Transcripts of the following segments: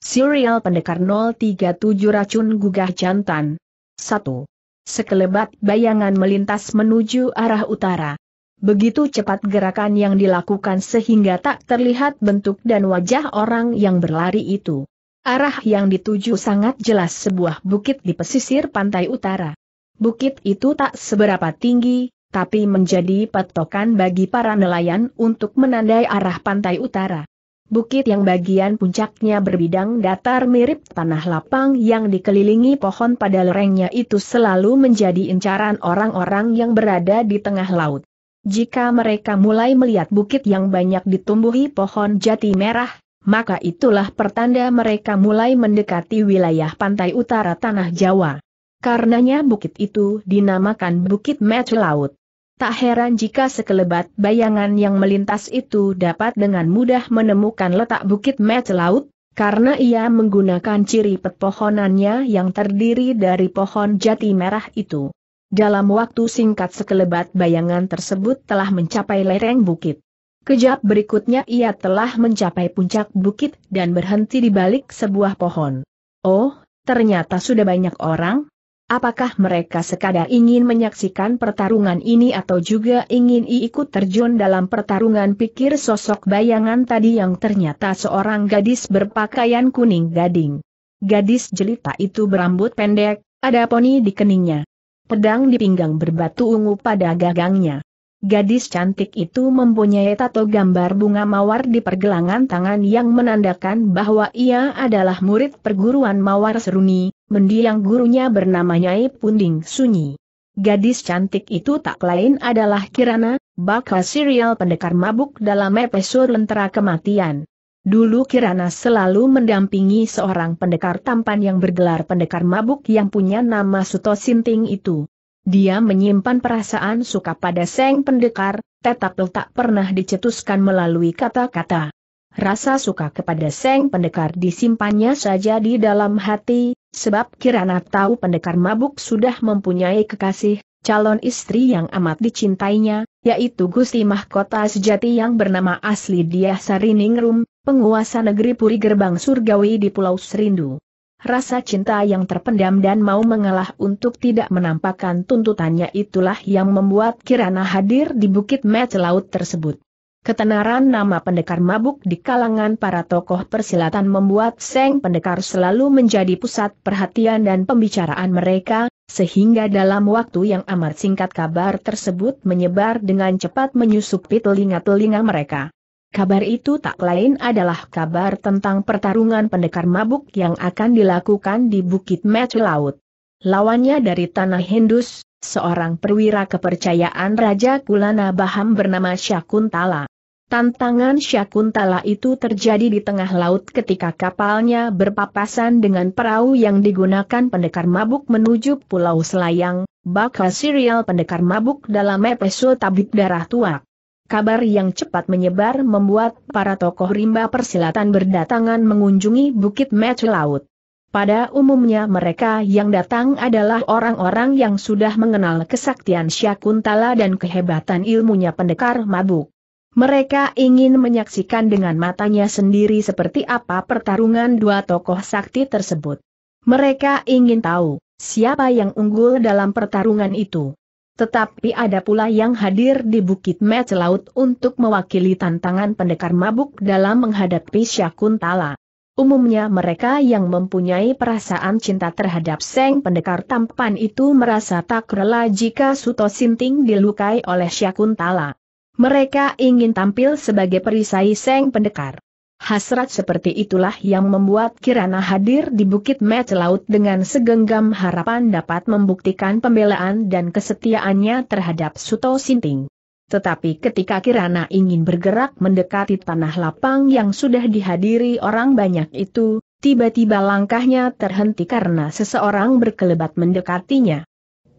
Serial Pendekar 037 Racun Gugah Jantan 1. Sekelebat bayangan melintas menuju arah utara. Begitu cepat gerakan yang dilakukan sehingga tak terlihat bentuk dan wajah orang yang berlari itu. Arah yang dituju sangat jelas sebuah bukit di pesisir pantai utara. Bukit itu tak seberapa tinggi, tapi menjadi patokan bagi para nelayan untuk menandai arah pantai utara. Bukit yang bagian puncaknya berbidang datar mirip tanah lapang yang dikelilingi pohon pada lerengnya itu selalu menjadi incaran orang-orang yang berada di tengah laut. Jika mereka mulai melihat bukit yang banyak ditumbuhi pohon jati merah, maka itulah pertanda mereka mulai mendekati wilayah pantai utara Tanah Jawa. Karenanya bukit itu dinamakan Bukit Match Laut. Tak heran jika sekelebat bayangan yang melintas itu dapat dengan mudah menemukan letak bukit met laut, karena ia menggunakan ciri pepohonannya yang terdiri dari pohon jati merah itu. Dalam waktu singkat sekelebat bayangan tersebut telah mencapai lereng bukit. Kejap berikutnya ia telah mencapai puncak bukit dan berhenti di balik sebuah pohon. Oh, ternyata sudah banyak orang, Apakah mereka sekadar ingin menyaksikan pertarungan ini atau juga ingin ikut terjun dalam pertarungan pikir sosok bayangan tadi yang ternyata seorang gadis berpakaian kuning gading. Gadis jelita itu berambut pendek, ada poni di keningnya. Pedang di pinggang berbatu ungu pada gagangnya. Gadis cantik itu mempunyai tato gambar bunga mawar di pergelangan tangan yang menandakan bahwa ia adalah murid perguruan mawar seruni, mendiang gurunya bernama Nyai Punding Sunyi. Gadis cantik itu tak lain adalah Kirana, bakal serial pendekar mabuk dalam episode Lentera Kematian. Dulu Kirana selalu mendampingi seorang pendekar tampan yang bergelar pendekar mabuk yang punya nama Suto Sinting itu. Dia menyimpan perasaan suka pada Seng Pendekar, tetapi tak pernah dicetuskan melalui kata-kata. Rasa suka kepada Seng Pendekar disimpannya saja di dalam hati, Sebab Kirana tahu pendekar mabuk sudah mempunyai kekasih, calon istri yang amat dicintainya, yaitu Gusti Mahkota Sejati yang bernama asli Diah Sariningrum, penguasa negeri Puri Gerbang Surgawi di Pulau Serindu. Rasa cinta yang terpendam dan mau mengalah untuk tidak menampakkan tuntutannya itulah yang membuat Kirana hadir di Bukit Met tersebut. Ketenaran nama pendekar mabuk di kalangan para tokoh persilatan membuat Seng Pendekar selalu menjadi pusat perhatian dan pembicaraan mereka, sehingga dalam waktu yang amat singkat kabar tersebut menyebar dengan cepat menyusupi telinga-telinga mereka. Kabar itu tak lain adalah kabar tentang pertarungan pendekar mabuk yang akan dilakukan di Bukit Match Laut. Lawannya dari Tanah Hindus, seorang perwira kepercayaan Raja Kulana Baham bernama Syakuntala. Tantangan Syakuntala itu terjadi di tengah laut ketika kapalnya berpapasan dengan perahu yang digunakan pendekar mabuk menuju Pulau Selayang, bakal serial pendekar mabuk dalam episode Tabib Darah tua. Kabar yang cepat menyebar membuat para tokoh rimba persilatan berdatangan mengunjungi Bukit Meci Laut. Pada umumnya mereka yang datang adalah orang-orang yang sudah mengenal kesaktian Syakuntala dan kehebatan ilmunya pendekar mabuk. Mereka ingin menyaksikan dengan matanya sendiri seperti apa pertarungan dua tokoh sakti tersebut. Mereka ingin tahu siapa yang unggul dalam pertarungan itu. Tetapi ada pula yang hadir di Bukit Mets Laut untuk mewakili tantangan pendekar mabuk dalam menghadapi Syakuntala. Umumnya mereka yang mempunyai perasaan cinta terhadap Seng Pendekar Tampan itu merasa tak rela jika Suto Sinting dilukai oleh Syakuntala. Mereka ingin tampil sebagai perisai seng pendekar. Hasrat seperti itulah yang membuat Kirana hadir di Bukit Met Laut dengan segenggam harapan dapat membuktikan pembelaan dan kesetiaannya terhadap Suto Sinting. Tetapi ketika Kirana ingin bergerak mendekati tanah lapang yang sudah dihadiri orang banyak itu, tiba-tiba langkahnya terhenti karena seseorang berkelebat mendekatinya.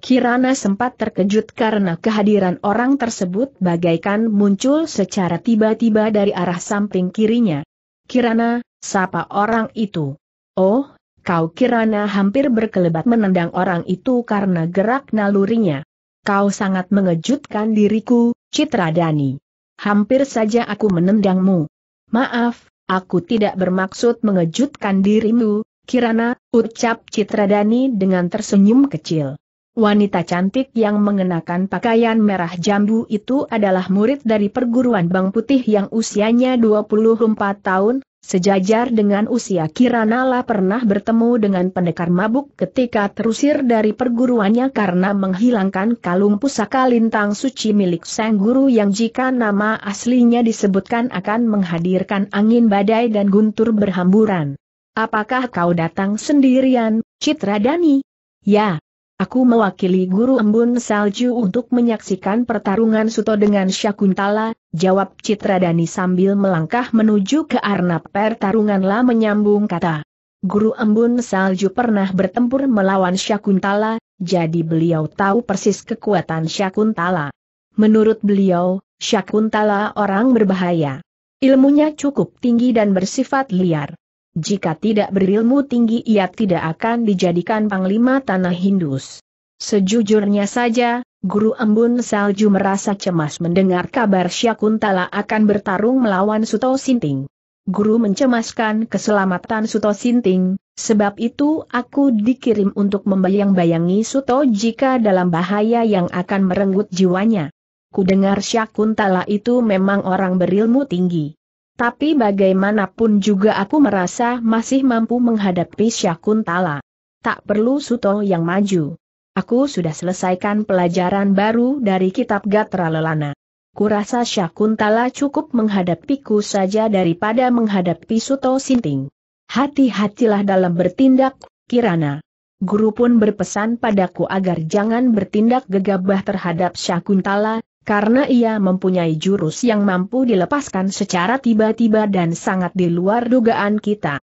Kirana sempat terkejut karena kehadiran orang tersebut bagaikan muncul secara tiba-tiba dari arah samping kirinya. Kirana, siapa orang itu. Oh, kau Kirana hampir berkelebat menendang orang itu karena gerak nalurinya. Kau sangat mengejutkan diriku, Citra Dani. Hampir saja aku menendangmu. Maaf, aku tidak bermaksud mengejutkan dirimu, Kirana, ucap Citradani dengan tersenyum kecil. Wanita cantik yang mengenakan pakaian merah jambu itu adalah murid dari perguruan Bang Putih yang usianya 24 tahun, sejajar dengan usia Kiranala pernah bertemu dengan pendekar mabuk ketika terusir dari perguruannya karena menghilangkan kalung pusaka lintang suci milik sang guru yang jika nama aslinya disebutkan akan menghadirkan angin badai dan guntur berhamburan. Apakah kau datang sendirian, Citra Dani? Ya, Aku mewakili guru embun salju untuk menyaksikan pertarungan Suto dengan Syakuntala, jawab Citradani sambil melangkah menuju ke arena pertarunganlah menyambung kata. Guru embun salju pernah bertempur melawan Syakuntala, jadi beliau tahu persis kekuatan Syakuntala. Menurut beliau, Syakuntala orang berbahaya. Ilmunya cukup tinggi dan bersifat liar. Jika tidak berilmu tinggi ia tidak akan dijadikan panglima tanah Hindus. Sejujurnya saja, Guru Embun Salju merasa cemas mendengar kabar Syakuntala akan bertarung melawan Suto Sinting. Guru mencemaskan keselamatan Suto Sinting, sebab itu aku dikirim untuk membayang-bayangi Suto jika dalam bahaya yang akan merenggut jiwanya. Ku dengar Syakuntala itu memang orang berilmu tinggi. Tapi bagaimanapun juga aku merasa masih mampu menghadapi Syakuntala. Tak perlu Suto yang maju. Aku sudah selesaikan pelajaran baru dari kitab Gatra Lelana. Kurasa Syakuntala cukup menghadapiku saja daripada menghadapi Suto Sinting. Hati-hatilah dalam bertindak, Kirana. Guru pun berpesan padaku agar jangan bertindak gegabah terhadap Syakuntala, karena ia mempunyai jurus yang mampu dilepaskan secara tiba-tiba dan sangat di luar dugaan kita.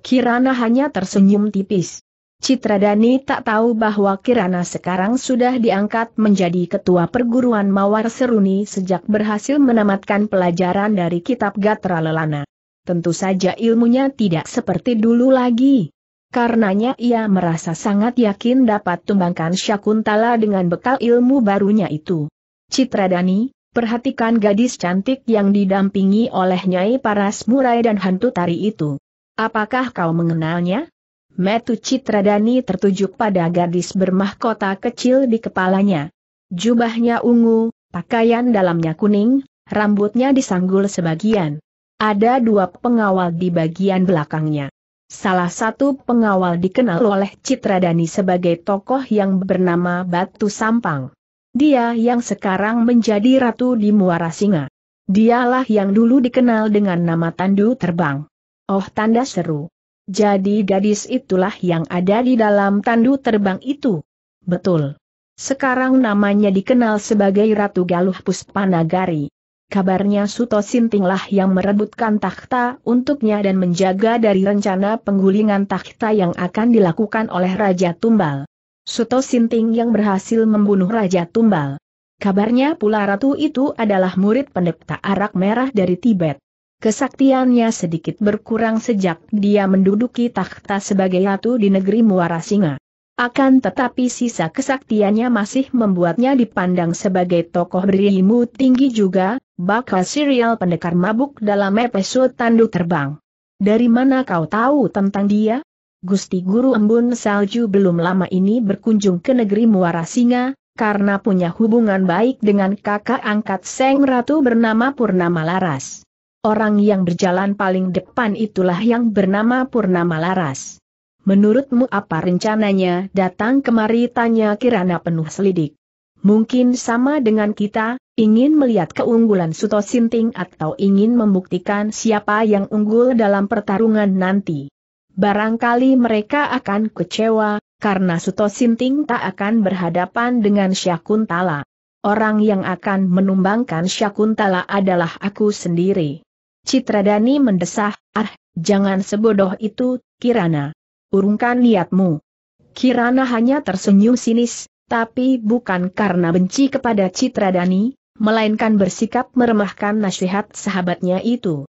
Kirana hanya tersenyum tipis. Citradani tak tahu bahwa Kirana sekarang sudah diangkat menjadi ketua perguruan Mawar Seruni sejak berhasil menamatkan pelajaran dari kitab Gatra Lelana. Tentu saja ilmunya tidak seperti dulu lagi. Karenanya ia merasa sangat yakin dapat tumbangkan Syakuntala dengan bekal ilmu barunya itu. Citradani, perhatikan gadis cantik yang didampingi oleh Nyai Paras Murai dan hantu tari itu. Apakah kau mengenalnya? Metu Citradani tertuju pada gadis bermahkota kecil di kepalanya. Jubahnya ungu, pakaian dalamnya kuning, rambutnya disanggul sebagian. Ada dua pengawal di bagian belakangnya. Salah satu pengawal dikenal oleh Citradani sebagai tokoh yang bernama Batu Sampang. Dia yang sekarang menjadi ratu di Muara Singa. Dialah yang dulu dikenal dengan nama Tandu Terbang. Oh tanda seru. Jadi gadis itulah yang ada di dalam Tandu Terbang itu. Betul. Sekarang namanya dikenal sebagai Ratu Galuh Puspanagari. Kabarnya Suto Sintinglah yang merebutkan takhta untuknya dan menjaga dari rencana penggulingan takhta yang akan dilakukan oleh Raja Tumbal. Suto Sinting yang berhasil membunuh Raja Tumbal. Kabarnya pula ratu itu adalah murid pendeta arak merah dari Tibet. Kesaktiannya sedikit berkurang sejak dia menduduki takhta sebagai ratu di negeri Muara Singa. Akan tetapi sisa kesaktiannya masih membuatnya dipandang sebagai tokoh berilmu tinggi juga, bakal serial pendekar mabuk dalam episode Tanduk Terbang. Dari mana kau tahu tentang dia? Gusti Guru Embun Salju belum lama ini berkunjung ke negeri Muara Singa, karena punya hubungan baik dengan kakak angkat Seng Ratu bernama Purnama Laras. Orang yang berjalan paling depan itulah yang bernama Purnama Laras. Menurutmu apa rencananya datang kemari tanya Kirana penuh selidik. Mungkin sama dengan kita, ingin melihat keunggulan Suto Sinting atau ingin membuktikan siapa yang unggul dalam pertarungan nanti barangkali mereka akan kecewa, karena Suto Sinting tak akan berhadapan dengan Syakuntala. Orang yang akan menumbangkan Syakuntala adalah aku sendiri. Citradani mendesah, ah, jangan sebodoh itu, Kirana. Urungkan niatmu. Kirana hanya tersenyum sinis, tapi bukan karena benci kepada Citradani, melainkan bersikap meremahkan nasihat sahabatnya itu.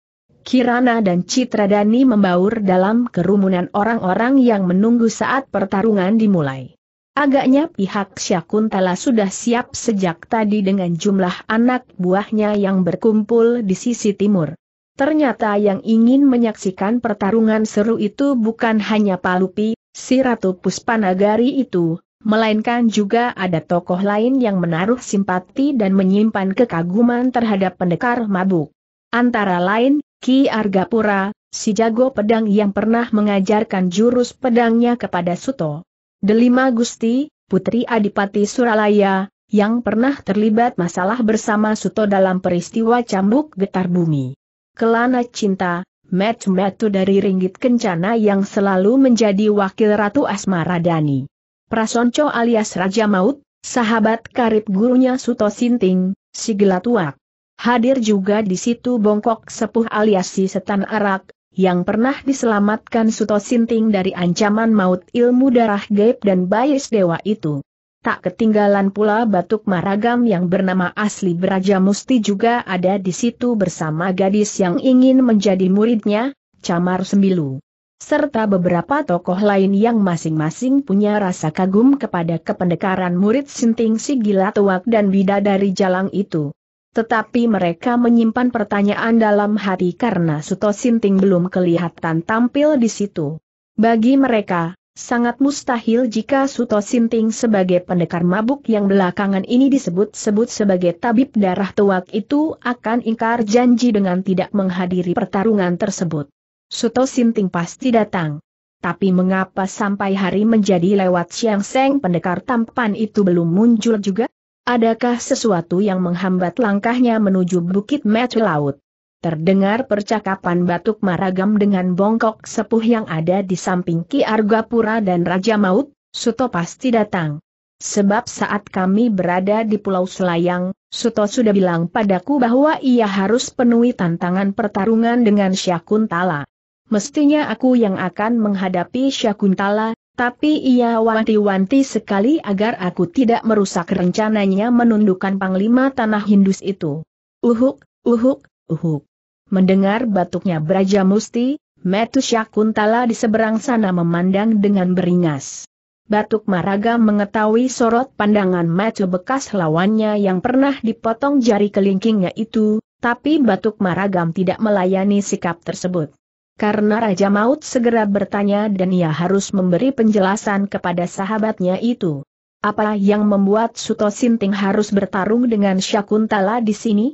Kirana dan Citradani membaur dalam kerumunan orang-orang yang menunggu saat pertarungan dimulai. Agaknya pihak Syakuntala sudah siap sejak tadi dengan jumlah anak buahnya yang berkumpul di sisi timur. Ternyata yang ingin menyaksikan pertarungan seru itu bukan hanya Palupi, si Ratu Puspanagari itu, melainkan juga ada tokoh lain yang menaruh simpati dan menyimpan kekaguman terhadap pendekar mabuk. Antara lain, Ki Argapura, si jago pedang yang pernah mengajarkan jurus pedangnya kepada Suto. Delima Gusti, putri Adipati Suralaya, yang pernah terlibat masalah bersama Suto dalam peristiwa cambuk getar bumi. Kelana cinta, metu-metu dari ringgit kencana yang selalu menjadi wakil Ratu Asmaradani. Prasonco alias Raja Maut, sahabat karib gurunya Suto Sinting, si gelatuak. Hadir juga di situ bongkok sepuh alias si setan arak, yang pernah diselamatkan Suto Sinting dari ancaman maut ilmu darah gaib dan bayis dewa itu. Tak ketinggalan pula batuk maragam yang bernama asli Beraja Musti juga ada di situ bersama gadis yang ingin menjadi muridnya, Camar Sembilu. Serta beberapa tokoh lain yang masing-masing punya rasa kagum kepada kependekaran murid Sinting si gila Tuak dan Bidadari Jalang itu. Tetapi mereka menyimpan pertanyaan dalam hati karena Suto Sinting belum kelihatan tampil di situ. Bagi mereka, sangat mustahil jika Suto Sinting sebagai pendekar mabuk yang belakangan ini disebut-sebut sebagai tabib darah tuak itu akan ingkar janji dengan tidak menghadiri pertarungan tersebut. Suto Sinting pasti datang. Tapi mengapa sampai hari menjadi lewat siang seng pendekar tampan itu belum muncul juga? Adakah sesuatu yang menghambat langkahnya menuju Bukit Metu Laut? Terdengar percakapan batuk maragam dengan bongkok sepuh yang ada di samping Ki Argapura dan Raja Maut, Suto pasti datang. Sebab saat kami berada di Pulau Selayang, Suto sudah bilang padaku bahwa ia harus penuhi tantangan pertarungan dengan Syakuntala. Mestinya aku yang akan menghadapi Syakuntala, tapi ia wanti-wanti sekali agar aku tidak merusak rencananya menundukkan Panglima Tanah Hindus itu. Uhuk, uhuk, uhuk. Mendengar batuknya Braja Musti, Metu Syakuntala di seberang sana memandang dengan beringas. Batuk Maraga mengetahui sorot pandangan Metu bekas lawannya yang pernah dipotong jari kelingkingnya itu, tapi Batuk Maragam tidak melayani sikap tersebut karena Raja Maut segera bertanya dan ia harus memberi penjelasan kepada sahabatnya itu. Apa yang membuat Suto Sinting harus bertarung dengan Syakuntala di sini?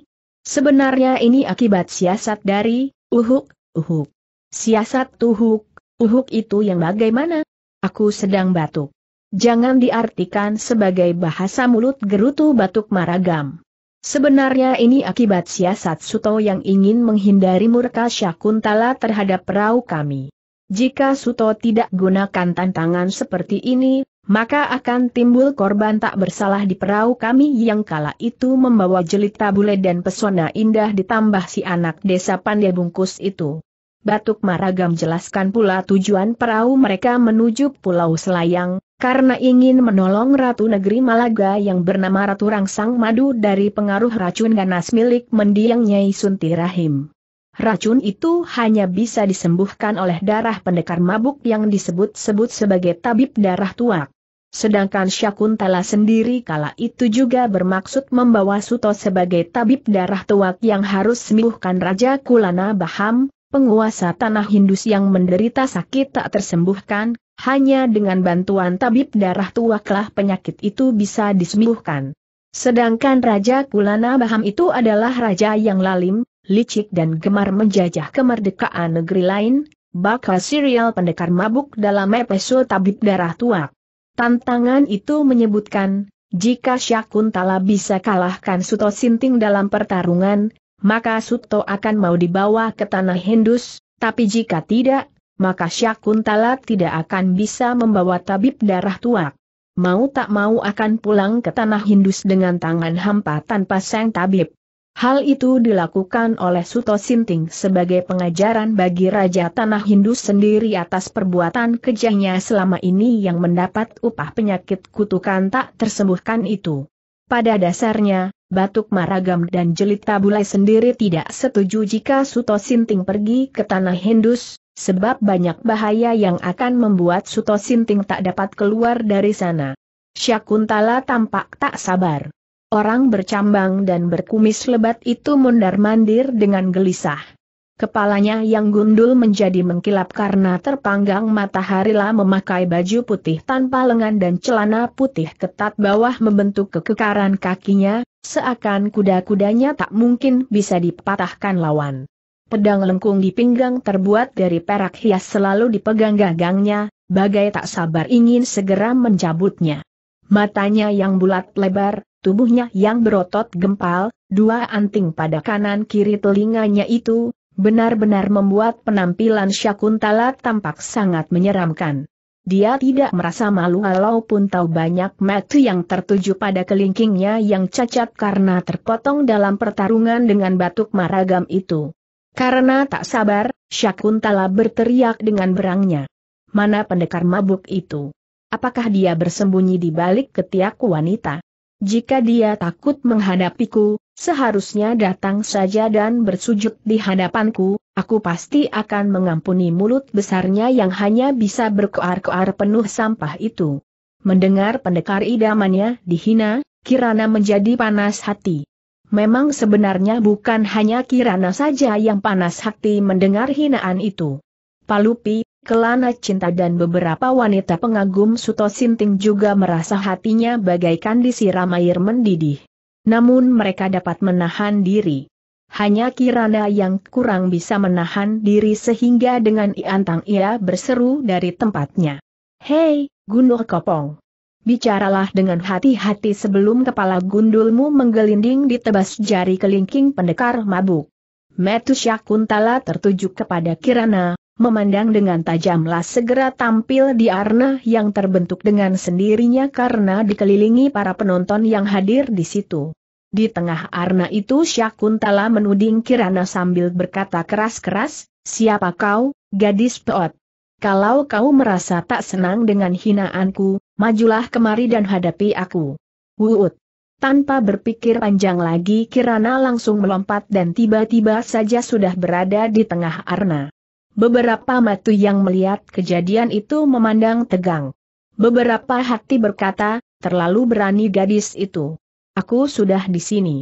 Sebenarnya ini akibat siasat dari, uhuk, uhuk. Siasat tuhuk, uhuk itu yang bagaimana? Aku sedang batuk. Jangan diartikan sebagai bahasa mulut gerutu batuk maragam. Sebenarnya ini akibat siasat Suto yang ingin menghindari murka Syakuntala terhadap perahu kami. Jika Suto tidak gunakan tantangan seperti ini, maka akan timbul korban tak bersalah di perahu kami yang kala itu membawa jelita bule dan pesona indah ditambah si anak desa pandai bungkus itu. Batuk Maragam jelaskan pula tujuan perahu mereka menuju Pulau Selayang, karena ingin menolong Ratu Negeri Malaga yang bernama Ratu Rangsang Madu dari pengaruh racun ganas milik mendiang Nyai Sunti Rahim. Racun itu hanya bisa disembuhkan oleh darah pendekar mabuk yang disebut-sebut sebagai tabib darah tuak. Sedangkan Syakuntala sendiri kala itu juga bermaksud membawa Suto sebagai tabib darah tuak yang harus sembuhkan Raja Kulana Baham, penguasa tanah Hindus yang menderita sakit tak tersembuhkan, hanya dengan bantuan tabib darah tuaklah penyakit itu bisa disembuhkan. Sedangkan Raja Kulana Baham itu adalah raja yang lalim, licik dan gemar menjajah kemerdekaan negeri lain, bakal serial pendekar mabuk dalam episode tabib darah tuak. Tantangan itu menyebutkan, jika Syakuntala bisa kalahkan Suto Sinting dalam pertarungan, maka Suto akan mau dibawa ke tanah Hindus, tapi jika tidak, maka Syakuntala tidak akan bisa membawa tabib darah tua. Mau tak mau akan pulang ke tanah Hindus dengan tangan hampa tanpa sang tabib. Hal itu dilakukan oleh Suto Sinting sebagai pengajaran bagi Raja Tanah Hindus sendiri atas perbuatan kejahnya selama ini yang mendapat upah penyakit kutukan tak tersembuhkan itu. Pada dasarnya, Batuk Maragam dan Jelita Bulai sendiri tidak setuju jika Suto Sinting pergi ke tanah Hindus, sebab banyak bahaya yang akan membuat Suto Sinting tak dapat keluar dari sana. Syakuntala tampak tak sabar. Orang bercambang dan berkumis lebat itu mondar-mandir dengan gelisah. Kepalanya yang gundul menjadi mengkilap karena terpanggang matahari lah memakai baju putih tanpa lengan dan celana putih ketat bawah membentuk kekekaran kakinya, seakan kuda-kudanya tak mungkin bisa dipatahkan lawan. Pedang lengkung di pinggang terbuat dari perak hias selalu dipegang gagangnya, bagai tak sabar ingin segera mencabutnya. Matanya yang bulat lebar, tubuhnya yang berotot gempal, dua anting pada kanan kiri telinganya itu, Benar-benar membuat penampilan Syakuntala tampak sangat menyeramkan. Dia tidak merasa malu walaupun tahu banyak mata yang tertuju pada kelingkingnya yang cacat karena terpotong dalam pertarungan dengan batuk maragam itu. Karena tak sabar, Syakuntala berteriak dengan berangnya. Mana pendekar mabuk itu? Apakah dia bersembunyi di balik ketiak wanita? Jika dia takut menghadapiku, Seharusnya datang saja dan bersujud di hadapanku, aku pasti akan mengampuni mulut besarnya yang hanya bisa berkoar-koar penuh sampah itu. Mendengar pendekar idamannya dihina, Kirana menjadi panas hati. Memang sebenarnya bukan hanya Kirana saja yang panas hati mendengar hinaan itu. Palupi, Kelana Cinta dan beberapa wanita pengagum Suto Sinting juga merasa hatinya bagaikan disiram air mendidih namun mereka dapat menahan diri. Hanya Kirana yang kurang bisa menahan diri sehingga dengan iantang ia berseru dari tempatnya. Hei, Gundul Kopong. Bicaralah dengan hati-hati sebelum kepala gundulmu menggelinding di tebas jari kelingking pendekar mabuk. Metusya Kuntala tertuju kepada Kirana, memandang dengan tajamlah segera tampil di arna yang terbentuk dengan sendirinya karena dikelilingi para penonton yang hadir di situ. Di tengah arna itu Syakuntala menuding Kirana sambil berkata keras-keras, siapa kau, gadis peot? Kalau kau merasa tak senang dengan hinaanku, majulah kemari dan hadapi aku. Wuut. Tanpa berpikir panjang lagi Kirana langsung melompat dan tiba-tiba saja sudah berada di tengah arna. Beberapa matu yang melihat kejadian itu memandang tegang. Beberapa hati berkata, terlalu berani gadis itu. Aku sudah di sini.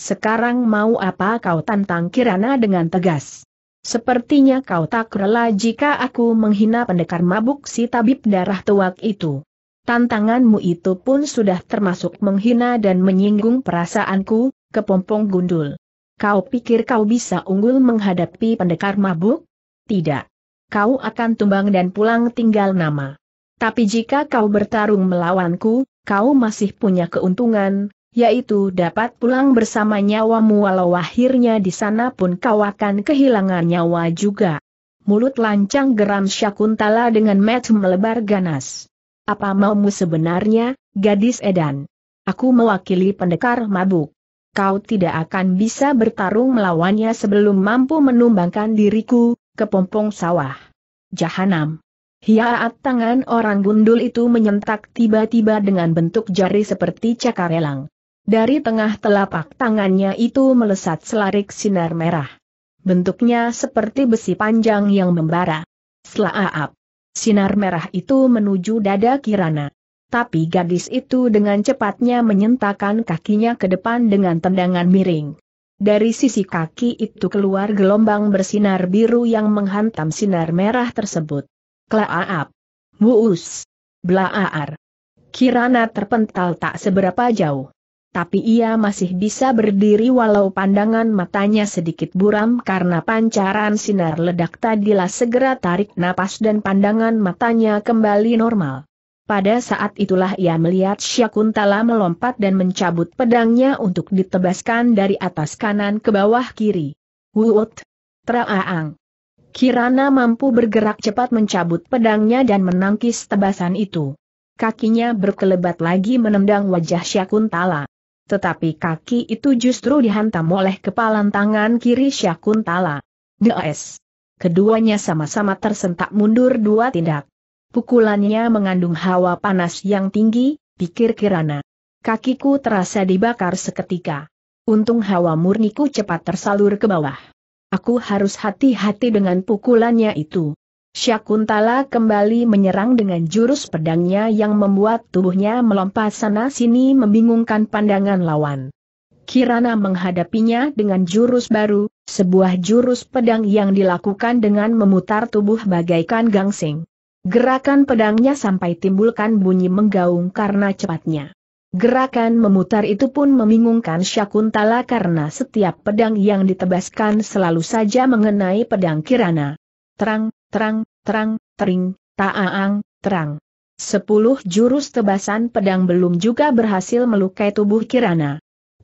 Sekarang mau apa kau tantang Kirana dengan tegas? Sepertinya kau tak rela jika aku menghina pendekar mabuk si tabib darah tuak itu. Tantanganmu itu pun sudah termasuk menghina dan menyinggung perasaanku, kepompong gundul. Kau pikir kau bisa unggul menghadapi pendekar mabuk? Tidak. Kau akan tumbang dan pulang tinggal nama. Tapi jika kau bertarung melawanku, kau masih punya keuntungan, yaitu dapat pulang bersama nyawamu walau akhirnya di sana pun kau akan kehilangan nyawa juga. Mulut lancang geram Syakuntala dengan met melebar ganas. Apa maumu sebenarnya, gadis edan? Aku mewakili pendekar mabuk. Kau tidak akan bisa bertarung melawannya sebelum mampu menumbangkan diriku, kepompong sawah. Jahanam. Hiaat tangan orang gundul itu menyentak tiba-tiba dengan bentuk jari seperti cakar elang. Dari tengah telapak tangannya itu melesat selarik sinar merah. Bentuknya seperti besi panjang yang membara. Selaap. Sinar merah itu menuju dada Kirana. Tapi gadis itu dengan cepatnya menyentakkan kakinya ke depan dengan tendangan miring. Dari sisi kaki itu keluar gelombang bersinar biru yang menghantam sinar merah tersebut. Klaaap. Buus. Blaaar. Kirana terpental tak seberapa jauh tapi ia masih bisa berdiri walau pandangan matanya sedikit buram karena pancaran sinar ledak tadilah segera tarik napas dan pandangan matanya kembali normal. Pada saat itulah ia melihat Syakuntala melompat dan mencabut pedangnya untuk ditebaskan dari atas kanan ke bawah kiri. Wut! Traaang! Kirana mampu bergerak cepat mencabut pedangnya dan menangkis tebasan itu. Kakinya berkelebat lagi menendang wajah Syakuntala. Tetapi kaki itu justru dihantam oleh kepalan tangan kiri Syakuntala. Des. Keduanya sama-sama tersentak mundur dua tindak. Pukulannya mengandung hawa panas yang tinggi, pikir Kirana. Kakiku terasa dibakar seketika. Untung hawa murniku cepat tersalur ke bawah. Aku harus hati-hati dengan pukulannya itu. Syakuntala kembali menyerang dengan jurus pedangnya yang membuat tubuhnya melompat sana-sini membingungkan pandangan lawan. Kirana menghadapinya dengan jurus baru, sebuah jurus pedang yang dilakukan dengan memutar tubuh bagaikan gangsing. Gerakan pedangnya sampai timbulkan bunyi menggaung karena cepatnya. Gerakan memutar itu pun membingungkan Syakuntala karena setiap pedang yang ditebaskan selalu saja mengenai pedang Kirana. Terang, terang, terang, tering, taaang, terang. Sepuluh jurus tebasan pedang belum juga berhasil melukai tubuh Kirana.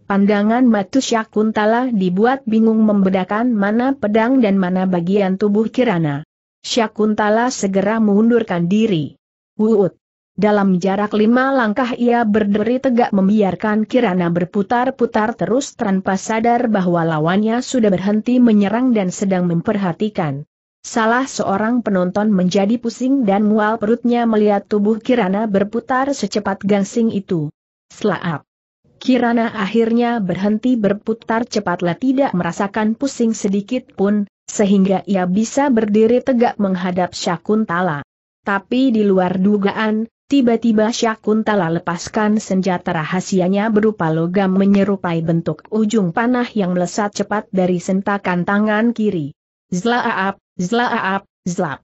Pandangan Matusya Kuntala dibuat bingung membedakan mana pedang dan mana bagian tubuh Kirana. Syakuntala segera mengundurkan diri. Wuut. Dalam jarak lima langkah ia berdiri tegak membiarkan Kirana berputar-putar terus tanpa sadar bahwa lawannya sudah berhenti menyerang dan sedang memperhatikan. Salah seorang penonton menjadi pusing dan mual perutnya melihat tubuh Kirana berputar secepat gangsing itu. Selaap. Kirana akhirnya berhenti berputar cepatlah tidak merasakan pusing sedikit pun, sehingga ia bisa berdiri tegak menghadap Syakuntala. Tapi di luar dugaan, tiba-tiba Syakuntala lepaskan senjata rahasianya berupa logam menyerupai bentuk ujung panah yang melesat cepat dari sentakan tangan kiri. Zlaap, Zlaap, zlap.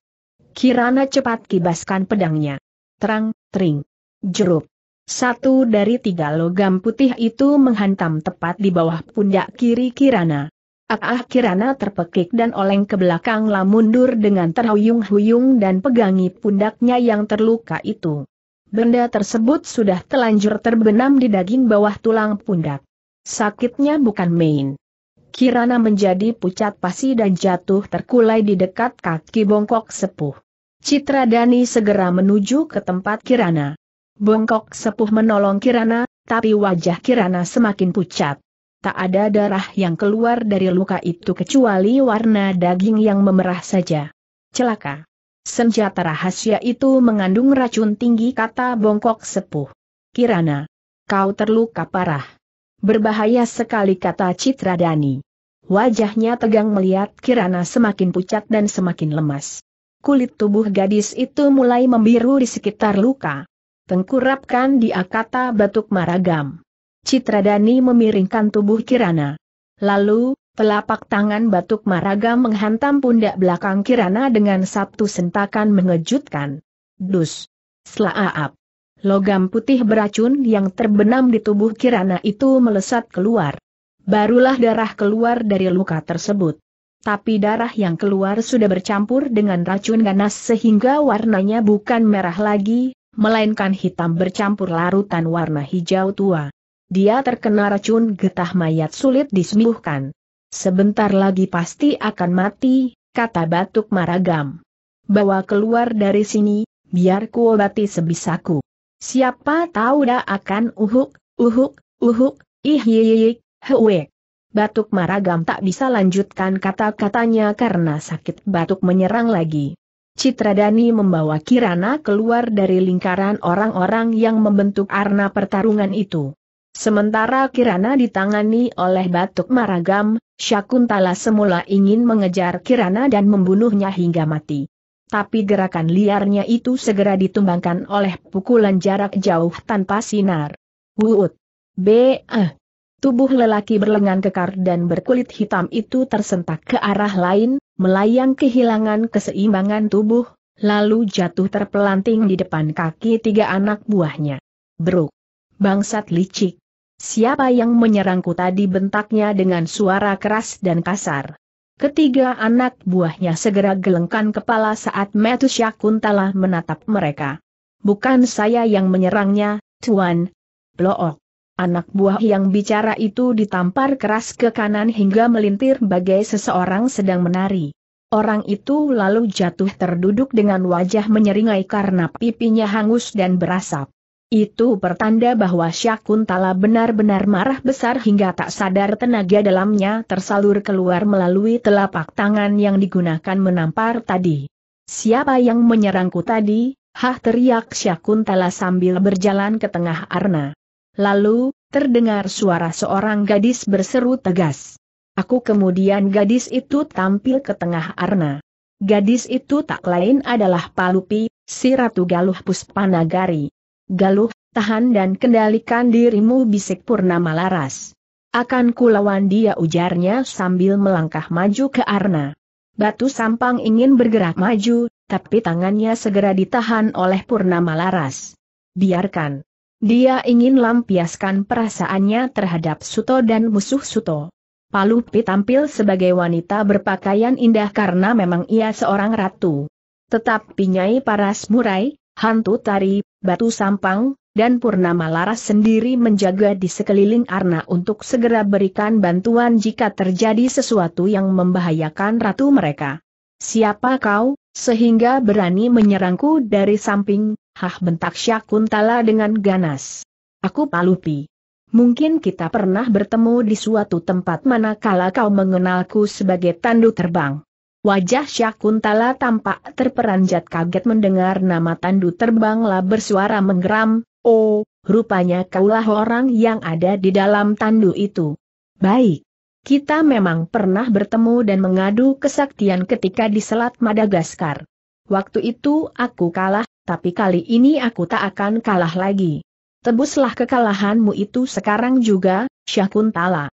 Kirana cepat kibaskan pedangnya. Terang, tering. Jeruk. Satu dari tiga logam putih itu menghantam tepat di bawah pundak kiri Kirana. Ah, ah Kirana terpekik dan oleng ke belakang lah mundur dengan terhuyung-huyung dan pegangi pundaknya yang terluka itu. Benda tersebut sudah telanjur terbenam di daging bawah tulang pundak. Sakitnya bukan main. Kirana menjadi pucat pasi dan jatuh terkulai di dekat kaki bongkok sepuh. Citra Dani segera menuju ke tempat Kirana. Bongkok sepuh menolong Kirana, tapi wajah Kirana semakin pucat. Tak ada darah yang keluar dari luka itu kecuali warna daging yang memerah saja. Celaka. Senjata rahasia itu mengandung racun tinggi kata bongkok sepuh. Kirana. Kau terluka parah. Berbahaya sekali kata Citra Dani. Wajahnya tegang melihat Kirana semakin pucat dan semakin lemas. Kulit tubuh gadis itu mulai membiru di sekitar luka. Tengkurapkan di kata batuk maragam. Citra Dani memiringkan tubuh Kirana. Lalu, telapak tangan batuk maragam menghantam pundak belakang Kirana dengan satu sentakan mengejutkan. Dus. Selaap logam putih beracun yang terbenam di tubuh Kirana itu melesat keluar. Barulah darah keluar dari luka tersebut. Tapi darah yang keluar sudah bercampur dengan racun ganas sehingga warnanya bukan merah lagi, melainkan hitam bercampur larutan warna hijau tua. Dia terkena racun getah mayat sulit disembuhkan. Sebentar lagi pasti akan mati, kata Batuk Maragam. Bawa keluar dari sini, biar kuobati sebisaku. Siapa tahu dah akan uhuk, uhuk, uhuk, ihyiyik, hewe. Batuk Maragam tak bisa lanjutkan kata-katanya karena sakit batuk menyerang lagi. Citradani membawa Kirana keluar dari lingkaran orang-orang yang membentuk arna pertarungan itu. Sementara Kirana ditangani oleh Batuk Maragam, Syakuntala semula ingin mengejar Kirana dan membunuhnya hingga mati tapi gerakan liarnya itu segera ditumbangkan oleh pukulan jarak jauh tanpa sinar. Wuut. Eh. Tubuh lelaki berlengan kekar dan berkulit hitam itu tersentak ke arah lain, melayang kehilangan keseimbangan tubuh, lalu jatuh terpelanting di depan kaki tiga anak buahnya. Bruk. Bangsat licik. Siapa yang menyerangku tadi bentaknya dengan suara keras dan kasar. Ketiga anak buahnya segera gelengkan kepala saat Metu Syakuntala menatap mereka. Bukan saya yang menyerangnya, Tuan. Blook. Anak buah yang bicara itu ditampar keras ke kanan hingga melintir bagai seseorang sedang menari. Orang itu lalu jatuh terduduk dengan wajah menyeringai karena pipinya hangus dan berasap. Itu pertanda bahwa Syakuntala benar-benar marah besar hingga tak sadar tenaga dalamnya tersalur keluar melalui telapak tangan yang digunakan menampar tadi. Siapa yang menyerangku tadi? Hah teriak Syakuntala sambil berjalan ke tengah arna. Lalu, terdengar suara seorang gadis berseru tegas. Aku kemudian gadis itu tampil ke tengah arna. Gadis itu tak lain adalah Palupi, si Ratu Galuh Puspanagari. Galuh, tahan dan kendalikan dirimu bisik Purnama Laras. Akan kulawan dia ujarnya sambil melangkah maju ke Arna. Batu Sampang ingin bergerak maju, tapi tangannya segera ditahan oleh Purnama Laras. Biarkan. Dia ingin lampiaskan perasaannya terhadap Suto dan musuh Suto. Palupi tampil sebagai wanita berpakaian indah karena memang ia seorang ratu. Tetapi Nyai Paras Murai, hantu tari, batu sampang, dan Purnama Laras sendiri menjaga di sekeliling Arna untuk segera berikan bantuan jika terjadi sesuatu yang membahayakan ratu mereka. Siapa kau, sehingga berani menyerangku dari samping, hah bentak Syakuntala dengan ganas. Aku Palupi. Mungkin kita pernah bertemu di suatu tempat manakala kau mengenalku sebagai tandu terbang. Wajah Syakuntala tampak terperanjat kaget mendengar nama Tandu terbanglah bersuara menggeram, Oh, rupanya kaulah orang yang ada di dalam Tandu itu. Baik. Kita memang pernah bertemu dan mengadu kesaktian ketika di Selat Madagaskar. Waktu itu aku kalah, tapi kali ini aku tak akan kalah lagi. Tebuslah kekalahanmu itu sekarang juga, Syakuntala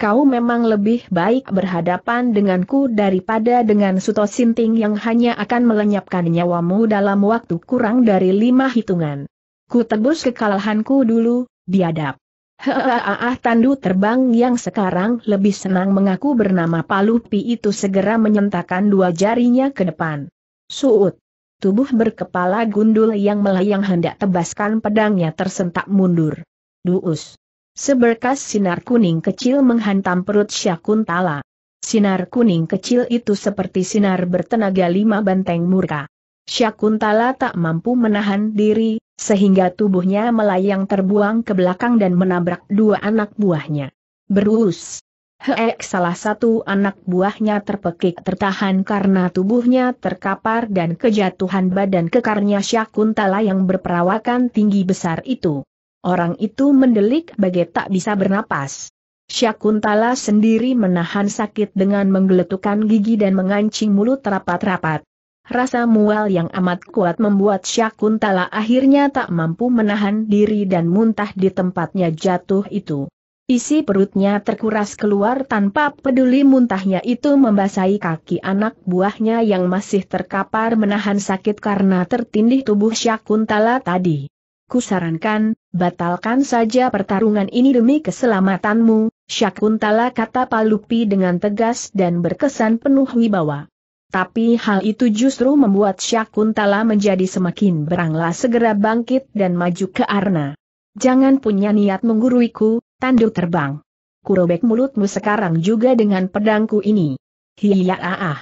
kau memang lebih baik berhadapan denganku daripada dengan Suto Sinting yang hanya akan melenyapkan nyawamu dalam waktu kurang dari lima hitungan. Ku tebus kekalahanku dulu, biadab. Ah, tandu terbang yang sekarang lebih senang mengaku bernama Palupi itu segera menyentakkan dua jarinya ke depan. Suut. Tubuh berkepala gundul yang melayang hendak tebaskan pedangnya tersentak mundur. Duus. Seberkas sinar kuning kecil menghantam perut Syakuntala. Sinar kuning kecil itu seperti sinar bertenaga lima banteng murka. Syakuntala tak mampu menahan diri, sehingga tubuhnya melayang terbuang ke belakang dan menabrak dua anak buahnya. Berus. Heek salah satu anak buahnya terpekik tertahan karena tubuhnya terkapar dan kejatuhan badan kekarnya Syakuntala yang berperawakan tinggi besar itu. Orang itu mendelik bagai tak bisa bernapas. Syakuntala sendiri menahan sakit dengan menggeletukkan gigi dan mengancing mulut rapat-rapat. Rasa mual yang amat kuat membuat Syakuntala akhirnya tak mampu menahan diri dan muntah di tempatnya jatuh itu. Isi perutnya terkuras keluar tanpa peduli muntahnya itu membasahi kaki anak buahnya yang masih terkapar menahan sakit karena tertindih tubuh Syakuntala tadi. Kusarankan, batalkan saja pertarungan ini demi keselamatanmu, Syakuntala kata Palupi dengan tegas dan berkesan penuh wibawa. Tapi hal itu justru membuat Syakuntala menjadi semakin beranglah segera bangkit dan maju ke Arna. Jangan punya niat mengguruiku, tanduk terbang. Kurobek mulutmu sekarang juga dengan pedangku ini. Hiya ah. ah.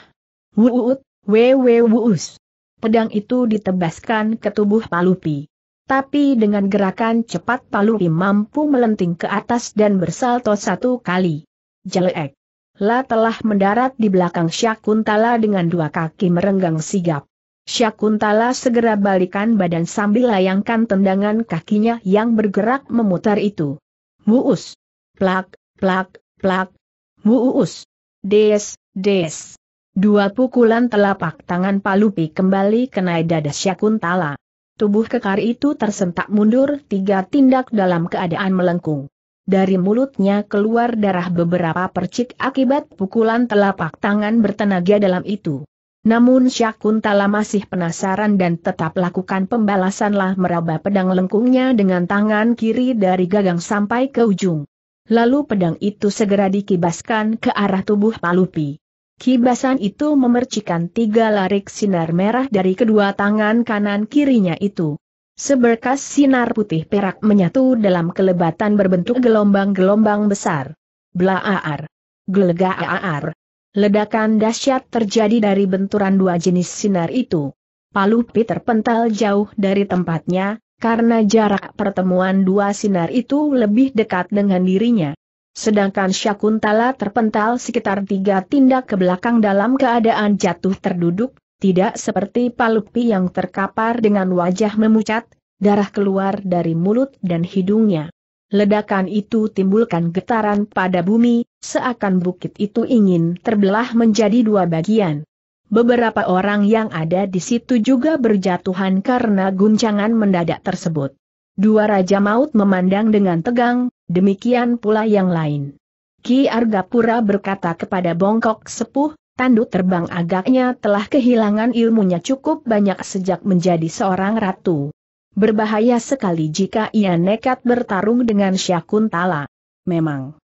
Wuut, wewe Pedang itu ditebaskan ke tubuh Palupi tapi dengan gerakan cepat Palu mampu melenting ke atas dan bersalto satu kali. Jelek. La telah mendarat di belakang Syakuntala dengan dua kaki merenggang sigap. Syakuntala segera balikan badan sambil layangkan tendangan kakinya yang bergerak memutar itu. Muus. Plak, plak, plak. Muus. Des, des. Dua pukulan telapak tangan Palupi kembali kena dada Syakuntala. Tubuh kekar itu tersentak mundur tiga tindak dalam keadaan melengkung. Dari mulutnya keluar darah beberapa percik akibat pukulan telapak tangan bertenaga dalam itu. Namun Syakuntala masih penasaran dan tetap lakukan pembalasanlah meraba pedang lengkungnya dengan tangan kiri dari gagang sampai ke ujung. Lalu pedang itu segera dikibaskan ke arah tubuh Palupi. Kibasan itu memercikan tiga larik sinar merah dari kedua tangan kanan kirinya itu. Seberkas sinar putih perak menyatu dalam kelebatan berbentuk gelombang-gelombang besar. Blaaar. Gelegaar. Ledakan dahsyat terjadi dari benturan dua jenis sinar itu. Palu Peter pental jauh dari tempatnya, karena jarak pertemuan dua sinar itu lebih dekat dengan dirinya sedangkan Syakuntala terpental sekitar tiga tindak ke belakang dalam keadaan jatuh terduduk, tidak seperti Palupi yang terkapar dengan wajah memucat, darah keluar dari mulut dan hidungnya. Ledakan itu timbulkan getaran pada bumi, seakan bukit itu ingin terbelah menjadi dua bagian. Beberapa orang yang ada di situ juga berjatuhan karena guncangan mendadak tersebut. Dua Raja Maut memandang dengan tegang, demikian pula yang lain. Ki Argapura berkata kepada Bongkok Sepuh, Tandu terbang agaknya telah kehilangan ilmunya cukup banyak sejak menjadi seorang ratu. Berbahaya sekali jika ia nekat bertarung dengan Syakuntala. Memang,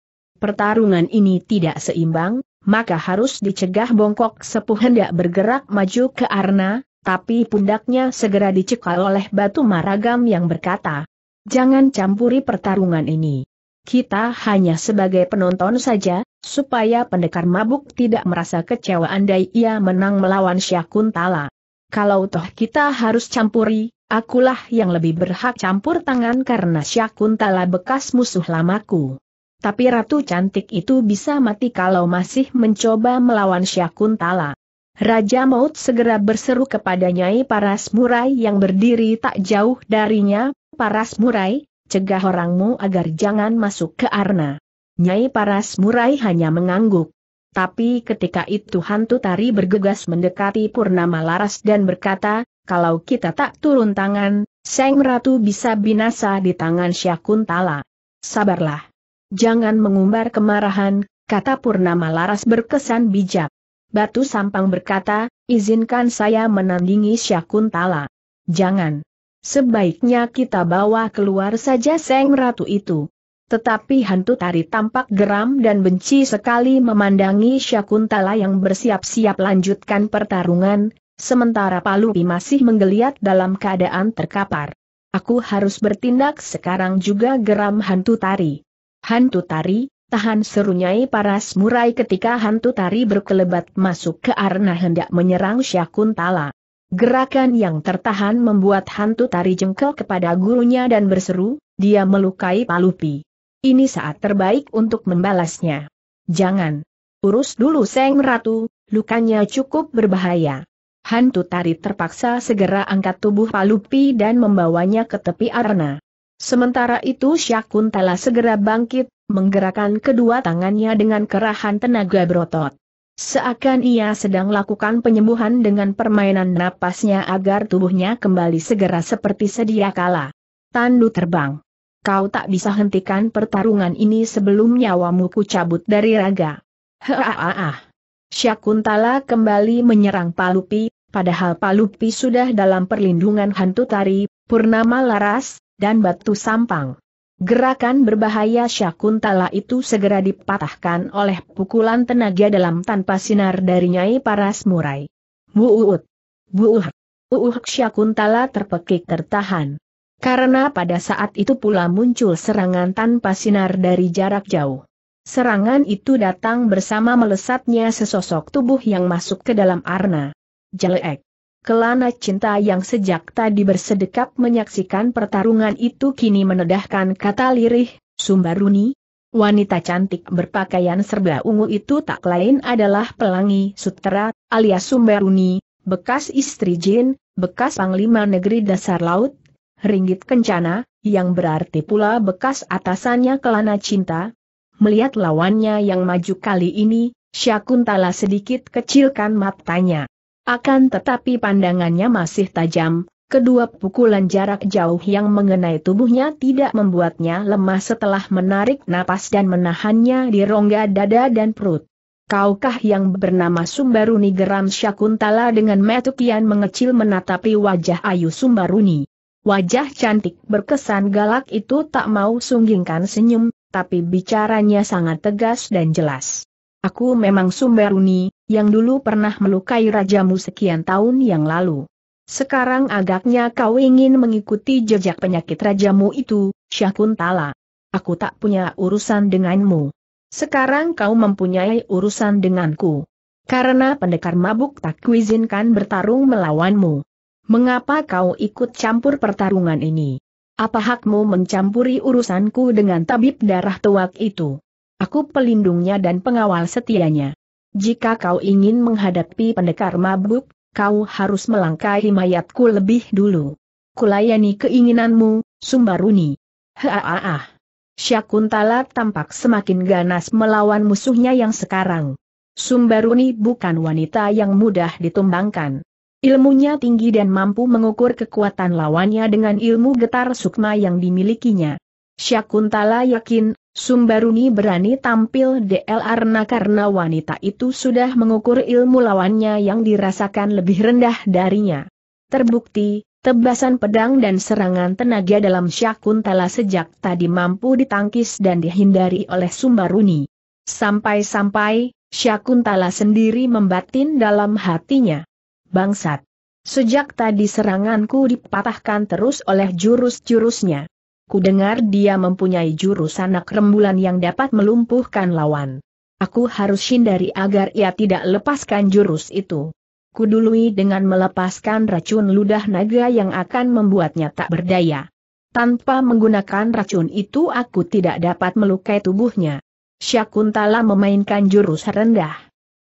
pertarungan ini tidak seimbang, maka harus dicegah Bongkok Sepuh hendak bergerak maju ke Arna, tapi pundaknya segera dicekal oleh batu maragam yang berkata, Jangan campuri pertarungan ini. Kita hanya sebagai penonton saja, supaya pendekar mabuk tidak merasa kecewa andai ia menang melawan Syakuntala. Kalau toh kita harus campuri, akulah yang lebih berhak campur tangan karena Syakuntala bekas musuh lamaku. Tapi Ratu Cantik itu bisa mati kalau masih mencoba melawan Syakuntala. Raja Maut segera berseru kepada Nyai Paras Murai yang berdiri tak jauh darinya, Paras Murai, cegah orangmu agar jangan masuk ke Arna. Nyai Paras Murai hanya mengangguk. Tapi ketika itu hantu tari bergegas mendekati Purnama Laras dan berkata, kalau kita tak turun tangan, Seng Ratu bisa binasa di tangan Syakuntala. Sabarlah. Jangan mengumbar kemarahan, kata Purnama Laras berkesan bijak. Batu Sampang berkata, izinkan saya menandingi Syakuntala. Jangan. Sebaiknya kita bawa keluar saja Seng Ratu itu. Tetapi hantu tari tampak geram dan benci sekali memandangi Syakuntala yang bersiap-siap lanjutkan pertarungan, sementara Palupi masih menggeliat dalam keadaan terkapar. Aku harus bertindak sekarang juga geram hantu tari. Hantu tari, Tahan serunyai paras murai ketika hantu tari berkelebat masuk ke arena hendak menyerang Syakuntala. Gerakan yang tertahan membuat hantu tari jengkel kepada gurunya dan berseru, dia melukai Palupi. Ini saat terbaik untuk membalasnya. Jangan. Urus dulu Seng Ratu, lukanya cukup berbahaya. Hantu tari terpaksa segera angkat tubuh Palupi dan membawanya ke tepi arena. Sementara itu Syakuntala segera bangkit, menggerakkan kedua tangannya dengan kerahan tenaga berotot. Seakan ia sedang lakukan penyembuhan dengan permainan napasnya agar tubuhnya kembali segera seperti sedia kala. Tandu terbang. Kau tak bisa hentikan pertarungan ini sebelum nyawamu ku cabut dari raga. Haaah. Syakuntala kembali menyerang Palupi, padahal Palupi sudah dalam perlindungan hantu tari, Purnama Laras, dan Batu Sampang. Gerakan berbahaya Syakuntala itu segera dipatahkan oleh pukulan tenaga dalam tanpa sinar dari Nyai Paras Murai. Buuut! Buuh! Uuh Syakuntala terpekik tertahan. Karena pada saat itu pula muncul serangan tanpa sinar dari jarak jauh. Serangan itu datang bersama melesatnya sesosok tubuh yang masuk ke dalam arna. Jelek! Kelana cinta yang sejak tadi bersedekap menyaksikan pertarungan itu kini menedahkan kata lirih, Sumbaruni. Wanita cantik berpakaian serba ungu itu tak lain adalah pelangi sutera, alias Sumbaruni, bekas istri Jin, bekas Panglima Negeri Dasar Laut, Ringgit Kencana, yang berarti pula bekas atasannya Kelana Cinta. Melihat lawannya yang maju kali ini, Syakuntala sedikit kecilkan matanya. Akan tetapi pandangannya masih tajam, kedua pukulan jarak jauh yang mengenai tubuhnya tidak membuatnya lemah setelah menarik napas dan menahannya di rongga dada dan perut. Kaukah yang bernama Sumbaruni geram Syakuntala dengan metukian mengecil menatapi wajah Ayu Sumbaruni. Wajah cantik berkesan galak itu tak mau sunggingkan senyum, tapi bicaranya sangat tegas dan jelas. Aku memang Sumberuni, yang dulu pernah melukai rajamu sekian tahun yang lalu. Sekarang agaknya kau ingin mengikuti jejak penyakit rajamu itu, Syakuntala. Aku tak punya urusan denganmu. Sekarang kau mempunyai urusan denganku. Karena pendekar mabuk tak kuizinkan bertarung melawanmu. Mengapa kau ikut campur pertarungan ini? Apa hakmu mencampuri urusanku dengan tabib darah tuak itu? Aku pelindungnya dan pengawal setianya. Jika kau ingin menghadapi pendekar mabuk, kau harus melangkahi mayatku lebih dulu. Kulayani keinginanmu, Sumbaruni. Haaah. Syakuntala tampak semakin ganas melawan musuhnya yang sekarang. Sumbaruni bukan wanita yang mudah ditumbangkan. Ilmunya tinggi dan mampu mengukur kekuatan lawannya dengan ilmu getar sukma yang dimilikinya. Syakuntala yakin, Sumbaruni berani tampil DLR karena wanita itu sudah mengukur ilmu lawannya yang dirasakan lebih rendah darinya. Terbukti, tebasan pedang dan serangan tenaga dalam Syakuntala sejak tadi mampu ditangkis dan dihindari oleh Sumbaruni. Sampai-sampai, Syakuntala sendiri membatin dalam hatinya. Bangsat! Sejak tadi seranganku dipatahkan terus oleh jurus-jurusnya. Ku dengar dia mempunyai jurus anak rembulan yang dapat melumpuhkan lawan. Aku harus hindari agar ia tidak lepaskan jurus itu. Kudului dengan melepaskan racun ludah naga yang akan membuatnya tak berdaya. Tanpa menggunakan racun itu aku tidak dapat melukai tubuhnya. Syakuntala memainkan jurus rendah.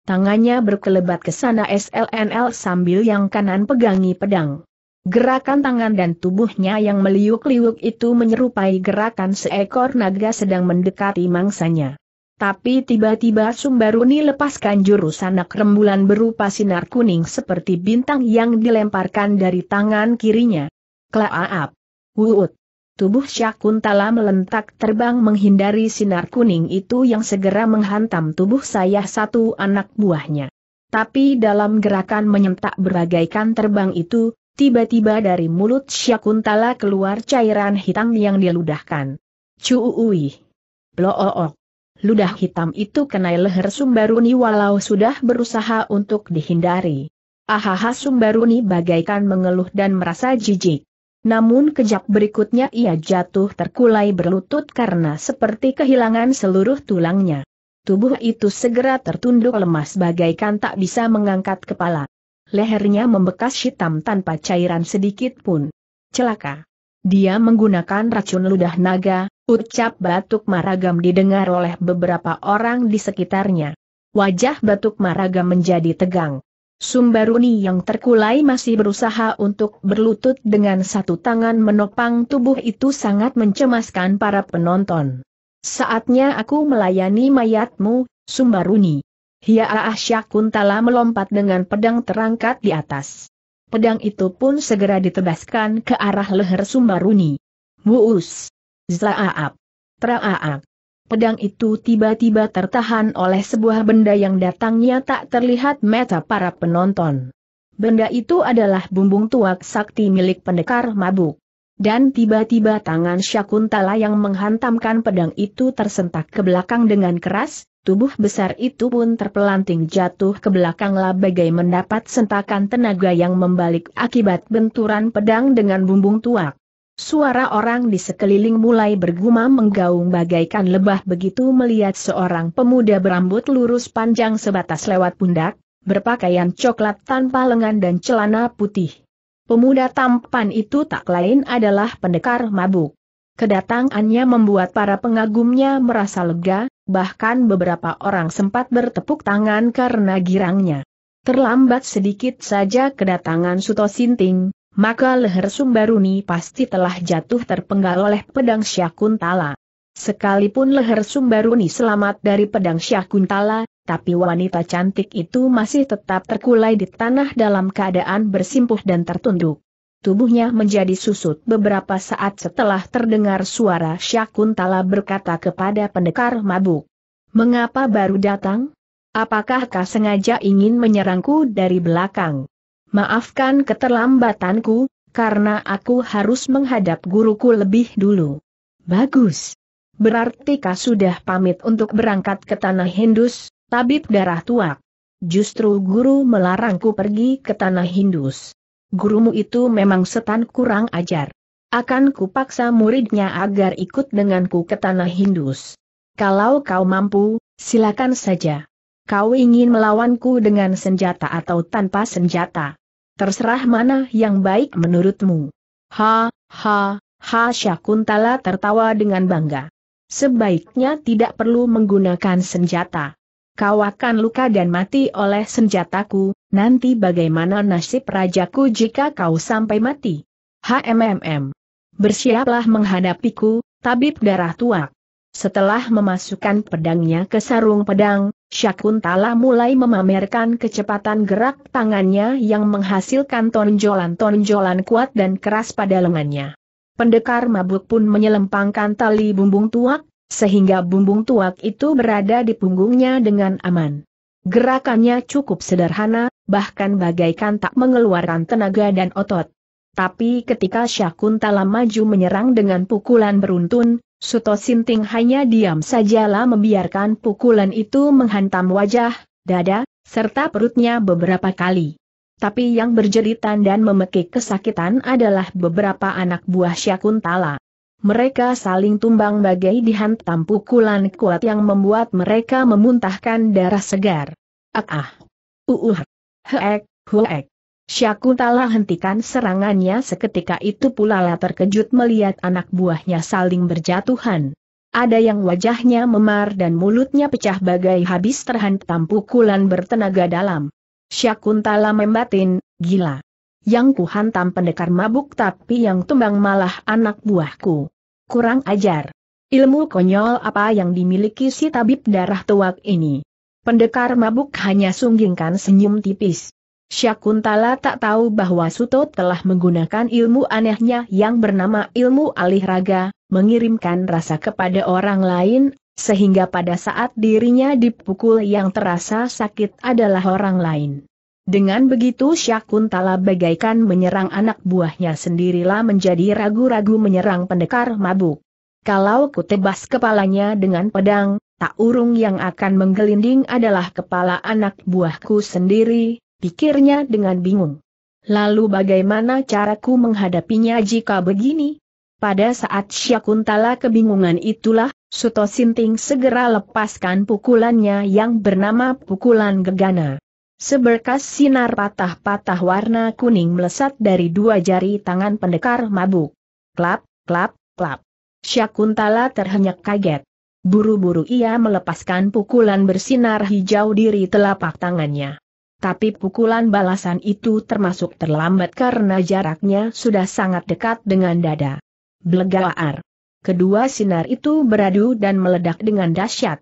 Tangannya berkelebat ke sana SLNL sambil yang kanan pegangi pedang. Gerakan tangan dan tubuhnya yang meliuk-liuk itu menyerupai gerakan seekor naga sedang mendekati mangsanya. Tapi tiba-tiba Sumbaruni lepaskan jurus anak rembulan berupa sinar kuning seperti bintang yang dilemparkan dari tangan kirinya. Klaaap! Wuut! Tubuh Syakuntala melentak terbang menghindari sinar kuning itu yang segera menghantam tubuh saya satu anak buahnya. Tapi dalam gerakan menyentak berbagaikan terbang itu, Tiba-tiba dari mulut Syakuntala keluar cairan hitam yang diludahkan. Cuuui. Blook. Ludah hitam itu kena leher Sumbaruni walau sudah berusaha untuk dihindari. Ahaha Sumbaruni bagaikan mengeluh dan merasa jijik. Namun kejap berikutnya ia jatuh terkulai berlutut karena seperti kehilangan seluruh tulangnya. Tubuh itu segera tertunduk lemas bagaikan tak bisa mengangkat kepala lehernya membekas hitam tanpa cairan sedikit pun. Celaka. Dia menggunakan racun ludah naga, ucap Batuk Maragam didengar oleh beberapa orang di sekitarnya. Wajah Batuk Maragam menjadi tegang. Sumbaruni yang terkulai masih berusaha untuk berlutut dengan satu tangan menopang tubuh itu sangat mencemaskan para penonton. Saatnya aku melayani mayatmu, Sumbaruni. Hiaah Syakuntala melompat dengan pedang terangkat di atas. Pedang itu pun segera ditebaskan ke arah leher Sumbaruni. Wuus! zaaab, Traaak! Pedang itu tiba-tiba tertahan oleh sebuah benda yang datangnya tak terlihat mata para penonton. Benda itu adalah bumbung tuak sakti milik pendekar mabuk dan tiba-tiba tangan Syakuntala yang menghantamkan pedang itu tersentak ke belakang dengan keras, tubuh besar itu pun terpelanting jatuh ke belakang bagai mendapat sentakan tenaga yang membalik akibat benturan pedang dengan bumbung tuak. Suara orang di sekeliling mulai bergumam menggaung bagaikan lebah begitu melihat seorang pemuda berambut lurus panjang sebatas lewat pundak, berpakaian coklat tanpa lengan dan celana putih. Pemuda tampan itu tak lain adalah pendekar mabuk. Kedatangannya membuat para pengagumnya merasa lega, bahkan beberapa orang sempat bertepuk tangan karena girangnya. Terlambat sedikit saja kedatangan Suto Sinting, maka leher Sumbaruni pasti telah jatuh terpenggal oleh pedang Syakuntala. Sekalipun leher Sumbaruni selamat dari pedang Syakuntala, tapi wanita cantik itu masih tetap terkulai di tanah dalam keadaan bersimpuh dan tertunduk. Tubuhnya menjadi susut beberapa saat setelah terdengar suara Syakuntala berkata kepada pendekar mabuk. Mengapa baru datang? Apakah kau sengaja ingin menyerangku dari belakang? Maafkan keterlambatanku, karena aku harus menghadap guruku lebih dulu. Bagus. Berarti kau sudah pamit untuk berangkat ke tanah Hindus, tabib darah tuak. Justru guru melarangku pergi ke tanah Hindus. Gurumu itu memang setan kurang ajar. Akan kupaksa muridnya agar ikut denganku ke tanah Hindus. Kalau kau mampu, silakan saja. Kau ingin melawanku dengan senjata atau tanpa senjata. Terserah mana yang baik menurutmu. Ha, ha, ha Syakuntala tertawa dengan bangga. Sebaiknya tidak perlu menggunakan senjata kau akan luka dan mati oleh senjataku, nanti bagaimana nasib rajaku jika kau sampai mati? HMMM. Bersiaplah menghadapiku, tabib darah tua. Setelah memasukkan pedangnya ke sarung pedang, Syakuntala mulai memamerkan kecepatan gerak tangannya yang menghasilkan tonjolan-tonjolan kuat dan keras pada lengannya. Pendekar mabuk pun menyelempangkan tali bumbung tuak sehingga bumbung tuak itu berada di punggungnya dengan aman. Gerakannya cukup sederhana, bahkan bagaikan tak mengeluarkan tenaga dan otot. Tapi ketika Syakuntala maju menyerang dengan pukulan beruntun, Suto Sinting hanya diam sajalah membiarkan pukulan itu menghantam wajah, dada, serta perutnya beberapa kali. Tapi yang berjeritan dan memekik kesakitan adalah beberapa anak buah Syakuntala. Mereka saling tumbang bagai dihantam pukulan kuat yang membuat mereka memuntahkan darah segar. Ah, ah. Uuh. Uh. Heek, huek. Syakuntala hentikan serangannya seketika itu pula lah terkejut melihat anak buahnya saling berjatuhan. Ada yang wajahnya memar dan mulutnya pecah bagai habis terhantam pukulan bertenaga dalam. Syakuntala membatin, gila yang kuhantam pendekar mabuk tapi yang tumbang malah anak buahku. Kurang ajar. Ilmu konyol apa yang dimiliki si tabib darah tuak ini? Pendekar mabuk hanya sunggingkan senyum tipis. Syakuntala tak tahu bahwa Suto telah menggunakan ilmu anehnya yang bernama ilmu alih raga, mengirimkan rasa kepada orang lain, sehingga pada saat dirinya dipukul yang terasa sakit adalah orang lain. Dengan begitu Syakuntala bagaikan menyerang anak buahnya sendirilah menjadi ragu-ragu menyerang pendekar mabuk. Kalau kutebas kepalanya dengan pedang, tak urung yang akan menggelinding adalah kepala anak buahku sendiri, pikirnya dengan bingung. Lalu bagaimana caraku menghadapinya jika begini? Pada saat Syakuntala kebingungan itulah, Suto Sinting segera lepaskan pukulannya yang bernama pukulan gegana. Seberkas sinar patah-patah warna kuning melesat dari dua jari tangan pendekar mabuk. Klap, klap, klap. Syakuntala terhenyak kaget. Buru-buru ia melepaskan pukulan bersinar hijau diri telapak tangannya. Tapi pukulan balasan itu termasuk terlambat karena jaraknya sudah sangat dekat dengan dada. Blegaar. Kedua sinar itu beradu dan meledak dengan dahsyat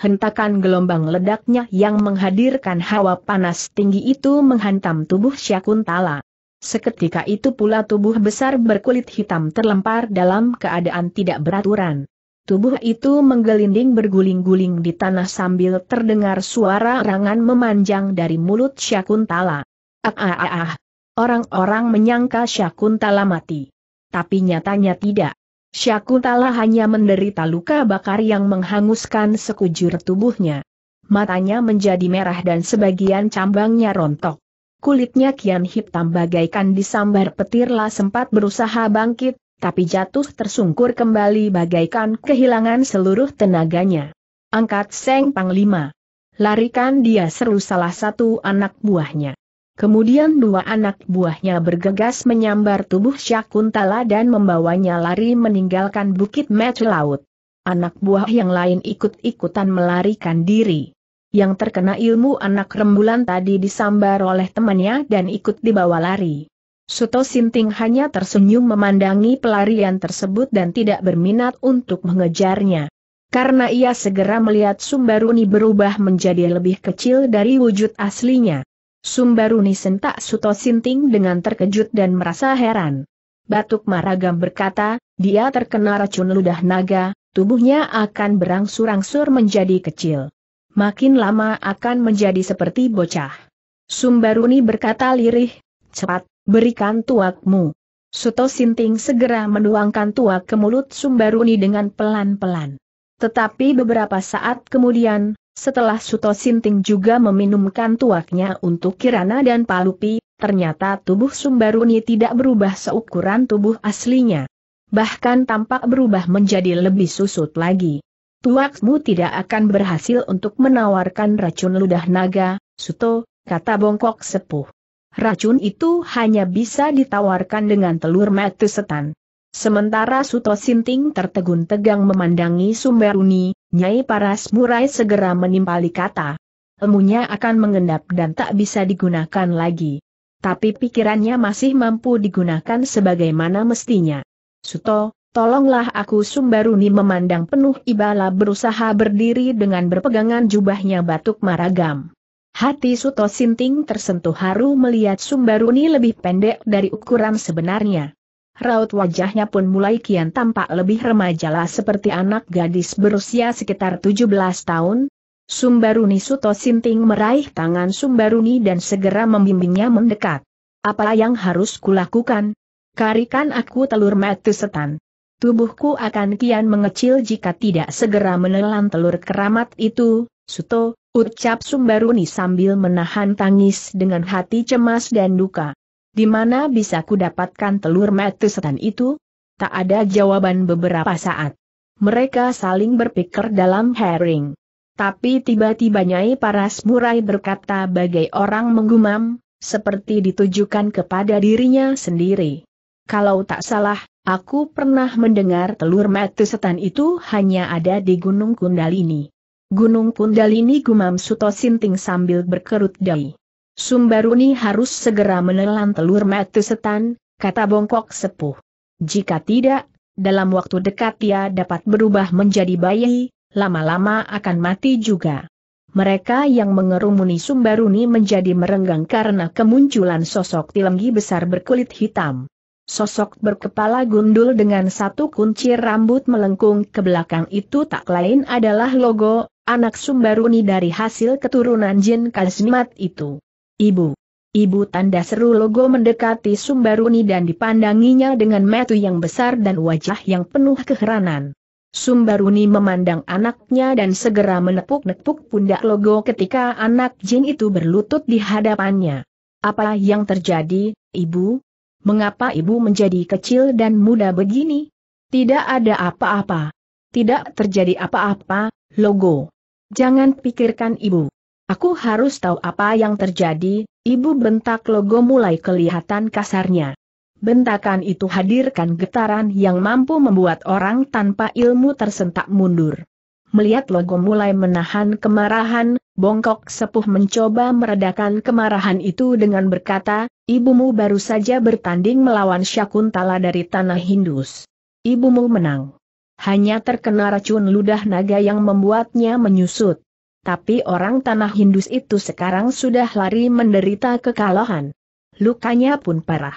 hentakan gelombang ledaknya yang menghadirkan hawa panas tinggi itu menghantam tubuh Syakuntala. Seketika itu pula tubuh besar berkulit hitam terlempar dalam keadaan tidak beraturan. Tubuh itu menggelinding berguling-guling di tanah sambil terdengar suara rangan memanjang dari mulut Syakuntala. Ah ah ah ah. Orang-orang menyangka Syakuntala mati. Tapi nyatanya tidak. Syakuntala hanya menderita luka bakar yang menghanguskan sekujur tubuhnya. Matanya menjadi merah dan sebagian cambangnya rontok. Kulitnya kian hitam bagaikan disambar petirlah sempat berusaha bangkit, tapi jatuh tersungkur kembali bagaikan kehilangan seluruh tenaganya. Angkat Seng Panglima. Larikan dia seru salah satu anak buahnya. Kemudian dua anak buahnya bergegas menyambar tubuh Syakuntala dan membawanya lari meninggalkan bukit match laut. Anak buah yang lain ikut-ikutan melarikan diri. Yang terkena ilmu anak rembulan tadi disambar oleh temannya dan ikut dibawa lari. Suto Sinting hanya tersenyum memandangi pelarian tersebut dan tidak berminat untuk mengejarnya. Karena ia segera melihat Sumbaruni berubah menjadi lebih kecil dari wujud aslinya. Sumbaruni sentak Suto Sinting dengan terkejut dan merasa heran. Batuk Maragam berkata, dia terkena racun ludah naga, tubuhnya akan berangsur-angsur menjadi kecil. Makin lama akan menjadi seperti bocah. Sumbaruni berkata lirih, cepat, berikan tuakmu. Suto Sinting segera menuangkan tuak ke mulut Sumbaruni dengan pelan-pelan. Tetapi beberapa saat kemudian, setelah Suto Sinting juga meminumkan tuaknya untuk Kirana dan Palupi, ternyata tubuh Sumbaruni tidak berubah seukuran tubuh aslinya. Bahkan tampak berubah menjadi lebih susut lagi. Tuakmu tidak akan berhasil untuk menawarkan racun ludah naga, Suto, kata bongkok sepuh. Racun itu hanya bisa ditawarkan dengan telur mati setan. Sementara Suto Sinting tertegun tegang memandangi Sumberuni, Nyai Paras Murai segera menimpali kata. Emunya akan mengendap dan tak bisa digunakan lagi. Tapi pikirannya masih mampu digunakan sebagaimana mestinya. Suto, tolonglah aku Sumbaruni memandang penuh ibala berusaha berdiri dengan berpegangan jubahnya batuk maragam. Hati Suto Sinting tersentuh haru melihat Sumbaruni lebih pendek dari ukuran sebenarnya raut wajahnya pun mulai kian tampak lebih remaja lah seperti anak gadis berusia sekitar 17 tahun. Sumbaruni Suto Sinting meraih tangan Sumbaruni dan segera membimbingnya mendekat. Apa yang harus kulakukan? Karikan aku telur metu setan. Tubuhku akan kian mengecil jika tidak segera menelan telur keramat itu, Suto, ucap Sumbaruni sambil menahan tangis dengan hati cemas dan duka. Di mana bisa ku dapatkan telur mati setan itu? Tak ada jawaban beberapa saat. Mereka saling berpikir dalam herring. Tapi tiba-tiba Nyai Paras Murai berkata bagai orang menggumam, seperti ditujukan kepada dirinya sendiri. Kalau tak salah, aku pernah mendengar telur mati setan itu hanya ada di Gunung Kundalini. Gunung Kundalini gumam Suto Sinting sambil berkerut dahi. Sumbaruni harus segera menelan telur mati setan, kata bongkok sepuh. Jika tidak, dalam waktu dekat ia dapat berubah menjadi bayi, lama-lama akan mati juga. Mereka yang mengerumuni Sumbaruni menjadi merenggang karena kemunculan sosok tilenggi besar berkulit hitam. Sosok berkepala gundul dengan satu kuncir rambut melengkung ke belakang itu tak lain adalah logo, anak Sumbaruni dari hasil keturunan jin Kazmat itu. Ibu. Ibu tanda seru logo mendekati Sumbaruni dan dipandanginya dengan metu yang besar dan wajah yang penuh keheranan. Sumbaruni memandang anaknya dan segera menepuk-nepuk pundak logo ketika anak jin itu berlutut di hadapannya. Apa yang terjadi, ibu? Mengapa ibu menjadi kecil dan muda begini? Tidak ada apa-apa. Tidak terjadi apa-apa, logo. Jangan pikirkan ibu. Aku harus tahu apa yang terjadi, ibu bentak logo mulai kelihatan kasarnya. Bentakan itu hadirkan getaran yang mampu membuat orang tanpa ilmu tersentak mundur. Melihat logo mulai menahan kemarahan, bongkok sepuh mencoba meredakan kemarahan itu dengan berkata, ibumu baru saja bertanding melawan Syakuntala dari tanah Hindus. Ibumu menang. Hanya terkena racun ludah naga yang membuatnya menyusut tapi orang tanah Hindus itu sekarang sudah lari menderita kekalahan. Lukanya pun parah.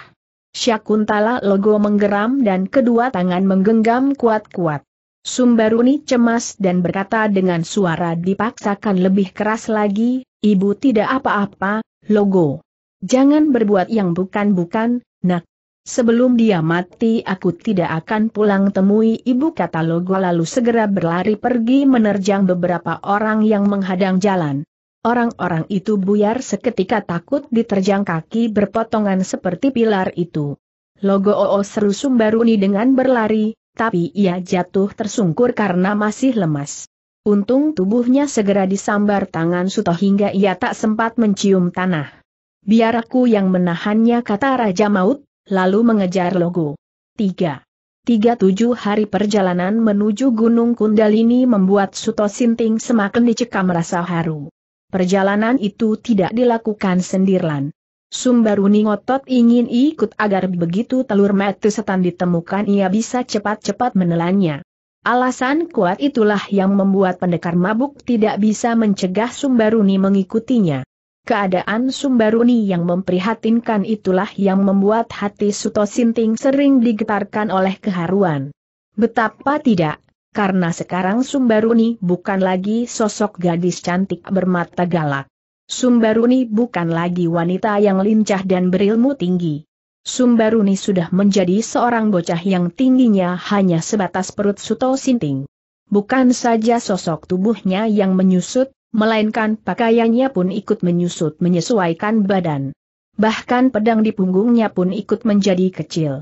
Syakuntala Logo menggeram dan kedua tangan menggenggam kuat-kuat. Sumbaruni cemas dan berkata dengan suara dipaksakan lebih keras lagi, Ibu tidak apa-apa, Logo. Jangan berbuat yang bukan-bukan, nak. Sebelum dia mati aku tidak akan pulang temui ibu kata Logo lalu segera berlari pergi menerjang beberapa orang yang menghadang jalan. Orang-orang itu buyar seketika takut diterjang kaki berpotongan seperti pilar itu. Logo Oo oh, oh, seru Sumbaruni dengan berlari, tapi ia jatuh tersungkur karena masih lemas. Untung tubuhnya segera disambar tangan Suto hingga ia tak sempat mencium tanah. Biar aku yang menahannya kata Raja Maut, lalu mengejar logo. 3. Tiga hari perjalanan menuju Gunung Kundalini membuat Suto Sinting semakin dicekam rasa haru. Perjalanan itu tidak dilakukan sendirian. Sumbaruni ngotot ingin ikut agar begitu telur mati setan ditemukan ia bisa cepat-cepat menelannya. Alasan kuat itulah yang membuat pendekar mabuk tidak bisa mencegah Sumbaruni mengikutinya. Keadaan Sumbaruni yang memprihatinkan itulah yang membuat hati Suto Sinting sering digetarkan oleh keharuan. Betapa tidak, karena sekarang Sumbaruni bukan lagi sosok gadis cantik bermata galak. Sumbaruni bukan lagi wanita yang lincah dan berilmu tinggi. Sumbaruni sudah menjadi seorang bocah yang tingginya hanya sebatas perut Suto Sinting. Bukan saja sosok tubuhnya yang menyusut, melainkan pakaiannya pun ikut menyusut menyesuaikan badan. Bahkan pedang di punggungnya pun ikut menjadi kecil.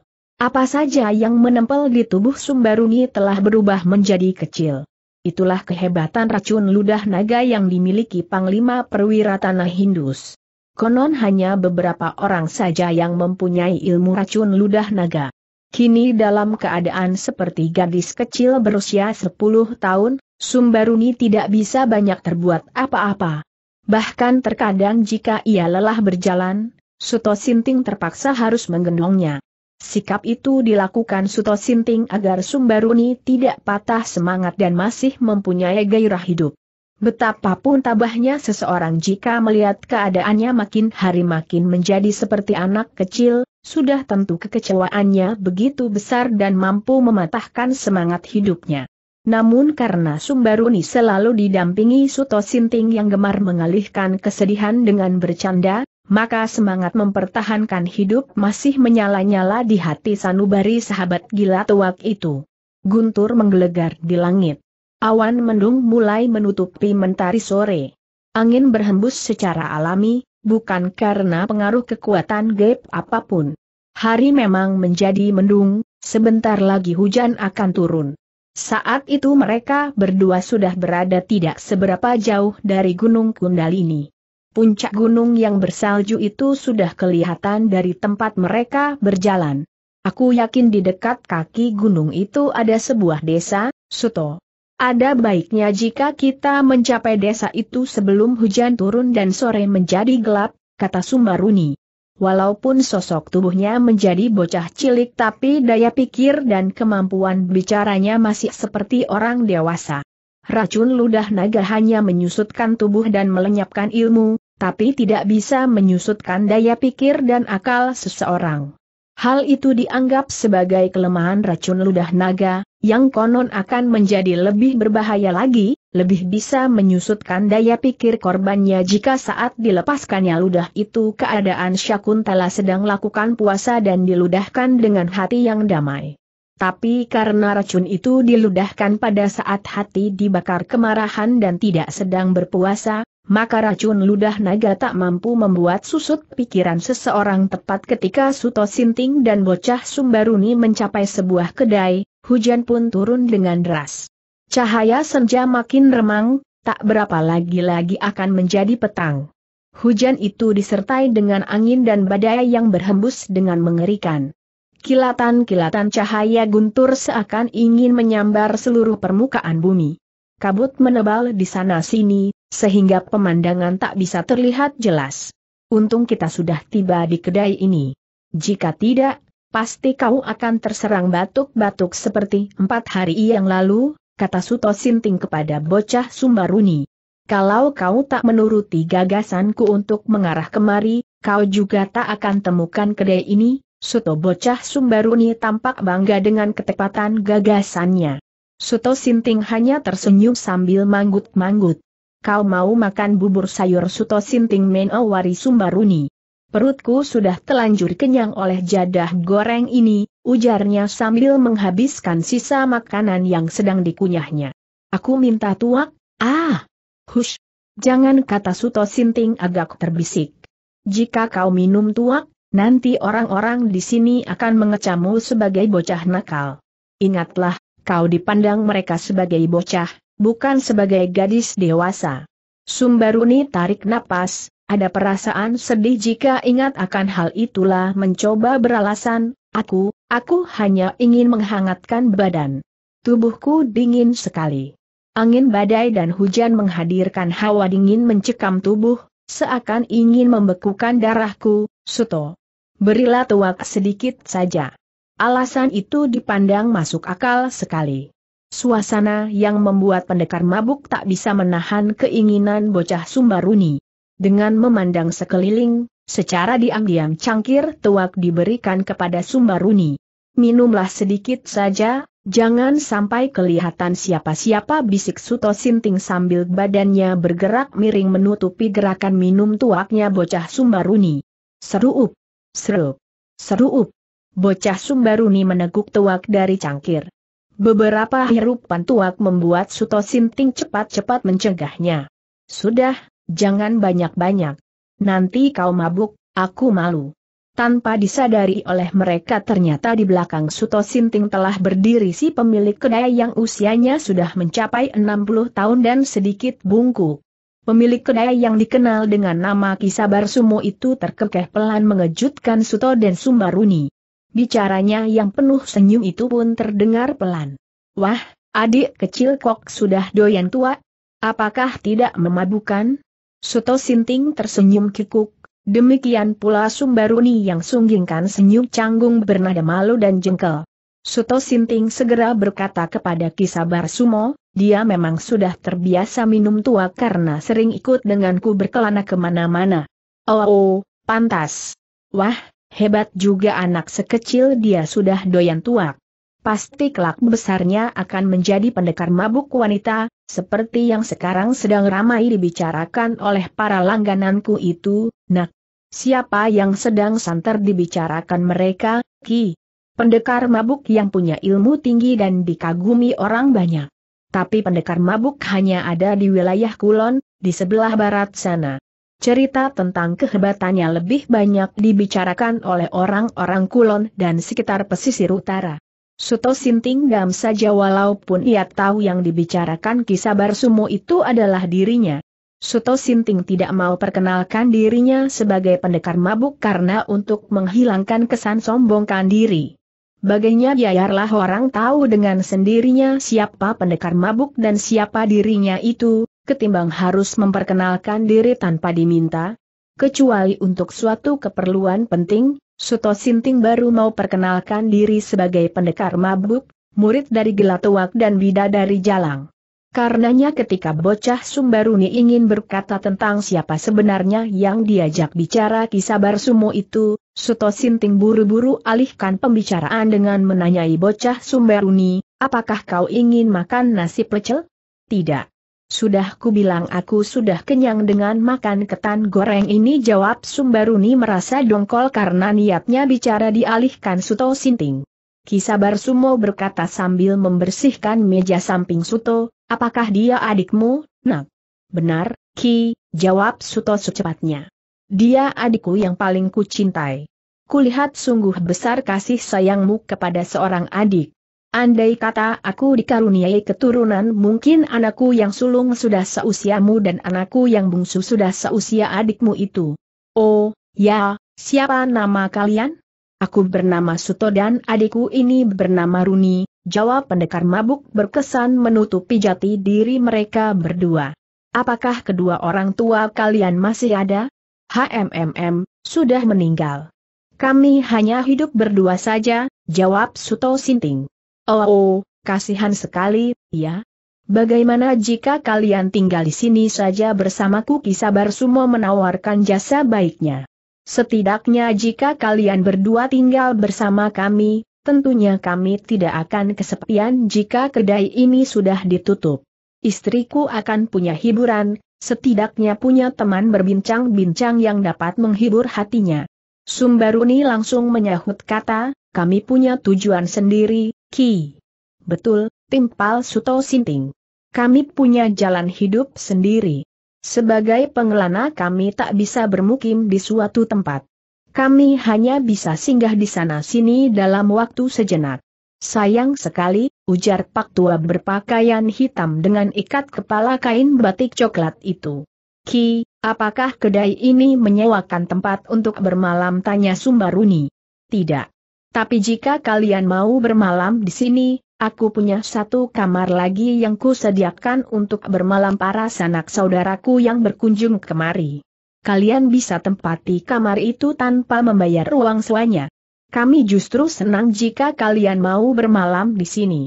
Apa saja yang menempel di tubuh Sumbaruni telah berubah menjadi kecil. Itulah kehebatan racun ludah naga yang dimiliki Panglima Perwira Tanah Hindus. Konon hanya beberapa orang saja yang mempunyai ilmu racun ludah naga. Kini dalam keadaan seperti gadis kecil berusia 10 tahun, Sumbaruni tidak bisa banyak terbuat apa-apa. Bahkan terkadang jika ia lelah berjalan, Suto Sinting terpaksa harus menggendongnya. Sikap itu dilakukan Suto Sinting agar Sumbaruni tidak patah semangat dan masih mempunyai gairah hidup. Betapapun tabahnya seseorang jika melihat keadaannya makin hari makin menjadi seperti anak kecil, sudah tentu kekecewaannya begitu besar dan mampu mematahkan semangat hidupnya. Namun karena Sumbaruni selalu didampingi Suto Sinting yang gemar mengalihkan kesedihan dengan bercanda, maka semangat mempertahankan hidup masih menyala-nyala di hati sanubari sahabat gila tuak itu. Guntur menggelegar di langit. Awan mendung mulai menutupi mentari sore. Angin berhembus secara alami, bukan karena pengaruh kekuatan gap apapun. Hari memang menjadi mendung, sebentar lagi hujan akan turun. Saat itu mereka berdua sudah berada tidak seberapa jauh dari Gunung Kundalini. Puncak gunung yang bersalju itu sudah kelihatan dari tempat mereka berjalan. Aku yakin di dekat kaki gunung itu ada sebuah desa, Suto. Ada baiknya jika kita mencapai desa itu sebelum hujan turun dan sore menjadi gelap, kata Sumbaruni. Walaupun sosok tubuhnya menjadi bocah cilik tapi daya pikir dan kemampuan bicaranya masih seperti orang dewasa. Racun ludah naga hanya menyusutkan tubuh dan melenyapkan ilmu, tapi tidak bisa menyusutkan daya pikir dan akal seseorang. Hal itu dianggap sebagai kelemahan racun ludah naga, yang konon akan menjadi lebih berbahaya lagi, lebih bisa menyusutkan daya pikir korbannya jika saat dilepaskannya ludah itu keadaan Syakuntala sedang lakukan puasa dan diludahkan dengan hati yang damai. Tapi karena racun itu diludahkan pada saat hati dibakar kemarahan dan tidak sedang berpuasa, maka racun ludah naga tak mampu membuat susut pikiran seseorang tepat ketika Suto Sinting dan bocah Sumbaruni mencapai sebuah kedai, hujan pun turun dengan deras. Cahaya senja makin remang, tak berapa lagi-lagi akan menjadi petang. Hujan itu disertai dengan angin dan badai yang berhembus dengan mengerikan. Kilatan-kilatan cahaya guntur seakan ingin menyambar seluruh permukaan bumi. Kabut menebal di sana-sini, sehingga pemandangan tak bisa terlihat jelas. Untung kita sudah tiba di kedai ini. Jika tidak, pasti kau akan terserang batuk-batuk seperti empat hari yang lalu, kata Suto Sinting kepada bocah Sumbaruni. Kalau kau tak menuruti gagasanku untuk mengarah kemari, kau juga tak akan temukan kedai ini, Suto bocah Sumbaruni tampak bangga dengan ketepatan gagasannya. Suto Sinting hanya tersenyum sambil manggut-manggut. Kau mau makan bubur sayur Suto Sinting menawari Sumbaruni. Perutku sudah telanjur kenyang oleh jadah goreng ini, ujarnya sambil menghabiskan sisa makanan yang sedang dikunyahnya. Aku minta tuak, ah! Hush! Jangan kata Suto Sinting agak terbisik. Jika kau minum tuak, nanti orang-orang di sini akan mengecammu sebagai bocah nakal. Ingatlah, kau dipandang mereka sebagai bocah, bukan sebagai gadis dewasa. Sumbaruni tarik napas, ada perasaan sedih jika ingat akan hal itulah mencoba beralasan, aku, aku hanya ingin menghangatkan badan. Tubuhku dingin sekali. Angin badai dan hujan menghadirkan hawa dingin mencekam tubuh, seakan ingin membekukan darahku, Suto. Berilah tuak sedikit saja. Alasan itu dipandang masuk akal sekali suasana yang membuat pendekar mabuk tak bisa menahan keinginan bocah Sumbaruni. Dengan memandang sekeliling, secara diam-diam cangkir tuak diberikan kepada Sumbaruni. Minumlah sedikit saja, jangan sampai kelihatan siapa-siapa bisik Suto Sinting sambil badannya bergerak miring menutupi gerakan minum tuaknya bocah Sumbaruni. Seruup! seruup, Seruup! Bocah Sumbaruni meneguk tuak dari cangkir. Beberapa hirupan tuak membuat Suto Sinting cepat-cepat mencegahnya. Sudah, jangan banyak-banyak. Nanti kau mabuk, aku malu. Tanpa disadari oleh mereka ternyata di belakang Suto Sinting telah berdiri si pemilik kedai yang usianya sudah mencapai 60 tahun dan sedikit bungku. Pemilik kedai yang dikenal dengan nama Kisabar Sumo itu terkekeh pelan mengejutkan Suto dan Sumbaruni. Bicaranya yang penuh senyum itu pun terdengar pelan. Wah, adik kecil kok sudah doyan tua? Apakah tidak memabukan? Suto Sinting tersenyum kikuk, demikian pula Sumbaruni yang sunggingkan senyum canggung bernada malu dan jengkel. Suto Sinting segera berkata kepada Kisabar Sumo, dia memang sudah terbiasa minum tua karena sering ikut denganku berkelana kemana-mana. Oh, oh, pantas. Wah, Hebat juga anak sekecil dia sudah doyan tua. Pasti kelak besarnya akan menjadi pendekar mabuk wanita, seperti yang sekarang sedang ramai dibicarakan oleh para langgananku itu, nak. Siapa yang sedang santer dibicarakan mereka, Ki? Pendekar mabuk yang punya ilmu tinggi dan dikagumi orang banyak. Tapi pendekar mabuk hanya ada di wilayah Kulon, di sebelah barat sana. Cerita tentang kehebatannya lebih banyak dibicarakan oleh orang-orang Kulon dan sekitar pesisir utara. Suto Sinting Gam saja walaupun ia tahu yang dibicarakan kisah Barsumo itu adalah dirinya. Suto Sinting tidak mau perkenalkan dirinya sebagai pendekar mabuk karena untuk menghilangkan kesan sombongkan diri. Baginya biarlah orang tahu dengan sendirinya siapa pendekar mabuk dan siapa dirinya itu, ketimbang harus memperkenalkan diri tanpa diminta, kecuali untuk suatu keperluan penting, Suto Sinting baru mau perkenalkan diri sebagai pendekar mabuk, murid dari Gelatuak dan bida dari Jalang. Karenanya ketika bocah Sumbaruni ingin berkata tentang siapa sebenarnya yang diajak bicara kisah Sumo itu, Suto Sinting buru-buru alihkan pembicaraan dengan menanyai bocah Sumbaruni, apakah kau ingin makan nasi pecel? Tidak. Sudah kubilang aku sudah kenyang dengan makan ketan goreng ini jawab Sumbaruni merasa dongkol karena niatnya bicara dialihkan Suto Sinting. Kisabar Sumo berkata sambil membersihkan meja samping Suto, apakah dia adikmu, nak? Benar, Ki, jawab Suto secepatnya. Dia adikku yang paling kucintai. Kulihat sungguh besar kasih sayangmu kepada seorang adik. Andai kata aku dikaruniai keturunan mungkin anakku yang sulung sudah seusiamu dan anakku yang bungsu sudah seusia adikmu itu. Oh, ya, siapa nama kalian? Aku bernama Suto dan adikku ini bernama Runi, jawab pendekar mabuk berkesan menutupi jati diri mereka berdua. Apakah kedua orang tua kalian masih ada? HMMM, sudah meninggal. Kami hanya hidup berdua saja, jawab Suto Sinting. Oh, oh kasihan sekali, ya. Bagaimana jika kalian tinggal di sini saja bersamaku Kisabar Sumo menawarkan jasa baiknya. Setidaknya jika kalian berdua tinggal bersama kami, tentunya kami tidak akan kesepian jika kedai ini sudah ditutup. Istriku akan punya hiburan, setidaknya punya teman berbincang-bincang yang dapat menghibur hatinya. Sumbaruni langsung menyahut kata, kami punya tujuan sendiri, Ki. Betul, timpal Suto Sinting. Kami punya jalan hidup sendiri. Sebagai pengelana kami tak bisa bermukim di suatu tempat. Kami hanya bisa singgah di sana-sini dalam waktu sejenak. Sayang sekali, ujar Pak Tua berpakaian hitam dengan ikat kepala kain batik coklat itu. Ki, apakah kedai ini menyewakan tempat untuk bermalam tanya Sumbaruni? Tidak. Tapi jika kalian mau bermalam di sini, aku punya satu kamar lagi yang kusediakan untuk bermalam para sanak saudaraku yang berkunjung kemari. Kalian bisa tempati kamar itu tanpa membayar uang semuanya. Kami justru senang jika kalian mau bermalam di sini.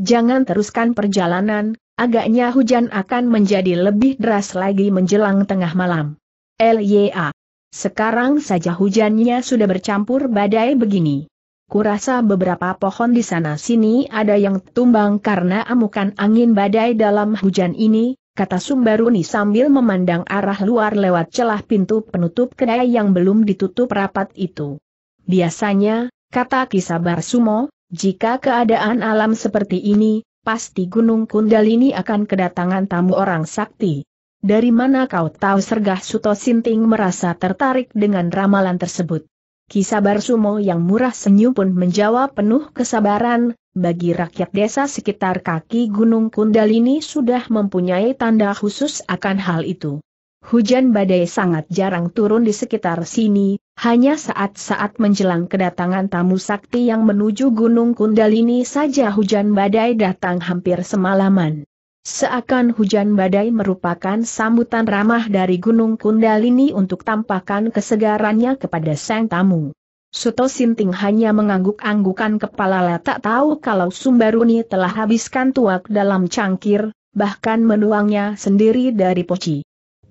Jangan teruskan perjalanan, agaknya hujan akan menjadi lebih deras lagi menjelang tengah malam. LYA. Sekarang saja hujannya sudah bercampur badai begini. Kurasa beberapa pohon di sana-sini ada yang tumbang karena amukan angin badai dalam hujan ini, kata Sumbaruni sambil memandang arah luar lewat celah pintu penutup kedai yang belum ditutup rapat itu. Biasanya, kata Kisabar Sumo, jika keadaan alam seperti ini, pasti Gunung Kundalini akan kedatangan tamu orang sakti. Dari mana kau tahu Sergah Suto Sinting merasa tertarik dengan ramalan tersebut? Kisabar Sumo yang murah senyum pun menjawab penuh kesabaran, bagi rakyat desa sekitar kaki Gunung Kundalini sudah mempunyai tanda khusus akan hal itu. Hujan badai sangat jarang turun di sekitar sini, hanya saat-saat menjelang kedatangan tamu sakti yang menuju Gunung Kundalini saja hujan badai datang hampir semalaman. Seakan hujan badai merupakan sambutan ramah dari Gunung Kundalini untuk tampakan kesegarannya kepada sang tamu. Suto Sinting hanya mengangguk-anggukan kepala tak tahu kalau Sumbaruni telah habiskan tuak dalam cangkir, bahkan menuangnya sendiri dari poci.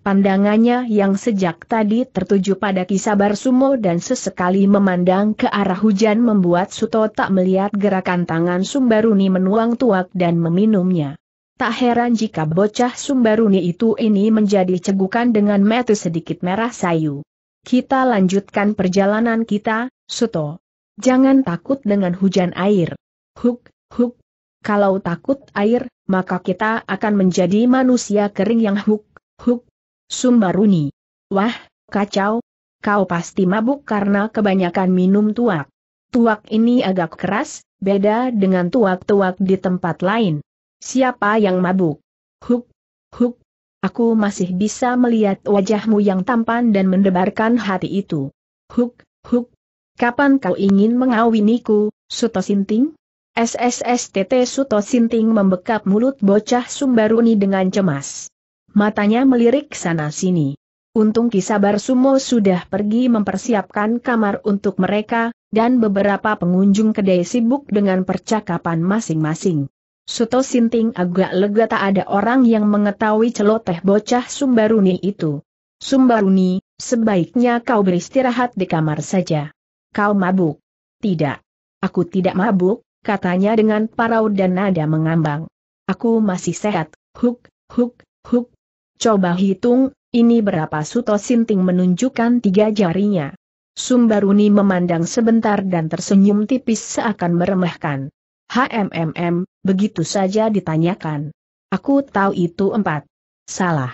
Pandangannya yang sejak tadi tertuju pada kisabar sumo dan sesekali memandang ke arah hujan membuat Suto tak melihat gerakan tangan Sumbaruni menuang tuak dan meminumnya. Tak heran jika bocah Sumbaruni itu ini menjadi cegukan dengan mata sedikit merah sayu. Kita lanjutkan perjalanan kita, Suto. Jangan takut dengan hujan air. Huk, huk. Kalau takut air, maka kita akan menjadi manusia kering yang huk, huk. Sumbaruni. Wah, kacau. Kau pasti mabuk karena kebanyakan minum tuak. Tuak ini agak keras, beda dengan tuak-tuak di tempat lain. Siapa yang mabuk? Huk, huk, aku masih bisa melihat wajahmu yang tampan dan mendebarkan hati itu. Huk, huk, kapan kau ingin mengawiniku, Suto Sinting? SSSTT Suto Sinting membekap mulut bocah Sumbaruni dengan cemas. Matanya melirik sana-sini. Untung Kisabar Sumo sudah pergi mempersiapkan kamar untuk mereka, dan beberapa pengunjung kedai sibuk dengan percakapan masing-masing. Suto Sinting agak lega tak ada orang yang mengetahui celoteh bocah Sumbaruni itu. Sumbaruni, sebaiknya kau beristirahat di kamar saja. Kau mabuk? Tidak. Aku tidak mabuk, katanya dengan parau dan nada mengambang. Aku masih sehat, huk, huk, huk. Coba hitung, ini berapa Suto Sinting menunjukkan tiga jarinya. Sumbaruni memandang sebentar dan tersenyum tipis seakan meremehkan. HMMM, begitu saja ditanyakan. Aku tahu itu empat. Salah.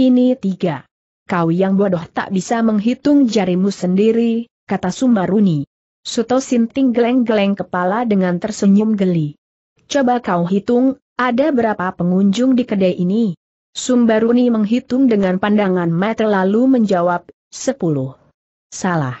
Ini tiga. Kau yang bodoh tak bisa menghitung jarimu sendiri, kata Sumbaruni. Suto Sinting geleng-geleng kepala dengan tersenyum geli. Coba kau hitung, ada berapa pengunjung di kedai ini? Sumbaruni menghitung dengan pandangan mata lalu menjawab, sepuluh. Salah.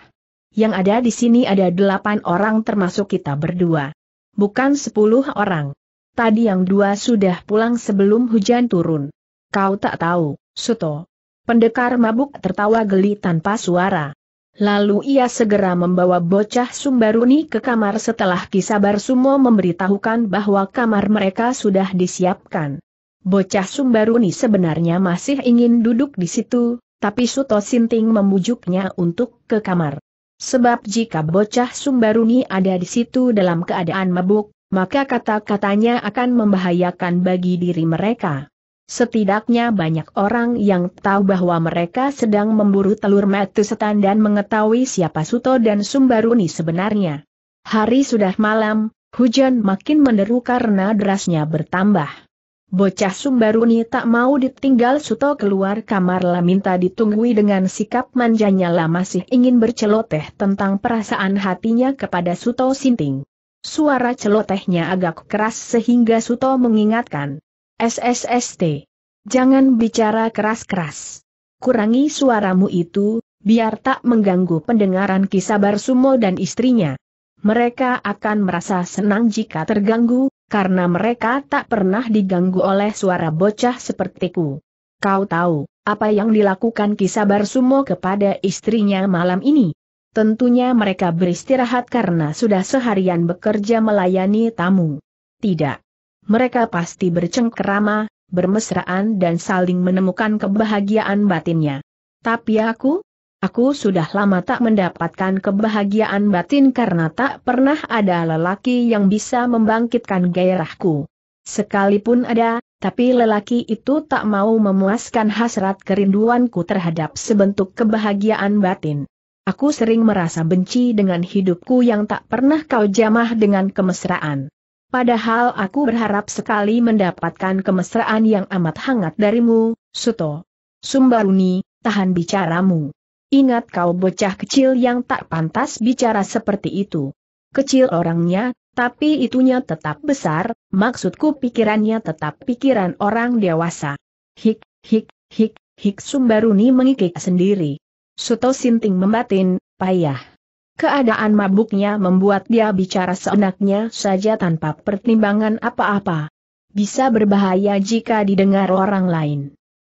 Yang ada di sini ada delapan orang termasuk kita berdua bukan sepuluh orang. Tadi yang dua sudah pulang sebelum hujan turun. Kau tak tahu, Suto. Pendekar mabuk tertawa geli tanpa suara. Lalu ia segera membawa bocah Sumbaruni ke kamar setelah Kisabar Sumo memberitahukan bahwa kamar mereka sudah disiapkan. Bocah Sumbaruni sebenarnya masih ingin duduk di situ, tapi Suto Sinting membujuknya untuk ke kamar. Sebab jika bocah Sumbaruni ada di situ dalam keadaan mabuk, maka kata-katanya akan membahayakan bagi diri mereka. Setidaknya banyak orang yang tahu bahwa mereka sedang memburu telur metu setan dan mengetahui siapa Suto dan Sumbaruni sebenarnya. Hari sudah malam, hujan makin menderu karena derasnya bertambah. Bocah Sumbaruni tak mau ditinggal Suto keluar kamar lah minta ditunggui dengan sikap manjanya lah masih ingin berceloteh tentang perasaan hatinya kepada Suto Sinting. Suara celotehnya agak keras sehingga Suto mengingatkan. SSST. Jangan bicara keras-keras. Kurangi suaramu itu, biar tak mengganggu pendengaran kisah Barsumo dan istrinya. Mereka akan merasa senang jika terganggu, karena mereka tak pernah diganggu oleh suara bocah sepertiku. Kau tahu, apa yang dilakukan Kisabar Sumo kepada istrinya malam ini? Tentunya mereka beristirahat karena sudah seharian bekerja melayani tamu. Tidak. Mereka pasti bercengkerama, bermesraan dan saling menemukan kebahagiaan batinnya. Tapi aku, Aku sudah lama tak mendapatkan kebahagiaan batin karena tak pernah ada lelaki yang bisa membangkitkan gairahku. Sekalipun ada, tapi lelaki itu tak mau memuaskan hasrat kerinduanku terhadap sebentuk kebahagiaan batin. Aku sering merasa benci dengan hidupku yang tak pernah kau jamah dengan kemesraan. Padahal aku berharap sekali mendapatkan kemesraan yang amat hangat darimu, Suto. Sumbaruni, tahan bicaramu. Ingat kau bocah kecil yang tak pantas bicara seperti itu. Kecil orangnya, tapi itunya tetap besar, maksudku pikirannya tetap pikiran orang dewasa. Hik, hik, hik, hik Sumbaruni mengikik sendiri. Suto Sinting membatin, payah. Keadaan mabuknya membuat dia bicara seenaknya saja tanpa pertimbangan apa-apa. Bisa berbahaya jika didengar orang lain.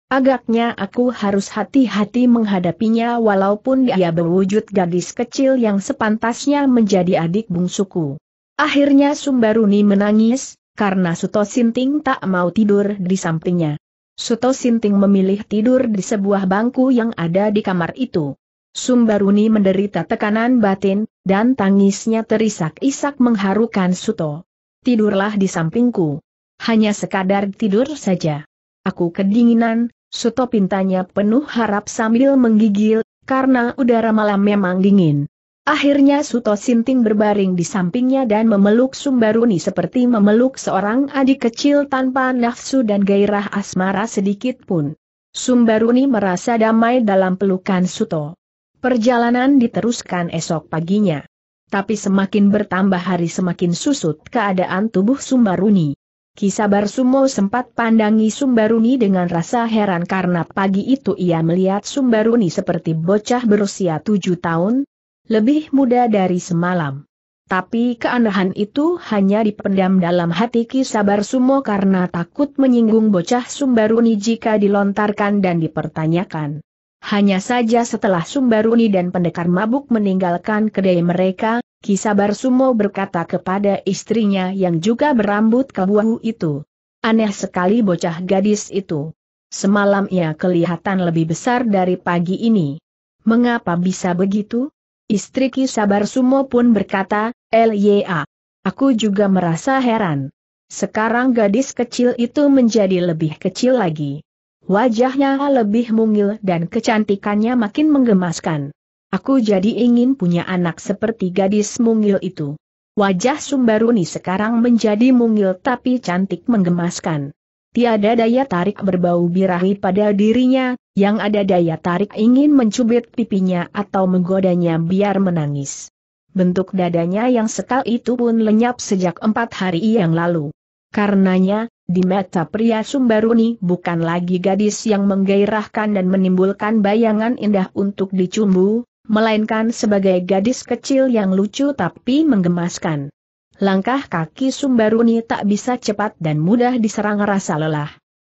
Agaknya aku harus hati-hati menghadapinya walaupun dia berwujud gadis kecil yang sepantasnya menjadi adik bungsuku. Akhirnya Sumbaruni menangis, karena Suto Sinting tak mau tidur di sampingnya. Suto Sinting memilih tidur di sebuah bangku yang ada di kamar itu. Sumbaruni menderita tekanan batin, dan tangisnya terisak-isak mengharukan Suto. Tidurlah di sampingku. Hanya sekadar tidur saja. Aku kedinginan, Suto pintanya penuh harap sambil menggigil, karena udara malam memang dingin. Akhirnya Suto Sinting berbaring di sampingnya dan memeluk Sumbaruni seperti memeluk seorang adik kecil tanpa nafsu dan gairah asmara sedikit pun. Sumbaruni merasa damai dalam pelukan Suto. Perjalanan diteruskan esok paginya. Tapi semakin bertambah hari semakin susut keadaan tubuh Sumbaruni. Kisabar Sumo sempat pandangi Sumbaruni dengan rasa heran karena pagi itu ia melihat Sumbaruni seperti bocah berusia tujuh tahun, lebih muda dari semalam. Tapi keanehan itu hanya dipendam dalam hati Kisabar Sumo karena takut menyinggung bocah Sumbaruni jika dilontarkan dan dipertanyakan. Hanya saja setelah Sumbaruni dan pendekar mabuk meninggalkan kedai mereka, Kisabar Sumo berkata kepada istrinya yang juga berambut kebuahu itu. Aneh sekali bocah gadis itu. Semalam ia kelihatan lebih besar dari pagi ini. Mengapa bisa begitu? Istri Kisabar Sumo pun berkata, L.Y.A. Aku juga merasa heran. Sekarang gadis kecil itu menjadi lebih kecil lagi. Wajahnya lebih mungil dan kecantikannya makin menggemaskan. Aku jadi ingin punya anak seperti gadis mungil itu. Wajah Sumbaruni sekarang menjadi mungil tapi cantik menggemaskan. Tiada daya tarik berbau birahi pada dirinya, yang ada daya tarik ingin mencubit pipinya atau menggodanya biar menangis. Bentuk dadanya yang sekal itu pun lenyap sejak empat hari yang lalu. Karenanya, di mata pria Sumbaruni bukan lagi gadis yang menggairahkan dan menimbulkan bayangan indah untuk dicumbu, melainkan sebagai gadis kecil yang lucu tapi menggemaskan. Langkah kaki Sumbaruni tak bisa cepat dan mudah diserang rasa lelah.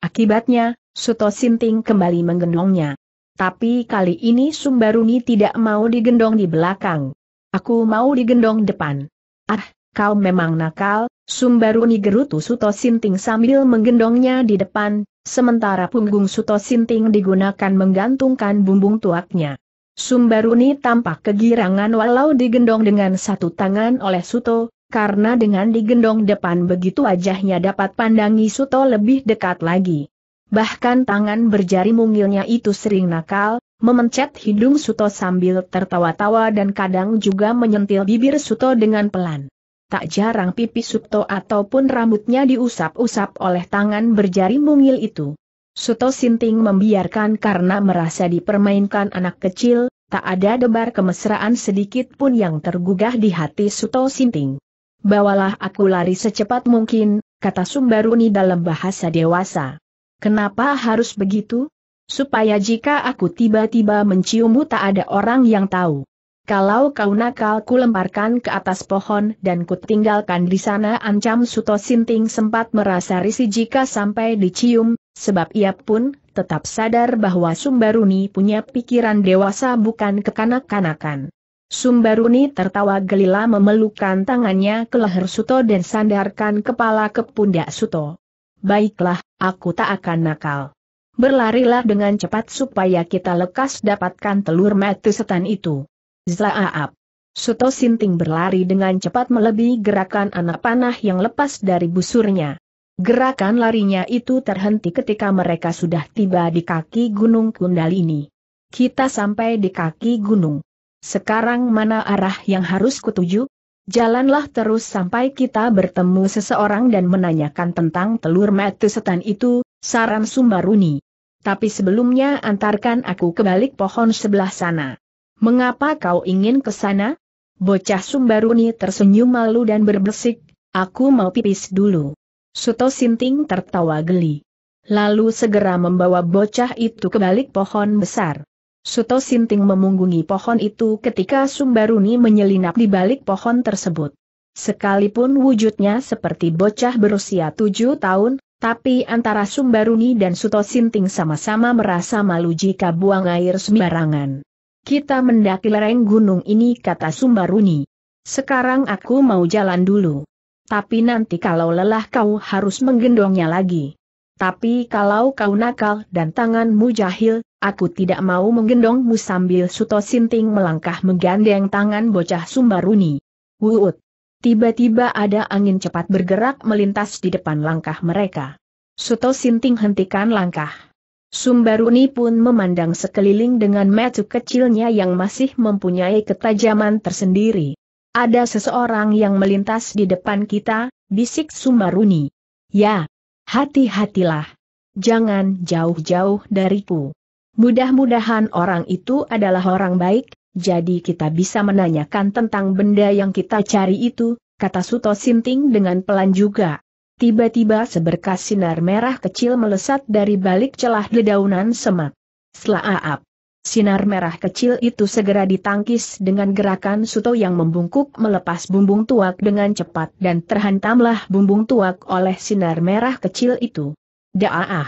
Akibatnya, Suto Sinting kembali menggendongnya. Tapi kali ini Sumbaruni tidak mau digendong di belakang. Aku mau digendong depan. Ah, kau memang nakal, Sumbaruni gerutu Suto Sinting sambil menggendongnya di depan, sementara punggung Suto Sinting digunakan menggantungkan bumbung tuaknya. Sumbaruni tampak kegirangan walau digendong dengan satu tangan oleh Suto, karena dengan digendong depan begitu wajahnya dapat pandangi Suto lebih dekat lagi. Bahkan tangan berjari mungilnya itu sering nakal, memencet hidung Suto sambil tertawa-tawa dan kadang juga menyentil bibir Suto dengan pelan. Tak jarang pipi Suto ataupun rambutnya diusap-usap oleh tangan berjari mungil itu. Suto Sinting membiarkan karena merasa dipermainkan anak kecil, tak ada debar kemesraan sedikit pun yang tergugah di hati Suto Sinting. Bawalah aku lari secepat mungkin, kata Sumbaruni dalam bahasa dewasa. Kenapa harus begitu? Supaya jika aku tiba-tiba menciummu tak ada orang yang tahu. Kalau kau nakal ku lemparkan ke atas pohon dan ku tinggalkan di sana ancam Suto Sinting sempat merasa risih jika sampai dicium, sebab ia pun tetap sadar bahwa Sumbaruni punya pikiran dewasa bukan kekanak-kanakan. Sumbaruni tertawa gelila memelukkan tangannya ke leher Suto dan sandarkan kepala ke pundak Suto. Baiklah, aku tak akan nakal. Berlarilah dengan cepat supaya kita lekas dapatkan telur mati setan itu. Zlaaap. Suto Sinting berlari dengan cepat melebihi gerakan anak panah yang lepas dari busurnya. Gerakan larinya itu terhenti ketika mereka sudah tiba di kaki Gunung Kundalini. Kita sampai di kaki gunung. Sekarang mana arah yang harus kutuju? Jalanlah terus sampai kita bertemu seseorang dan menanyakan tentang telur metu setan itu, saran Sumbaruni. Tapi sebelumnya antarkan aku ke balik pohon sebelah sana. Mengapa kau ingin ke sana? Bocah Sumbaruni tersenyum malu dan berbesik, aku mau pipis dulu. Suto Sinting tertawa geli. Lalu segera membawa bocah itu ke balik pohon besar. Suto Sinting memunggungi pohon itu ketika Sumbaruni menyelinap di balik pohon tersebut. Sekalipun wujudnya seperti bocah berusia tujuh tahun, tapi antara Sumbaruni dan Suto Sinting sama-sama merasa malu jika buang air sembarangan. Kita mendaki lereng gunung ini kata Sumbaruni. Sekarang aku mau jalan dulu. Tapi nanti kalau lelah kau harus menggendongnya lagi. Tapi kalau kau nakal dan tanganmu jahil, aku tidak mau menggendongmu sambil Suto Sinting melangkah menggandeng tangan bocah Sumbaruni. Wuut. Tiba-tiba ada angin cepat bergerak melintas di depan langkah mereka. Suto Sinting hentikan langkah. Sumbaruni pun memandang sekeliling dengan mata kecilnya yang masih mempunyai ketajaman tersendiri. Ada seseorang yang melintas di depan kita, bisik Sumbaruni. Ya, hati-hatilah. Jangan jauh-jauh dariku. Mudah-mudahan orang itu adalah orang baik, jadi kita bisa menanyakan tentang benda yang kita cari itu, kata Suto Sinting dengan pelan juga. Tiba-tiba seberkas sinar merah kecil melesat dari balik celah dedaunan semak. Selaap. Sinar merah kecil itu segera ditangkis dengan gerakan Suto yang membungkuk melepas bumbung tuak dengan cepat dan terhantamlah bumbung tuak oleh sinar merah kecil itu. Daaah!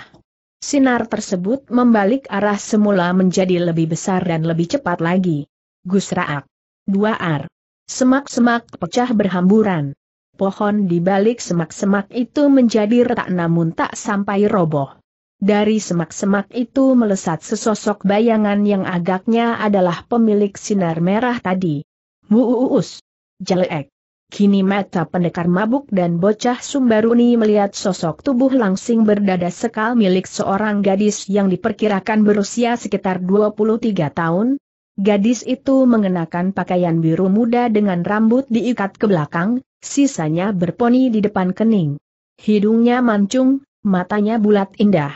Sinar tersebut membalik arah semula menjadi lebih besar dan lebih cepat lagi. Gusraak! Dua ar! Semak-semak pecah berhamburan pohon di balik semak-semak itu menjadi retak namun tak sampai roboh. Dari semak-semak itu melesat sesosok bayangan yang agaknya adalah pemilik sinar merah tadi. Muus. Jelek. Kini mata pendekar mabuk dan bocah Sumbaruni melihat sosok tubuh langsing berdada sekal milik seorang gadis yang diperkirakan berusia sekitar 23 tahun. Gadis itu mengenakan pakaian biru muda dengan rambut diikat ke belakang, sisanya berponi di depan kening. Hidungnya mancung, matanya bulat indah.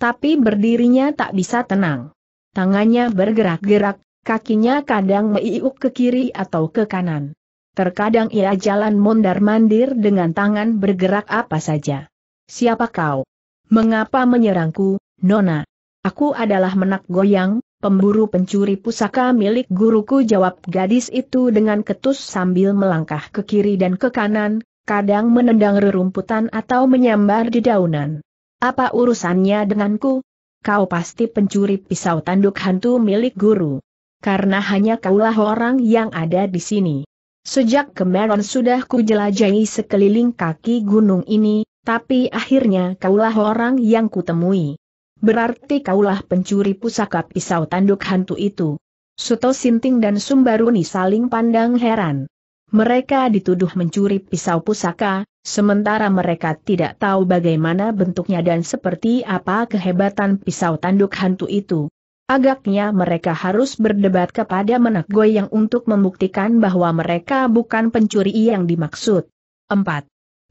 Tapi berdirinya tak bisa tenang. Tangannya bergerak-gerak, kakinya kadang meiuk ke kiri atau ke kanan. Terkadang ia jalan mondar-mandir dengan tangan bergerak apa saja. Siapa kau? Mengapa menyerangku, Nona? Aku adalah menak goyang, pemburu pencuri pusaka milik guruku jawab gadis itu dengan ketus sambil melangkah ke kiri dan ke kanan, kadang menendang rerumputan atau menyambar di daunan. Apa urusannya denganku? Kau pasti pencuri pisau tanduk hantu milik guru. Karena hanya kaulah orang yang ada di sini. Sejak kemarin sudah jelajahi sekeliling kaki gunung ini, tapi akhirnya kaulah orang yang kutemui. Berarti kaulah pencuri pusaka pisau tanduk hantu itu. Suto Sinting dan Sumbaruni saling pandang heran. Mereka dituduh mencuri pisau pusaka, sementara mereka tidak tahu bagaimana bentuknya dan seperti apa kehebatan pisau tanduk hantu itu. Agaknya mereka harus berdebat kepada menak goyang untuk membuktikan bahwa mereka bukan pencuri yang dimaksud. 4.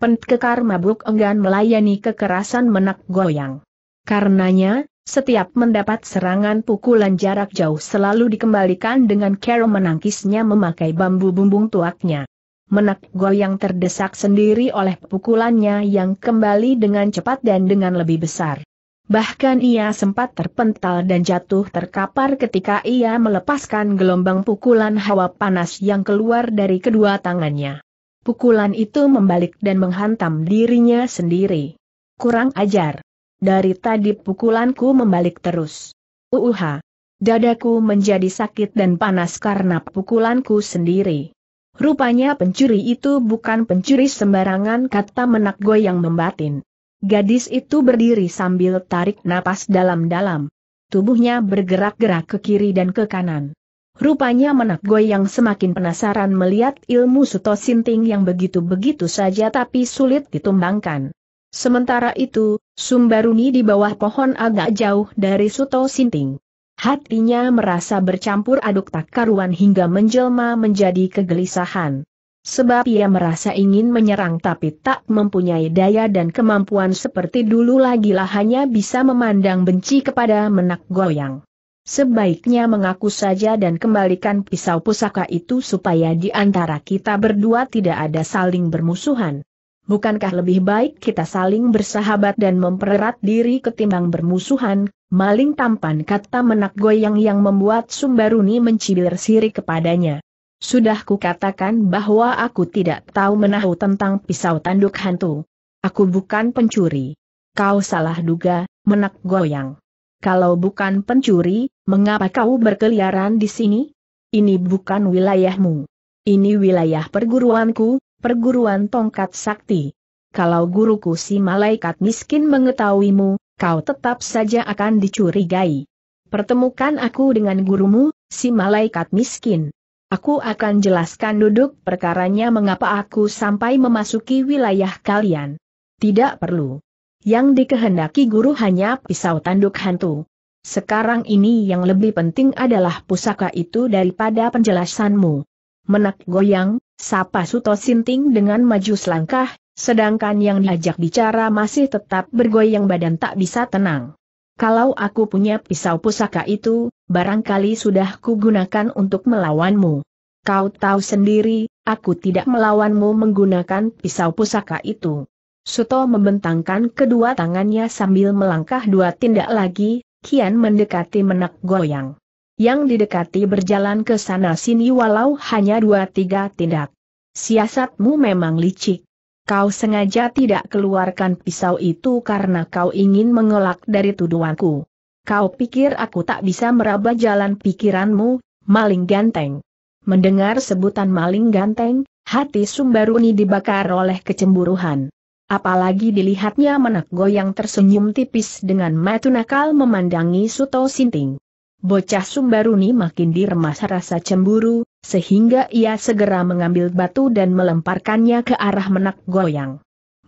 Pentkekar mabuk enggan melayani kekerasan menak goyang. Karenanya, setiap mendapat serangan pukulan jarak jauh selalu dikembalikan dengan Kero menangkisnya memakai bambu bumbung tuaknya. Menak goyang terdesak sendiri oleh pukulannya yang kembali dengan cepat dan dengan lebih besar. Bahkan ia sempat terpental dan jatuh terkapar ketika ia melepaskan gelombang pukulan hawa panas yang keluar dari kedua tangannya. Pukulan itu membalik dan menghantam dirinya sendiri. Kurang ajar. Dari tadi pukulanku membalik terus. Uuha. Dadaku menjadi sakit dan panas karena pukulanku sendiri. Rupanya pencuri itu bukan pencuri sembarangan kata menak goyang membatin. Gadis itu berdiri sambil tarik napas dalam-dalam. Tubuhnya bergerak-gerak ke kiri dan ke kanan. Rupanya menak goyang semakin penasaran melihat ilmu Suto Sinting yang begitu-begitu saja tapi sulit ditumbangkan. Sementara itu, Sumbaruni di bawah pohon agak jauh dari Suto Sinting. Hatinya merasa bercampur aduk tak karuan hingga menjelma menjadi kegelisahan. Sebab ia merasa ingin menyerang tapi tak mempunyai daya dan kemampuan seperti dulu lagi lah hanya bisa memandang benci kepada menak goyang. Sebaiknya mengaku saja dan kembalikan pisau pusaka itu supaya di antara kita berdua tidak ada saling bermusuhan. Bukankah lebih baik kita saling bersahabat dan mempererat diri ketimbang bermusuhan? Maling tampan kata menak goyang yang membuat Sumbaruni mencibir siri kepadanya. Sudah kukatakan bahwa aku tidak tahu menahu tentang pisau tanduk hantu. Aku bukan pencuri. Kau salah duga, menak goyang. Kalau bukan pencuri, mengapa kau berkeliaran di sini? Ini bukan wilayahmu. Ini wilayah perguruanku, perguruan tongkat sakti. Kalau guruku si malaikat miskin mengetahuimu, kau tetap saja akan dicurigai. Pertemukan aku dengan gurumu, si malaikat miskin. Aku akan jelaskan duduk perkaranya mengapa aku sampai memasuki wilayah kalian. Tidak perlu. Yang dikehendaki guru hanya pisau tanduk hantu. Sekarang ini yang lebih penting adalah pusaka itu daripada penjelasanmu. Menak goyang, Sapa Suto Sinting dengan maju selangkah, sedangkan yang diajak bicara masih tetap bergoyang badan tak bisa tenang. Kalau aku punya pisau pusaka itu, barangkali sudah kugunakan untuk melawanmu. Kau tahu sendiri, aku tidak melawanmu menggunakan pisau pusaka itu. Suto membentangkan kedua tangannya sambil melangkah dua tindak lagi, kian mendekati menak goyang yang didekati berjalan ke sana sini walau hanya dua tiga tindak. Siasatmu memang licik. Kau sengaja tidak keluarkan pisau itu karena kau ingin mengelak dari tuduhanku. Kau pikir aku tak bisa meraba jalan pikiranmu, maling ganteng. Mendengar sebutan maling ganteng, hati Sumbaruni dibakar oleh kecemburuan. Apalagi dilihatnya menak goyang tersenyum tipis dengan mata nakal memandangi Suto Sinting. Bocah Sumbaruni makin diremas rasa cemburu, sehingga ia segera mengambil batu dan melemparkannya ke arah menak goyang.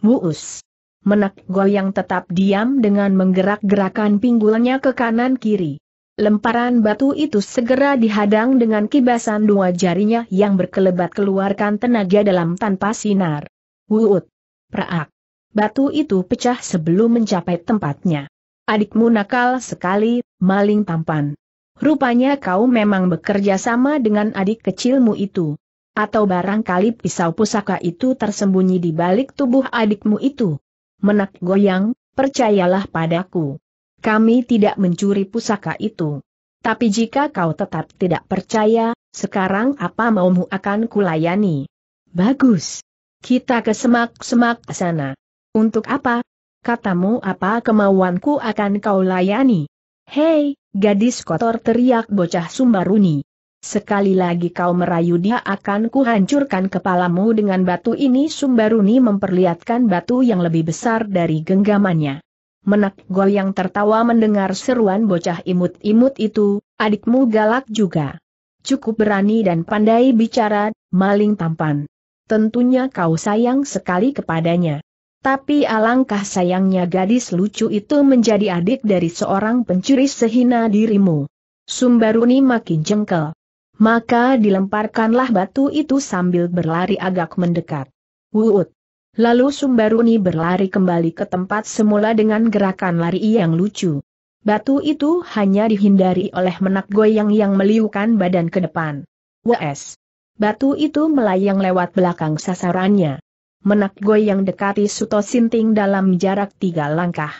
Muus! Menak goyang tetap diam dengan menggerak-gerakan pinggulnya ke kanan-kiri. Lemparan batu itu segera dihadang dengan kibasan dua jarinya yang berkelebat keluarkan tenaga dalam tanpa sinar. Wuut! Praak! Batu itu pecah sebelum mencapai tempatnya. Adikmu nakal sekali, maling tampan. Rupanya kau memang bekerja sama dengan adik kecilmu itu. Atau barangkali pisau pusaka itu tersembunyi di balik tubuh adikmu itu. Menak goyang, percayalah padaku. Kami tidak mencuri pusaka itu. Tapi jika kau tetap tidak percaya, sekarang apa maumu akan kulayani? Bagus. Kita ke semak-semak sana. Untuk apa? Katamu apa kemauanku akan kau layani? Hei, gadis kotor teriak bocah Sumbaruni. Sekali lagi kau merayu dia akan kuhancurkan kepalamu dengan batu ini Sumbaruni memperlihatkan batu yang lebih besar dari genggamannya. Menak Gol yang tertawa mendengar seruan bocah imut-imut itu, adikmu galak juga. Cukup berani dan pandai bicara, maling tampan. Tentunya kau sayang sekali kepadanya. Tapi alangkah sayangnya gadis lucu itu menjadi adik dari seorang pencuri sehina dirimu. Sumbaruni makin jengkel. Maka dilemparkanlah batu itu sambil berlari agak mendekat. Wuut. Lalu Sumbaruni berlari kembali ke tempat semula dengan gerakan lari yang lucu. Batu itu hanya dihindari oleh menak goyang yang meliukan badan ke depan. WS. Batu itu melayang lewat belakang sasarannya. Menak yang dekati Suto Sinting dalam jarak tiga langkah.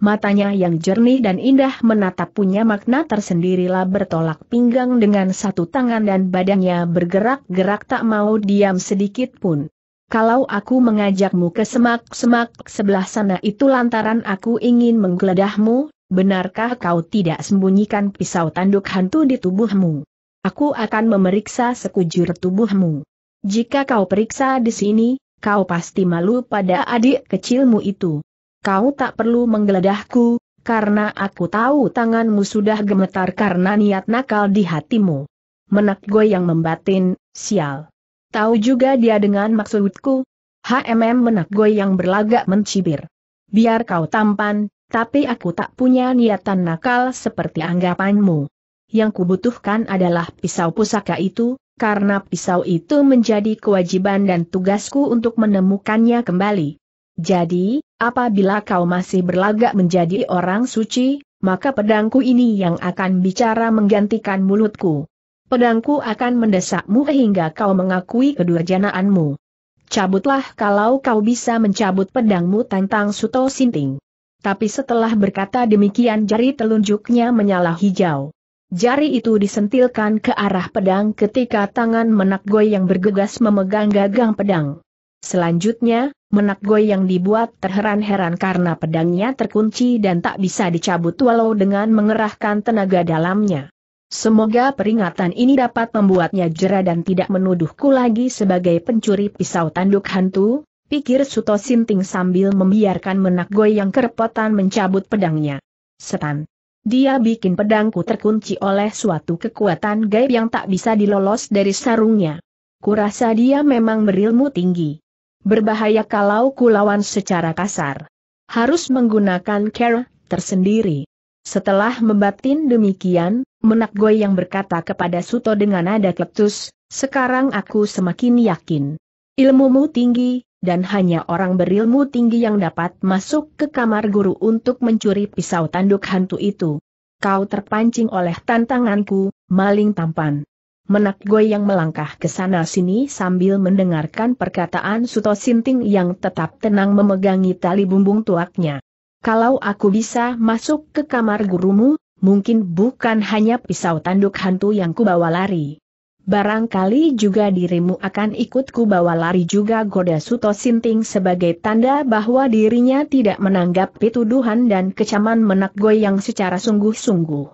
Matanya yang jernih dan indah menatap punya makna tersendirilah bertolak pinggang dengan satu tangan dan badannya bergerak-gerak tak mau diam sedikit pun. Kalau aku mengajakmu ke semak-semak sebelah sana itu lantaran aku ingin menggeledahmu, benarkah kau tidak sembunyikan pisau tanduk hantu di tubuhmu? Aku akan memeriksa sekujur tubuhmu. Jika kau periksa di sini, kau pasti malu pada adik kecilmu itu. Kau tak perlu menggeledahku, karena aku tahu tanganmu sudah gemetar karena niat nakal di hatimu. Menak goyang membatin, sial. Tahu juga dia dengan maksudku? HMM menak goyang berlagak mencibir. Biar kau tampan, tapi aku tak punya niatan nakal seperti anggapanmu yang kubutuhkan adalah pisau pusaka itu, karena pisau itu menjadi kewajiban dan tugasku untuk menemukannya kembali. Jadi, apabila kau masih berlagak menjadi orang suci, maka pedangku ini yang akan bicara menggantikan mulutku. Pedangku akan mendesakmu hingga kau mengakui kedurjanaanmu. Cabutlah kalau kau bisa mencabut pedangmu tentang Suto Sinting. Tapi setelah berkata demikian jari telunjuknya menyala hijau. Jari itu disentilkan ke arah pedang ketika tangan menak menakgoi yang bergegas memegang gagang pedang. Selanjutnya, menak menakgoi yang dibuat terheran-heran karena pedangnya terkunci dan tak bisa dicabut walau dengan mengerahkan tenaga dalamnya. Semoga peringatan ini dapat membuatnya jera dan tidak menuduhku lagi sebagai pencuri pisau tanduk hantu, pikir Suto Sinting sambil membiarkan menak menakgoi yang kerepotan mencabut pedangnya. Setan. Dia bikin pedangku terkunci oleh suatu kekuatan gaib yang tak bisa dilolos dari sarungnya. Kurasa dia memang berilmu tinggi. Berbahaya kalau kulawan secara kasar. Harus menggunakan care tersendiri. Setelah membatin demikian, menak Goy yang berkata kepada Suto dengan nada kletus, sekarang aku semakin yakin. Ilmumu tinggi, dan hanya orang berilmu tinggi yang dapat masuk ke kamar guru untuk mencuri pisau tanduk hantu itu. Kau terpancing oleh tantanganku, maling tampan. Menak Goy yang melangkah ke sana-sini sambil mendengarkan perkataan Suto Sinting yang tetap tenang memegangi tali bumbung tuaknya. Kalau aku bisa masuk ke kamar gurumu, mungkin bukan hanya pisau tanduk hantu yang kubawa lari. Barangkali juga dirimu akan ku bawa lari juga goda Suto Sinting sebagai tanda bahwa dirinya tidak menanggapi tuduhan dan kecaman menak goyang secara sungguh-sungguh.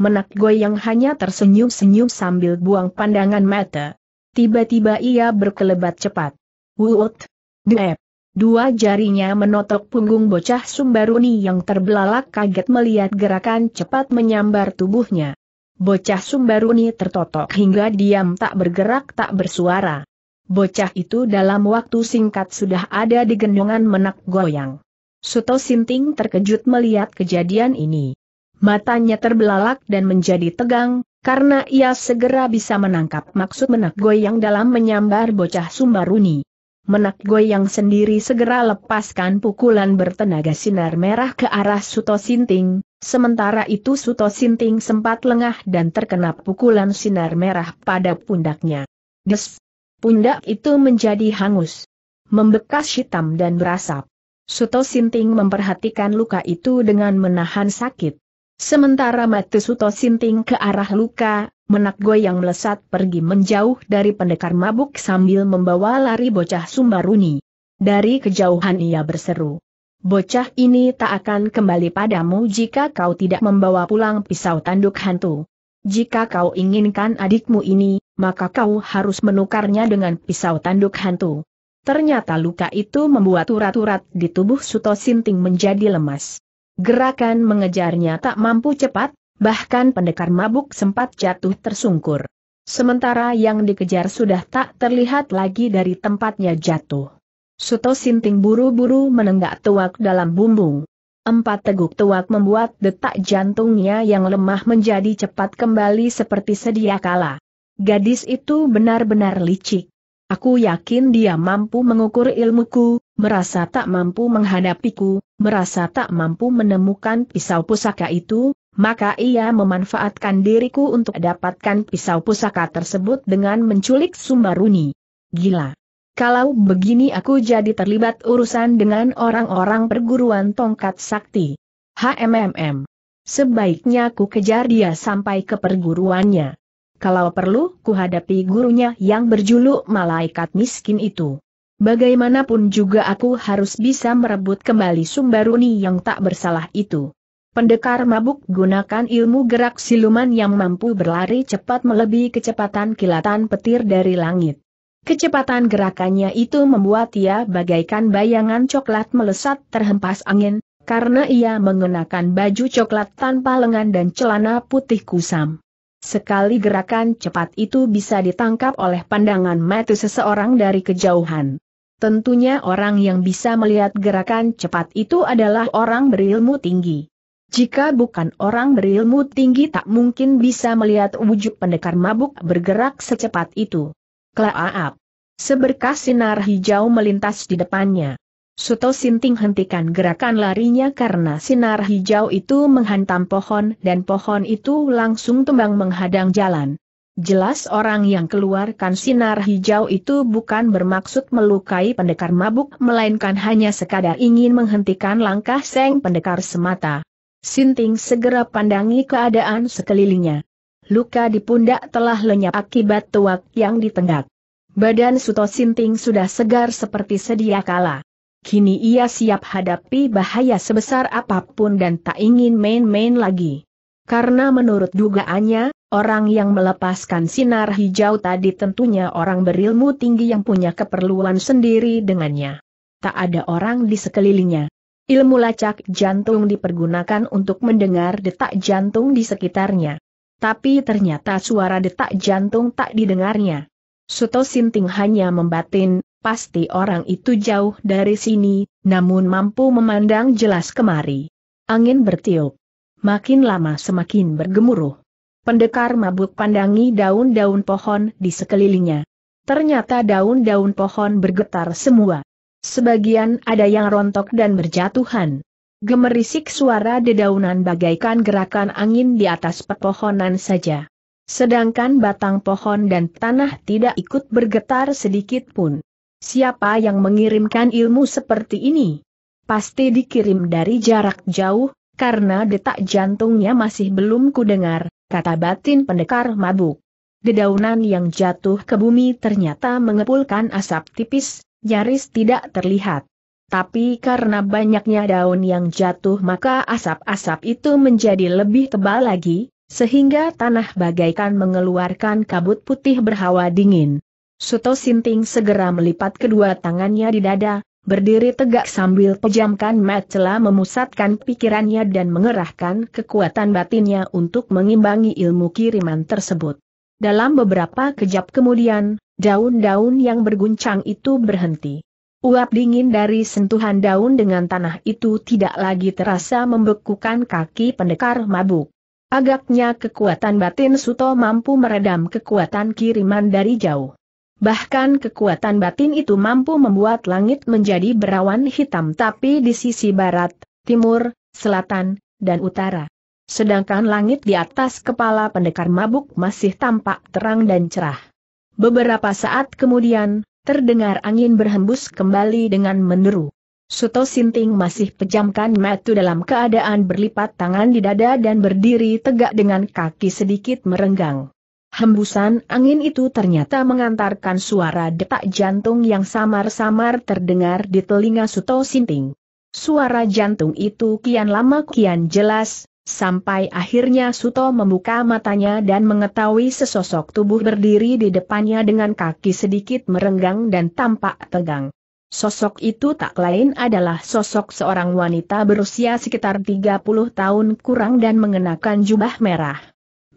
Menak goyang hanya tersenyum-senyum sambil buang pandangan mata. Tiba-tiba ia berkelebat cepat. Wut! Dep! Dua jarinya menotok punggung bocah sumbaruni yang terbelalak kaget melihat gerakan cepat menyambar tubuhnya. Bocah Sumbaruni tertotok hingga diam tak bergerak tak bersuara. Bocah itu dalam waktu singkat sudah ada di gendongan menak goyang. Suto Sinting terkejut melihat kejadian ini. Matanya terbelalak dan menjadi tegang, karena ia segera bisa menangkap maksud menak goyang dalam menyambar bocah Sumbaruni. Menak goyang sendiri segera lepaskan pukulan bertenaga sinar merah ke arah Suto Sinting, sementara itu Suto Sinting sempat lengah dan terkena pukulan sinar merah pada pundaknya. Des! Pundak itu menjadi hangus. Membekas hitam dan berasap. Suto Sinting memperhatikan luka itu dengan menahan sakit. Sementara mata Suto Sinting ke arah luka, Menak goyang melesat pergi menjauh dari pendekar mabuk sambil membawa lari bocah Sumbaruni. Dari kejauhan ia berseru. Bocah ini tak akan kembali padamu jika kau tidak membawa pulang pisau tanduk hantu. Jika kau inginkan adikmu ini, maka kau harus menukarnya dengan pisau tanduk hantu. Ternyata luka itu membuat urat-urat di tubuh Suto Sinting menjadi lemas. Gerakan mengejarnya tak mampu cepat, Bahkan pendekar mabuk sempat jatuh tersungkur. Sementara yang dikejar sudah tak terlihat lagi dari tempatnya jatuh. Suto Sinting buru-buru menenggak tuak dalam bumbung. Empat teguk tuak membuat detak jantungnya yang lemah menjadi cepat kembali seperti sedia kala. Gadis itu benar-benar licik. Aku yakin dia mampu mengukur ilmuku, merasa tak mampu menghadapiku, merasa tak mampu menemukan pisau pusaka itu, maka ia memanfaatkan diriku untuk dapatkan pisau pusaka tersebut dengan menculik Sumbaruni. Gila! Kalau begini aku jadi terlibat urusan dengan orang-orang perguruan tongkat sakti. HMMM. Sebaiknya ku kejar dia sampai ke perguruannya. Kalau perlu, ku hadapi gurunya yang berjuluk malaikat miskin itu. Bagaimanapun juga aku harus bisa merebut kembali Sumbaruni yang tak bersalah itu. Pendekar mabuk gunakan ilmu gerak siluman yang mampu berlari cepat melebihi kecepatan kilatan petir dari langit. Kecepatan gerakannya itu membuat ia bagaikan bayangan coklat melesat terhempas angin, karena ia mengenakan baju coklat tanpa lengan dan celana putih kusam. Sekali gerakan cepat itu bisa ditangkap oleh pandangan mata seseorang dari kejauhan. Tentunya orang yang bisa melihat gerakan cepat itu adalah orang berilmu tinggi. Jika bukan orang berilmu tinggi tak mungkin bisa melihat wujud pendekar mabuk bergerak secepat itu. Klaaap. Seberkas sinar hijau melintas di depannya. Suto Sinting hentikan gerakan larinya karena sinar hijau itu menghantam pohon dan pohon itu langsung tumbang menghadang jalan. Jelas orang yang keluarkan sinar hijau itu bukan bermaksud melukai pendekar mabuk melainkan hanya sekadar ingin menghentikan langkah seng pendekar semata. Sinting segera pandangi keadaan sekelilingnya. Luka di pundak telah lenyap akibat tuak yang ditenggak. Badan Suto Sinting sudah segar seperti sedia kala. Kini ia siap hadapi bahaya sebesar apapun dan tak ingin main-main lagi. Karena menurut dugaannya, orang yang melepaskan sinar hijau tadi tentunya orang berilmu tinggi yang punya keperluan sendiri dengannya. Tak ada orang di sekelilingnya. Ilmu lacak jantung dipergunakan untuk mendengar detak jantung di sekitarnya. Tapi ternyata suara detak jantung tak didengarnya. Suto Sinting hanya membatin, pasti orang itu jauh dari sini, namun mampu memandang jelas kemari. Angin bertiup. Makin lama semakin bergemuruh. Pendekar mabuk pandangi daun-daun pohon di sekelilingnya. Ternyata daun-daun pohon bergetar semua. Sebagian ada yang rontok dan berjatuhan. Gemerisik suara dedaunan bagaikan gerakan angin di atas pepohonan saja. Sedangkan batang pohon dan tanah tidak ikut bergetar sedikit pun. Siapa yang mengirimkan ilmu seperti ini? Pasti dikirim dari jarak jauh, karena detak jantungnya masih belum kudengar, kata batin pendekar mabuk. Dedaunan yang jatuh ke bumi ternyata mengepulkan asap tipis, nyaris tidak terlihat. Tapi karena banyaknya daun yang jatuh maka asap-asap itu menjadi lebih tebal lagi, sehingga tanah bagaikan mengeluarkan kabut putih berhawa dingin. Suto Sinting segera melipat kedua tangannya di dada, berdiri tegak sambil pejamkan matela memusatkan pikirannya dan mengerahkan kekuatan batinnya untuk mengimbangi ilmu kiriman tersebut. Dalam beberapa kejap kemudian, Daun-daun yang berguncang itu berhenti. Uap dingin dari sentuhan daun dengan tanah itu tidak lagi terasa membekukan kaki pendekar mabuk. Agaknya kekuatan batin Suto mampu meredam kekuatan kiriman dari jauh. Bahkan kekuatan batin itu mampu membuat langit menjadi berawan hitam tapi di sisi barat, timur, selatan, dan utara. Sedangkan langit di atas kepala pendekar mabuk masih tampak terang dan cerah. Beberapa saat kemudian, terdengar angin berhembus kembali dengan menderu. Suto Sinting masih pejamkan mata dalam keadaan berlipat tangan di dada dan berdiri tegak dengan kaki sedikit merenggang. Hembusan angin itu ternyata mengantarkan suara detak jantung yang samar-samar terdengar di telinga Suto Sinting. Suara jantung itu kian lama kian jelas, Sampai akhirnya Suto membuka matanya dan mengetahui sesosok tubuh berdiri di depannya dengan kaki sedikit merenggang dan tampak tegang. Sosok itu tak lain adalah sosok seorang wanita berusia sekitar 30 tahun kurang dan mengenakan jubah merah.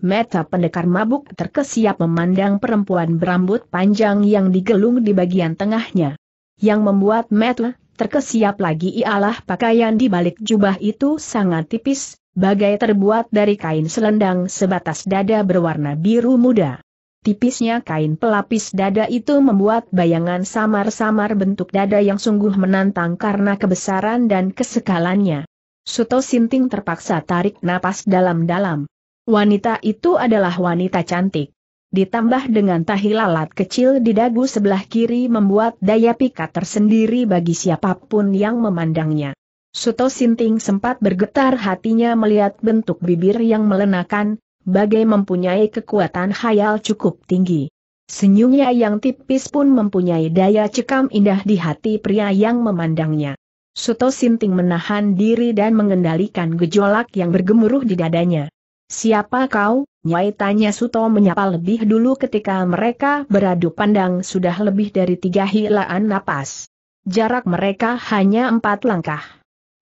Meta pendekar mabuk terkesiap memandang perempuan berambut panjang yang digelung di bagian tengahnya. Yang membuat Meta terkesiap lagi ialah pakaian di balik jubah itu sangat tipis, bagai terbuat dari kain selendang sebatas dada berwarna biru muda. Tipisnya kain pelapis dada itu membuat bayangan samar-samar bentuk dada yang sungguh menantang karena kebesaran dan kesekalannya. Suto Sinting terpaksa tarik napas dalam-dalam. Wanita itu adalah wanita cantik. Ditambah dengan tahi lalat kecil di dagu sebelah kiri membuat daya pikat tersendiri bagi siapapun yang memandangnya. Suto Sinting sempat bergetar hatinya melihat bentuk bibir yang melenakan, bagai mempunyai kekuatan khayal cukup tinggi. Senyumnya yang tipis pun mempunyai daya cekam indah di hati pria yang memandangnya. Suto Sinting menahan diri dan mengendalikan gejolak yang bergemuruh di dadanya. Siapa kau? Nyai tanya Suto menyapa lebih dulu ketika mereka beradu pandang sudah lebih dari tiga hilaan napas. Jarak mereka hanya empat langkah.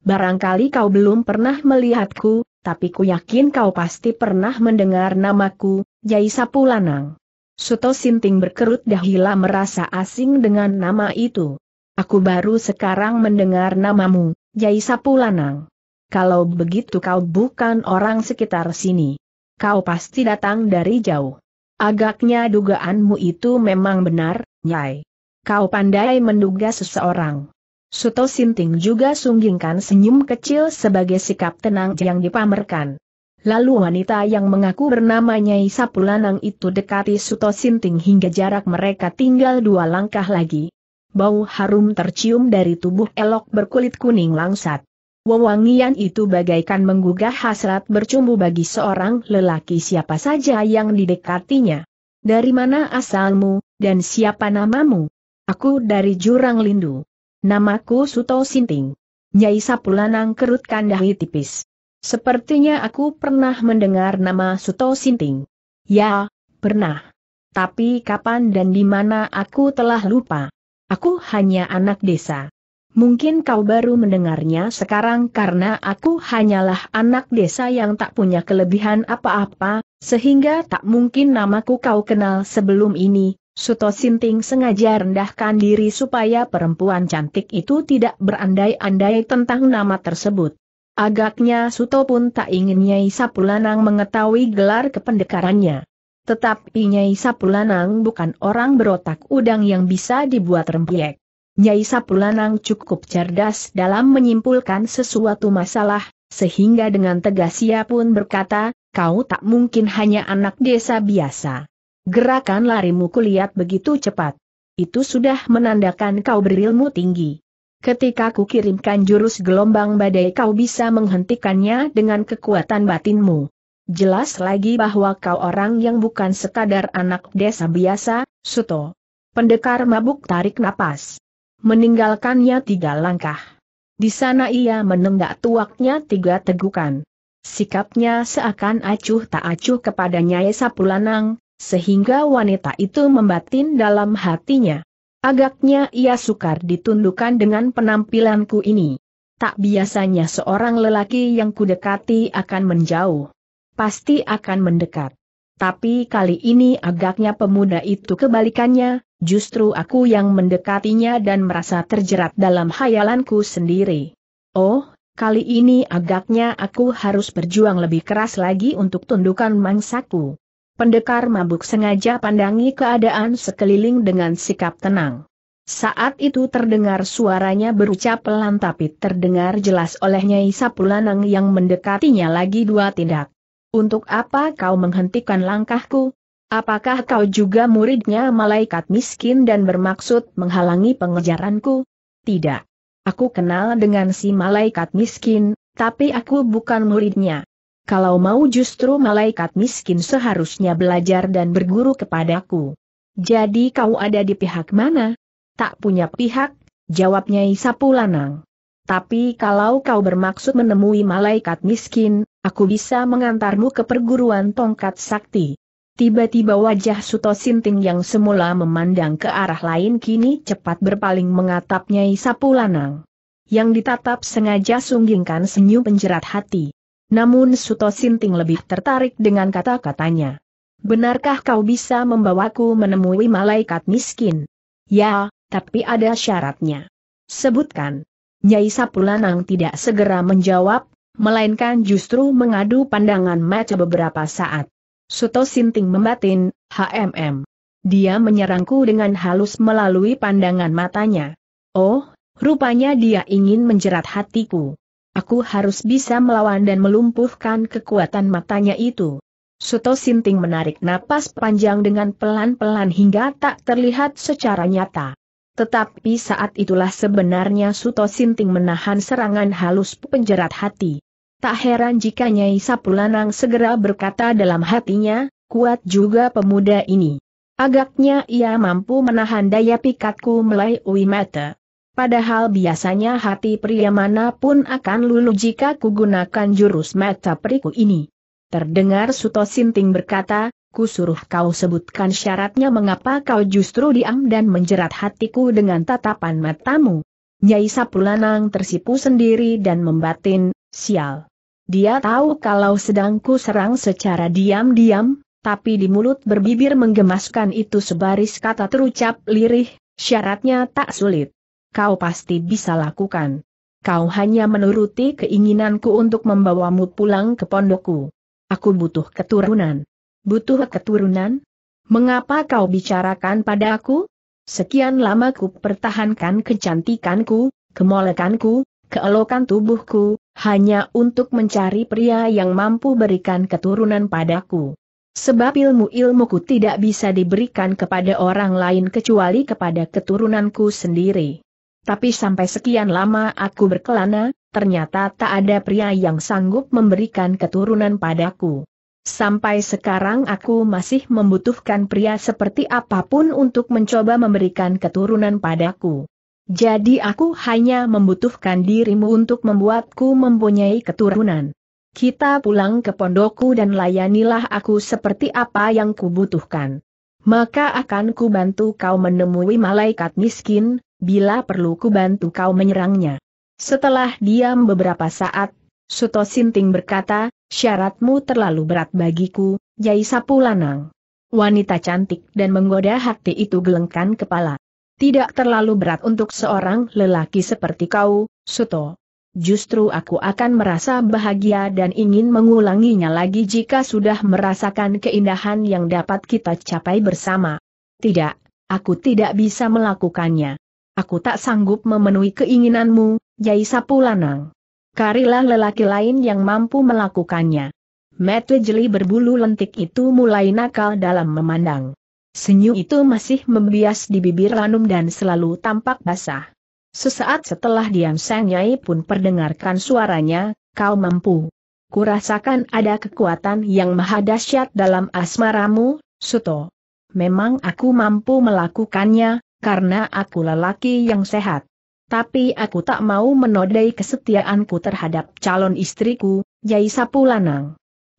Barangkali kau belum pernah melihatku, tapi ku yakin kau pasti pernah mendengar namaku, Jai Sapulanang. Suto Sinting berkerut dahila merasa asing dengan nama itu. Aku baru sekarang mendengar namamu, Jai Sapulanang. Kalau begitu kau bukan orang sekitar sini. Kau pasti datang dari jauh. Agaknya dugaanmu itu memang benar, Nyai. Kau pandai menduga seseorang. Suto Sinting juga sunggingkan senyum kecil sebagai sikap tenang yang dipamerkan. Lalu wanita yang mengaku bernama Nyai Sapulanang itu dekati Suto Sinting hingga jarak mereka tinggal dua langkah lagi. Bau harum tercium dari tubuh elok berkulit kuning langsat. Wewangian itu bagaikan menggugah hasrat bercumbu bagi seorang lelaki siapa saja yang didekatinya. Dari mana asalmu, dan siapa namamu? Aku dari Jurang Lindu. Namaku Suto Sinting. Nyai Sapulanang kerutkan dahi tipis. Sepertinya aku pernah mendengar nama Suto Sinting. Ya, pernah. Tapi kapan dan di mana aku telah lupa. Aku hanya anak desa. Mungkin kau baru mendengarnya sekarang karena aku hanyalah anak desa yang tak punya kelebihan apa-apa, sehingga tak mungkin namaku kau kenal sebelum ini, Suto Sinting sengaja rendahkan diri supaya perempuan cantik itu tidak berandai-andai tentang nama tersebut. Agaknya Suto pun tak ingin Nyai Sapulanang mengetahui gelar kependekarannya. Tetapi Nyai Sapulanang bukan orang berotak udang yang bisa dibuat rempiek. Nyai Sapulanang cukup cerdas dalam menyimpulkan sesuatu masalah, sehingga dengan tegas ia pun berkata, kau tak mungkin hanya anak desa biasa. Gerakan larimu kulihat begitu cepat. Itu sudah menandakan kau berilmu tinggi. Ketika kukirimkan jurus gelombang badai kau bisa menghentikannya dengan kekuatan batinmu. Jelas lagi bahwa kau orang yang bukan sekadar anak desa biasa, Suto. Pendekar mabuk tarik napas. Meninggalkannya tiga langkah. Di sana ia menenggak tuaknya tiga tegukan. Sikapnya seakan acuh tak acuh kepada Nyai Sapulanang, sehingga wanita itu membatin dalam hatinya. Agaknya ia sukar ditundukkan dengan penampilanku ini. Tak biasanya seorang lelaki yang kudekati akan menjauh. Pasti akan mendekat. Tapi kali ini agaknya pemuda itu kebalikannya, justru aku yang mendekatinya dan merasa terjerat dalam hayalanku sendiri. Oh, kali ini agaknya aku harus berjuang lebih keras lagi untuk tundukan mangsaku. Pendekar mabuk sengaja pandangi keadaan sekeliling dengan sikap tenang. Saat itu terdengar suaranya berucap pelan tapi terdengar jelas oleh Nyai Sapulanang yang mendekatinya lagi dua tindak. Untuk apa kau menghentikan langkahku? Apakah kau juga muridnya malaikat miskin dan bermaksud menghalangi pengejaranku? Tidak. Aku kenal dengan si malaikat miskin, tapi aku bukan muridnya. Kalau mau justru malaikat miskin seharusnya belajar dan berguru kepadaku. Jadi kau ada di pihak mana? Tak punya pihak, jawabnya Isapu Lanang. Tapi kalau kau bermaksud menemui malaikat miskin, aku bisa mengantarmu ke perguruan tongkat sakti. Tiba-tiba wajah Suto Sinting yang semula memandang ke arah lain kini cepat berpaling mengatapnya Isapu Lanang. Yang ditatap sengaja sunggingkan senyum penjerat hati. Namun Suto Sinting lebih tertarik dengan kata-katanya. Benarkah kau bisa membawaku menemui malaikat miskin? Ya, tapi ada syaratnya. Sebutkan. Nyai Sapulanang tidak segera menjawab, melainkan justru mengadu pandangan mata beberapa saat. Suto Sinting membatin, HMM. Dia menyerangku dengan halus melalui pandangan matanya. Oh, rupanya dia ingin menjerat hatiku. Aku harus bisa melawan dan melumpuhkan kekuatan matanya itu. Suto Sinting menarik napas panjang dengan pelan-pelan hingga tak terlihat secara nyata. Tetapi saat itulah sebenarnya Suto Sinting menahan serangan halus penjerat hati. Tak heran jika Nyai Sapulanang segera berkata dalam hatinya, kuat juga pemuda ini. Agaknya ia mampu menahan daya pikatku melalui mata. Padahal biasanya hati pria manapun akan luluh jika kugunakan jurus mata periku ini. Terdengar Suto Sinting berkata, kusuruh kau sebutkan syaratnya mengapa kau justru diam dan menjerat hatiku dengan tatapan matamu. Nyai Sapulanang tersipu sendiri dan membatin, sial. Dia tahu kalau sedang ku serang secara diam-diam, tapi di mulut berbibir menggemaskan itu sebaris kata terucap lirih, syaratnya tak sulit kau pasti bisa lakukan. Kau hanya menuruti keinginanku untuk membawamu pulang ke pondokku. Aku butuh keturunan. Butuh keturunan? Mengapa kau bicarakan pada aku? Sekian lama ku pertahankan kecantikanku, kemolekanku, keelokan tubuhku, hanya untuk mencari pria yang mampu berikan keturunan padaku. Sebab ilmu-ilmuku tidak bisa diberikan kepada orang lain kecuali kepada keturunanku sendiri. Tapi sampai sekian lama aku berkelana, ternyata tak ada pria yang sanggup memberikan keturunan padaku. Sampai sekarang aku masih membutuhkan pria seperti apapun untuk mencoba memberikan keturunan padaku. Jadi aku hanya membutuhkan dirimu untuk membuatku mempunyai keturunan. Kita pulang ke pondokku dan layanilah aku seperti apa yang kubutuhkan. Maka akan ku bantu kau menemui malaikat miskin, bila perlu kubantu kau menyerangnya. Setelah diam beberapa saat, Suto Sinting berkata, syaratmu terlalu berat bagiku, Yai Sapulanang. Wanita cantik dan menggoda hati itu gelengkan kepala. Tidak terlalu berat untuk seorang lelaki seperti kau, Suto. Justru aku akan merasa bahagia dan ingin mengulanginya lagi jika sudah merasakan keindahan yang dapat kita capai bersama. Tidak, aku tidak bisa melakukannya. Aku tak sanggup memenuhi keinginanmu, Yai Sapulanang. Karilah lelaki lain yang mampu melakukannya. Mata jeli berbulu lentik itu mulai nakal dalam memandang. Senyum itu masih membias di bibir Lanum dan selalu tampak basah. Sesaat setelah diam Sang Yai pun perdengarkan suaranya, kau mampu. Kurasakan ada kekuatan yang maha dahsyat dalam asmaramu, Suto. Memang aku mampu melakukannya, karena aku lelaki yang sehat. Tapi aku tak mau menodai kesetiaanku terhadap calon istriku, Yai Sapu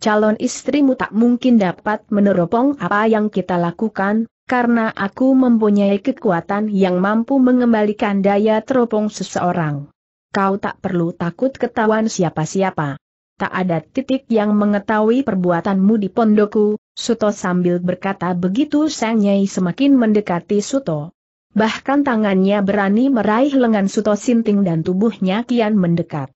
Calon istrimu tak mungkin dapat meneropong apa yang kita lakukan, karena aku mempunyai kekuatan yang mampu mengembalikan daya teropong seseorang. Kau tak perlu takut ketahuan siapa-siapa. Tak ada titik yang mengetahui perbuatanmu di pondokku, Suto sambil berkata begitu Sang Nyai semakin mendekati Suto. Bahkan tangannya berani meraih lengan Suto Sinting dan tubuhnya kian mendekat.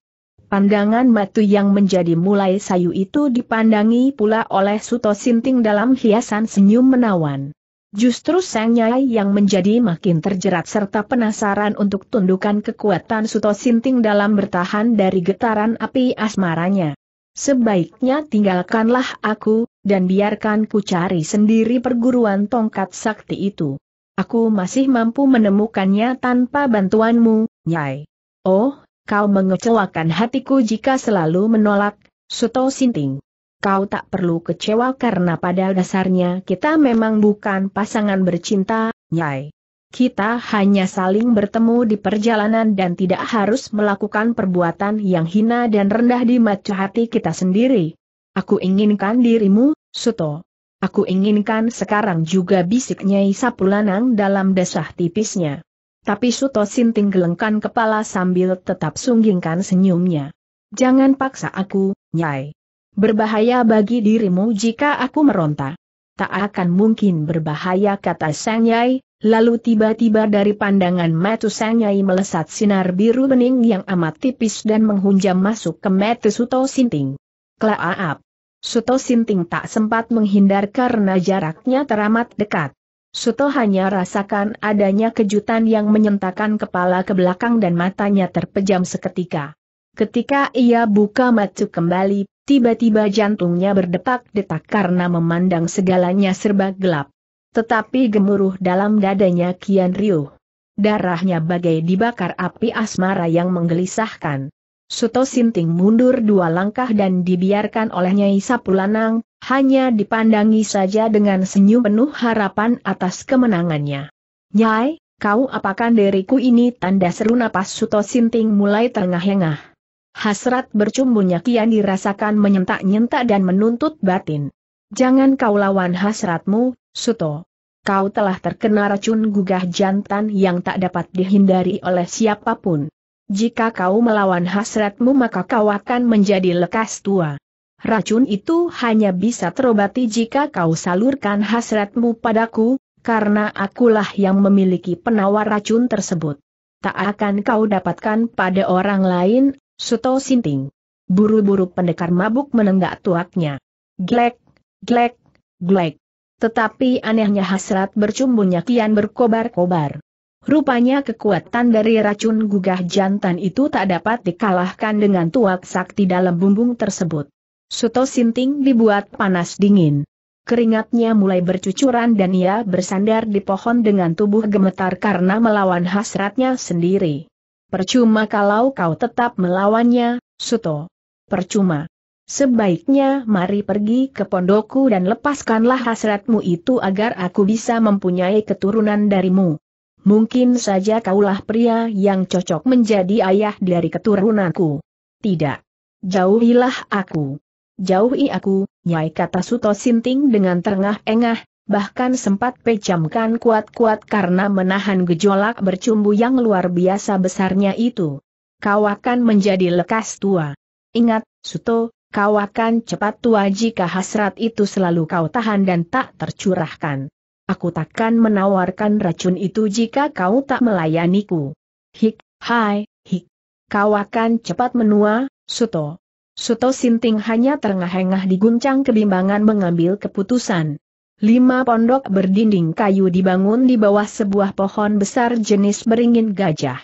Pandangan matu yang menjadi mulai sayu itu dipandangi pula oleh Suto Sinting dalam hiasan senyum menawan. Justru Sang Nyai yang menjadi makin terjerat serta penasaran untuk tundukan kekuatan Suto Sinting dalam bertahan dari getaran api asmaranya. Sebaiknya tinggalkanlah aku, dan biarkan ku cari sendiri perguruan tongkat sakti itu. Aku masih mampu menemukannya tanpa bantuanmu, Nyai. Oh, kau mengecewakan hatiku jika selalu menolak, Suto Sinting. Kau tak perlu kecewa karena pada dasarnya kita memang bukan pasangan bercinta, Nyai. Kita hanya saling bertemu di perjalanan dan tidak harus melakukan perbuatan yang hina dan rendah di mata hati kita sendiri. Aku inginkan dirimu, Suto. Aku inginkan sekarang juga bisik Nyai Sapulanang dalam desah tipisnya. Tapi Suto Sinting gelengkan kepala sambil tetap sunggingkan senyumnya. Jangan paksa aku, Nyai. Berbahaya bagi dirimu jika aku meronta. Tak akan mungkin berbahaya kata Sang Nyai, lalu tiba-tiba dari pandangan mata Sang Nyai melesat sinar biru bening yang amat tipis dan menghunjam masuk ke mata Suto Sinting. Klaaap! Suto Sinting tak sempat menghindar karena jaraknya teramat dekat. Suto hanya rasakan adanya kejutan yang menyentakan kepala ke belakang dan matanya terpejam seketika. Ketika ia buka mata kembali, tiba-tiba jantungnya berdepak detak karena memandang segalanya serba gelap. Tetapi gemuruh dalam dadanya kian riuh. Darahnya bagai dibakar api asmara yang menggelisahkan. Suto Sinting mundur dua langkah dan dibiarkan oleh Nyai Sapulanang, hanya dipandangi saja dengan senyum penuh harapan atas kemenangannya. Nyai, kau apakan diriku ini tanda seru napas Suto Sinting mulai terengah-engah. Hasrat bercumbunya kian dirasakan menyentak-nyentak dan menuntut batin. Jangan kau lawan hasratmu, Suto. Kau telah terkena racun gugah jantan yang tak dapat dihindari oleh siapapun. Jika kau melawan hasratmu maka kau akan menjadi lekas tua. Racun itu hanya bisa terobati jika kau salurkan hasratmu padaku, karena akulah yang memiliki penawar racun tersebut. Tak akan kau dapatkan pada orang lain, Suto Sinting. Buru-buru pendekar mabuk menenggak tuaknya. Glek, glek, glek. Tetapi anehnya hasrat bercumbunya kian berkobar-kobar. Rupanya kekuatan dari racun gugah jantan itu tak dapat dikalahkan dengan tuak sakti dalam bumbung tersebut. Suto Sinting dibuat panas dingin. Keringatnya mulai bercucuran dan ia bersandar di pohon dengan tubuh gemetar karena melawan hasratnya sendiri. Percuma kalau kau tetap melawannya, Suto. Percuma. Sebaiknya mari pergi ke pondokku dan lepaskanlah hasratmu itu agar aku bisa mempunyai keturunan darimu. Mungkin saja kaulah pria yang cocok menjadi ayah dari keturunanku. Tidak. Jauhilah aku. Jauhi aku, Nyai kata Suto Sinting dengan terengah-engah, bahkan sempat pejamkan kuat-kuat karena menahan gejolak bercumbu yang luar biasa besarnya itu. Kau akan menjadi lekas tua. Ingat, Suto, kau akan cepat tua jika hasrat itu selalu kau tahan dan tak tercurahkan. Aku takkan menawarkan racun itu jika kau tak melayaniku. Hik, hai, hik. Kau akan cepat menua, Suto. Suto Sinting hanya terengah-engah diguncang kebimbangan mengambil keputusan. Lima pondok berdinding kayu dibangun di bawah sebuah pohon besar jenis beringin gajah.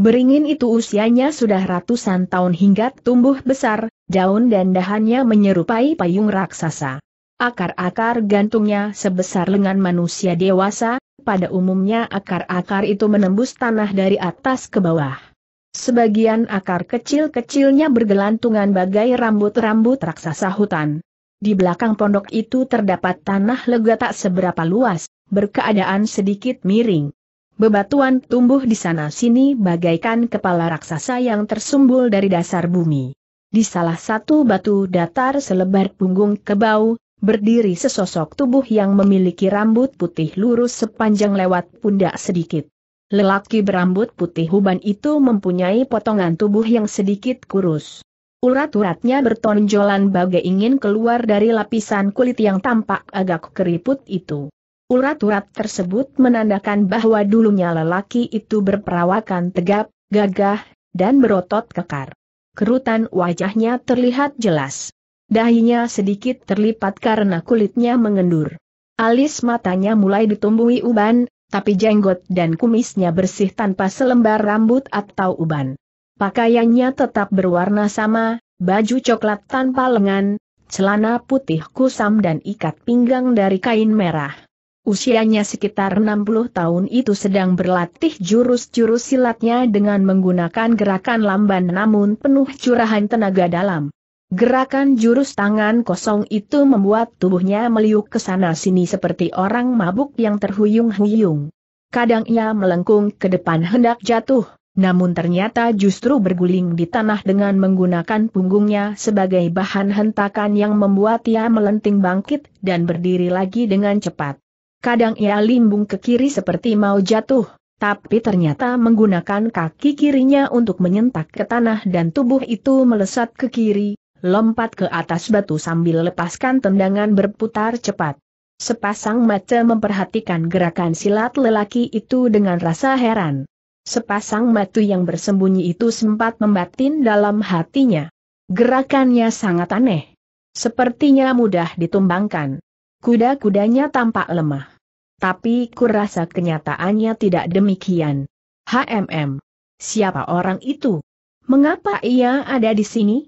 Beringin itu usianya sudah ratusan tahun hingga tumbuh besar, daun dan dahannya menyerupai payung raksasa. Akar-akar gantungnya sebesar lengan manusia dewasa, pada umumnya akar-akar itu menembus tanah dari atas ke bawah. Sebagian akar kecil-kecilnya bergelantungan bagai rambut-rambut raksasa hutan. Di belakang pondok itu terdapat tanah lega tak seberapa luas, berkeadaan sedikit miring. Bebatuan tumbuh di sana-sini bagaikan kepala raksasa yang tersumbul dari dasar bumi. Di salah satu batu datar selebar punggung kebau, berdiri sesosok tubuh yang memiliki rambut putih lurus sepanjang lewat pundak sedikit. Lelaki berambut putih uban itu mempunyai potongan tubuh yang sedikit kurus. Urat-uratnya bertonjolan bagai ingin keluar dari lapisan kulit yang tampak agak keriput itu. Urat-urat tersebut menandakan bahwa dulunya lelaki itu berperawakan tegap, gagah, dan berotot kekar. Kerutan wajahnya terlihat jelas. Dahinya sedikit terlipat karena kulitnya mengendur. Alis matanya mulai ditumbuhi uban, tapi jenggot dan kumisnya bersih tanpa selembar rambut atau uban. Pakaiannya tetap berwarna sama, baju coklat tanpa lengan, celana putih kusam dan ikat pinggang dari kain merah. Usianya sekitar 60 tahun itu sedang berlatih jurus-jurus silatnya dengan menggunakan gerakan lamban namun penuh curahan tenaga dalam. Gerakan jurus tangan kosong itu membuat tubuhnya meliuk ke sana-sini seperti orang mabuk yang terhuyung-huyung. Kadang ia melengkung ke depan hendak jatuh, namun ternyata justru berguling di tanah dengan menggunakan punggungnya sebagai bahan hentakan yang membuat ia melenting bangkit dan berdiri lagi dengan cepat. Kadang ia limbung ke kiri seperti mau jatuh, tapi ternyata menggunakan kaki kirinya untuk menyentak ke tanah dan tubuh itu melesat ke kiri, lompat ke atas batu sambil lepaskan tendangan berputar cepat. Sepasang mata memperhatikan gerakan silat lelaki itu dengan rasa heran. Sepasang mata yang bersembunyi itu sempat membatin dalam hatinya. Gerakannya sangat aneh. Sepertinya mudah ditumbangkan. Kuda-kudanya tampak lemah. Tapi kurasa kenyataannya tidak demikian. HMM. Siapa orang itu? Mengapa ia ada di sini?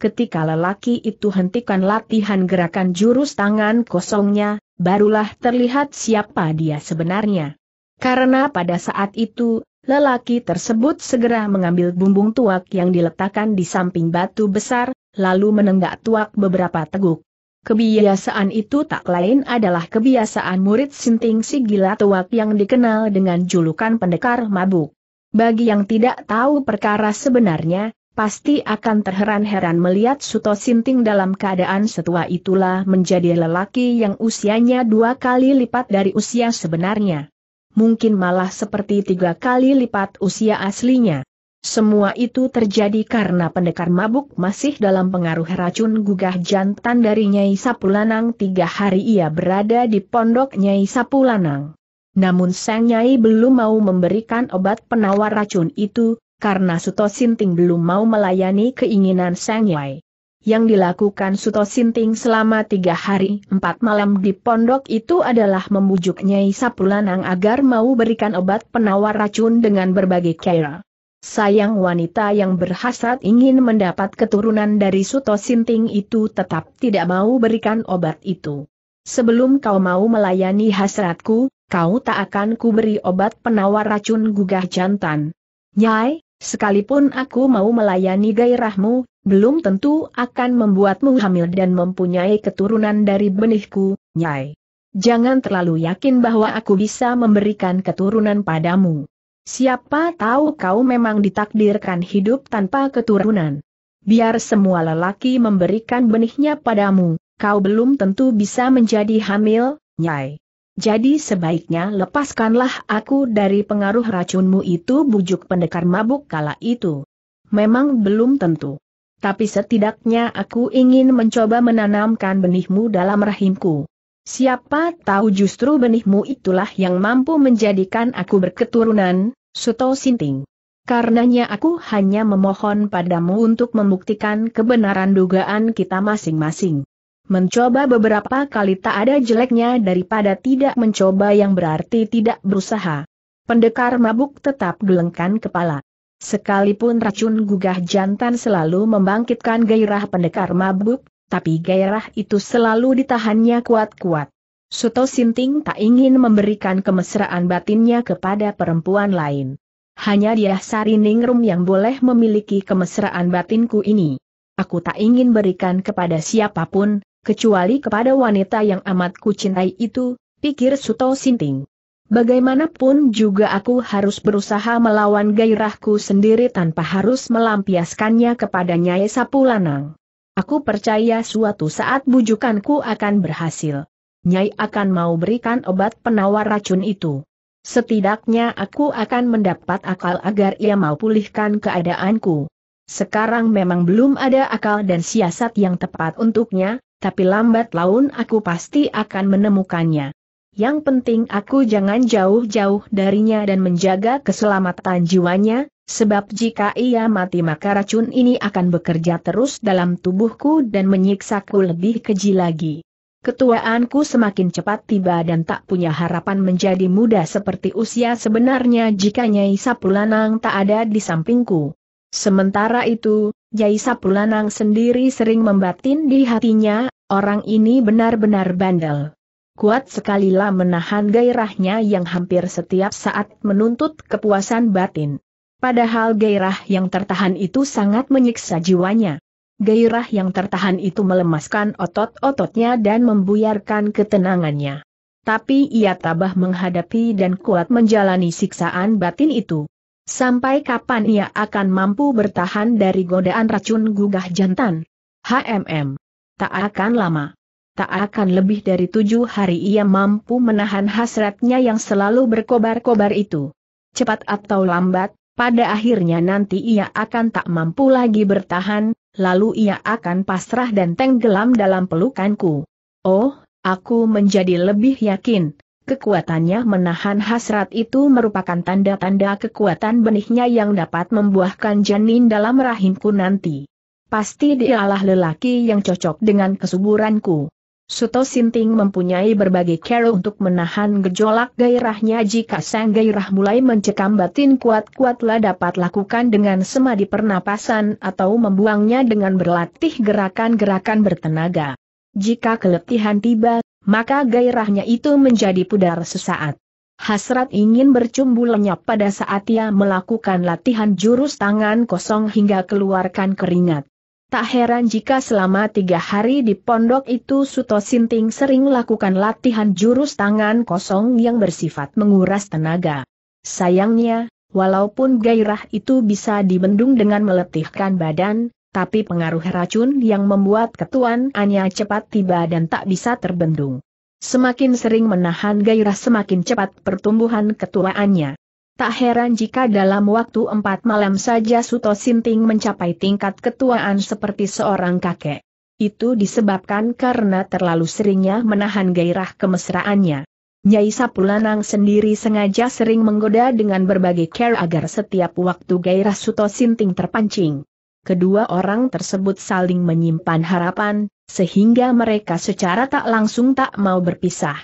ketika lelaki itu hentikan latihan gerakan jurus tangan kosongnya, barulah terlihat siapa dia sebenarnya. Karena pada saat itu, lelaki tersebut segera mengambil bumbung tuak yang diletakkan di samping batu besar, lalu menenggak tuak beberapa teguk. Kebiasaan itu tak lain adalah kebiasaan murid Sinting si gila Tuak yang dikenal dengan julukan pendekar mabuk. Bagi yang tidak tahu perkara sebenarnya, pasti akan terheran-heran melihat Suto Sinting dalam keadaan setua itulah menjadi lelaki yang usianya dua kali lipat dari usia sebenarnya. Mungkin malah seperti tiga kali lipat usia aslinya. Semua itu terjadi karena pendekar mabuk masih dalam pengaruh racun gugah jantan dari Nyai Sapulanang tiga hari ia berada di pondok Nyai Sapulanang. Namun Sang Nyai belum mau memberikan obat penawar racun itu, karena Suto Sinting belum mau melayani keinginan Sang Yai. Yang dilakukan Suto Sinting selama tiga hari empat malam di pondok itu adalah membujuk Nyai Sapulanang agar mau berikan obat penawar racun dengan berbagai cara. Sayang wanita yang berhasrat ingin mendapat keturunan dari Suto Sinting itu tetap tidak mau berikan obat itu. Sebelum kau mau melayani hasratku, kau tak akan kuberi obat penawar racun gugah jantan. Nyai, Sekalipun aku mau melayani gairahmu, belum tentu akan membuatmu hamil dan mempunyai keturunan dari benihku, Nyai. Jangan terlalu yakin bahwa aku bisa memberikan keturunan padamu. Siapa tahu kau memang ditakdirkan hidup tanpa keturunan. Biar semua lelaki memberikan benihnya padamu, kau belum tentu bisa menjadi hamil, Nyai. Jadi sebaiknya lepaskanlah aku dari pengaruh racunmu itu bujuk pendekar mabuk kala itu. Memang belum tentu. Tapi setidaknya aku ingin mencoba menanamkan benihmu dalam rahimku. Siapa tahu justru benihmu itulah yang mampu menjadikan aku berketurunan, Suto Sinting. Karenanya aku hanya memohon padamu untuk membuktikan kebenaran dugaan kita masing-masing. Mencoba beberapa kali tak ada jeleknya daripada tidak mencoba yang berarti tidak berusaha. Pendekar mabuk tetap gelengkan kepala. Sekalipun racun gugah jantan selalu membangkitkan gairah pendekar mabuk, tapi gairah itu selalu ditahannya kuat-kuat. Suto Sinting tak ingin memberikan kemesraan batinnya kepada perempuan lain. Hanya dia Sari Ningrum yang boleh memiliki kemesraan batinku ini. Aku tak ingin berikan kepada siapapun, kecuali kepada wanita yang amat kucintai itu, pikir Suto Sinting. Bagaimanapun juga aku harus berusaha melawan gairahku sendiri tanpa harus melampiaskannya kepada Nyai Sapulanang. Aku percaya suatu saat bujukanku akan berhasil. Nyai akan mau berikan obat penawar racun itu. Setidaknya aku akan mendapat akal agar ia mau pulihkan keadaanku. Sekarang memang belum ada akal dan siasat yang tepat untuknya, tapi lambat laun aku pasti akan menemukannya. Yang penting aku jangan jauh-jauh darinya dan menjaga keselamatan jiwanya, sebab jika ia mati maka racun ini akan bekerja terus dalam tubuhku dan menyiksaku lebih keji lagi. Ketuaanku semakin cepat tiba dan tak punya harapan menjadi muda seperti usia sebenarnya jika Nyai Sapulanang tak ada di sampingku. Sementara itu, Jai Sapulanang sendiri sering membatin di hatinya, orang ini benar-benar bandel. Kuat sekalilah menahan gairahnya yang hampir setiap saat menuntut kepuasan batin. Padahal gairah yang tertahan itu sangat menyiksa jiwanya. Gairah yang tertahan itu melemaskan otot-ototnya dan membuyarkan ketenangannya. Tapi ia tabah menghadapi dan kuat menjalani siksaan batin itu. Sampai kapan ia akan mampu bertahan dari godaan racun gugah jantan? HMM. Tak akan lama. Tak akan lebih dari tujuh hari ia mampu menahan hasratnya yang selalu berkobar-kobar itu. Cepat atau lambat, pada akhirnya nanti ia akan tak mampu lagi bertahan, lalu ia akan pasrah dan tenggelam dalam pelukanku. Oh, aku menjadi lebih yakin, Kekuatannya menahan hasrat itu merupakan tanda-tanda kekuatan benihnya yang dapat membuahkan janin dalam rahimku nanti. Pasti dialah lelaki yang cocok dengan kesuburanku. Suto Sinting mempunyai berbagai cara untuk menahan gejolak gairahnya jika sang gairah mulai mencekam batin kuat-kuatlah dapat lakukan dengan semadi pernapasan atau membuangnya dengan berlatih gerakan-gerakan bertenaga. Jika keletihan tiba, maka gairahnya itu menjadi pudar sesaat. Hasrat ingin bercumbu lenyap pada saat ia melakukan latihan jurus tangan kosong hingga keluarkan keringat. Tak heran jika selama tiga hari di pondok itu Suto Sinting sering lakukan latihan jurus tangan kosong yang bersifat menguras tenaga. Sayangnya, walaupun gairah itu bisa dibendung dengan meletihkan badan, tapi pengaruh racun yang membuat ketuanannya cepat tiba dan tak bisa terbendung. Semakin sering menahan gairah semakin cepat pertumbuhan ketuaannya. Tak heran jika dalam waktu empat malam saja Suto Sinting mencapai tingkat ketuaan seperti seorang kakek. Itu disebabkan karena terlalu seringnya menahan gairah kemesraannya. Nyai Sapulanang sendiri sengaja sering menggoda dengan berbagai care agar setiap waktu gairah Suto Sinting terpancing kedua orang tersebut saling menyimpan harapan, sehingga mereka secara tak langsung tak mau berpisah.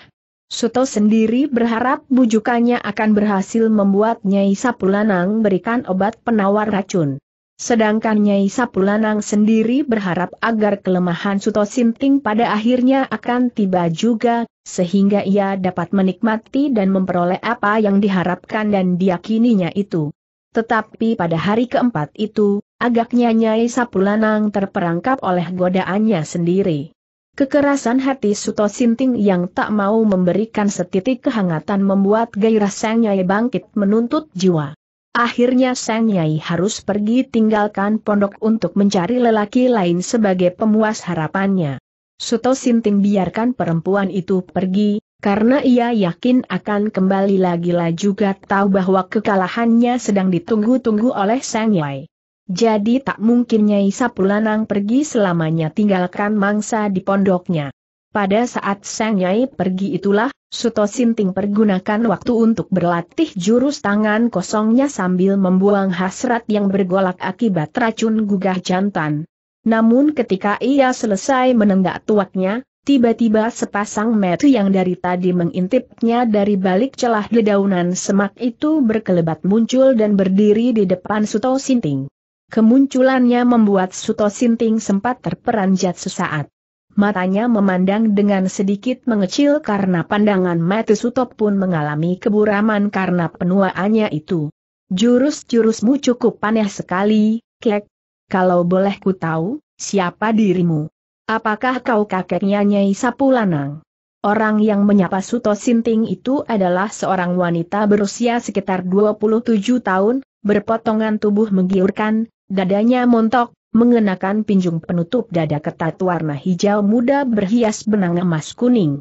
Suto sendiri berharap bujukannya akan berhasil membuat Nyai Sapulanang berikan obat penawar racun. Sedangkan Nyai Sapulanang sendiri berharap agar kelemahan Suto Sinting pada akhirnya akan tiba juga, sehingga ia dapat menikmati dan memperoleh apa yang diharapkan dan diyakininya itu. Tetapi pada hari keempat itu, agaknya Nyai Sapulanang terperangkap oleh godaannya sendiri. Kekerasan hati Suto Sinting yang tak mau memberikan setitik kehangatan membuat gairah Sang Nyai bangkit menuntut jiwa. Akhirnya Sang Nyai harus pergi tinggalkan pondok untuk mencari lelaki lain sebagai pemuas harapannya. Suto Sinting biarkan perempuan itu pergi, karena ia yakin akan kembali lagi-lah juga tahu bahwa kekalahannya sedang ditunggu-tunggu oleh Sang Yai. Jadi tak mungkin Nyai Sapulanang pergi selamanya tinggalkan mangsa di pondoknya. Pada saat Sang Yai pergi itulah, Suto Sinting pergunakan waktu untuk berlatih jurus tangan kosongnya sambil membuang hasrat yang bergolak akibat racun gugah jantan. Namun ketika ia selesai menenggak tuaknya, Tiba-tiba sepasang metu yang dari tadi mengintipnya dari balik celah dedaunan semak itu berkelebat muncul dan berdiri di depan Suto Sinting. Kemunculannya membuat Suto Sinting sempat terperanjat sesaat. Matanya memandang dengan sedikit mengecil karena pandangan metu Suto pun mengalami keburaman karena penuaannya itu. Jurus-jurusmu cukup paneh sekali, Kek. Kalau boleh ku tahu, siapa dirimu? Apakah kau kakeknya Nyai Sapulanang? Orang yang menyapa Suto Sinting itu adalah seorang wanita berusia sekitar 27 tahun, berpotongan tubuh menggiurkan, dadanya montok, mengenakan pinjung penutup dada ketat warna hijau muda berhias benang emas kuning.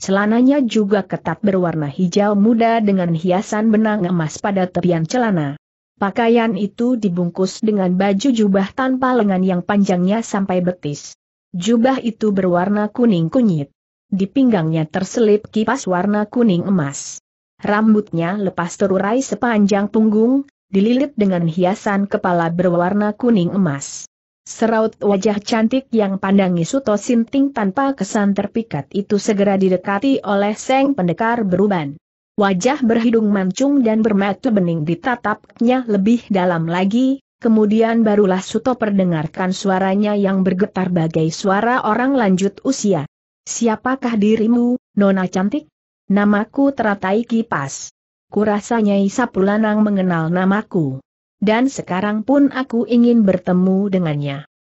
Celananya juga ketat berwarna hijau muda dengan hiasan benang emas pada tepian celana. Pakaian itu dibungkus dengan baju jubah tanpa lengan yang panjangnya sampai betis. Jubah itu berwarna kuning kunyit. Di pinggangnya terselip kipas warna kuning emas. Rambutnya lepas terurai sepanjang punggung, dililit dengan hiasan kepala berwarna kuning emas. Seraut wajah cantik yang pandangi Suto Sinting tanpa kesan terpikat itu segera didekati oleh Seng Pendekar beruban. Wajah berhidung mancung dan bermata bening ditatapnya lebih dalam lagi, Kemudian barulah Suto perdengarkan suaranya yang bergetar bagai suara orang lanjut usia. Siapakah dirimu, Nona Cantik? Namaku teratai kipas. Kurasa Nyai Sapulanang mengenal namaku. Dan sekarang pun aku ingin bertemu dengannya.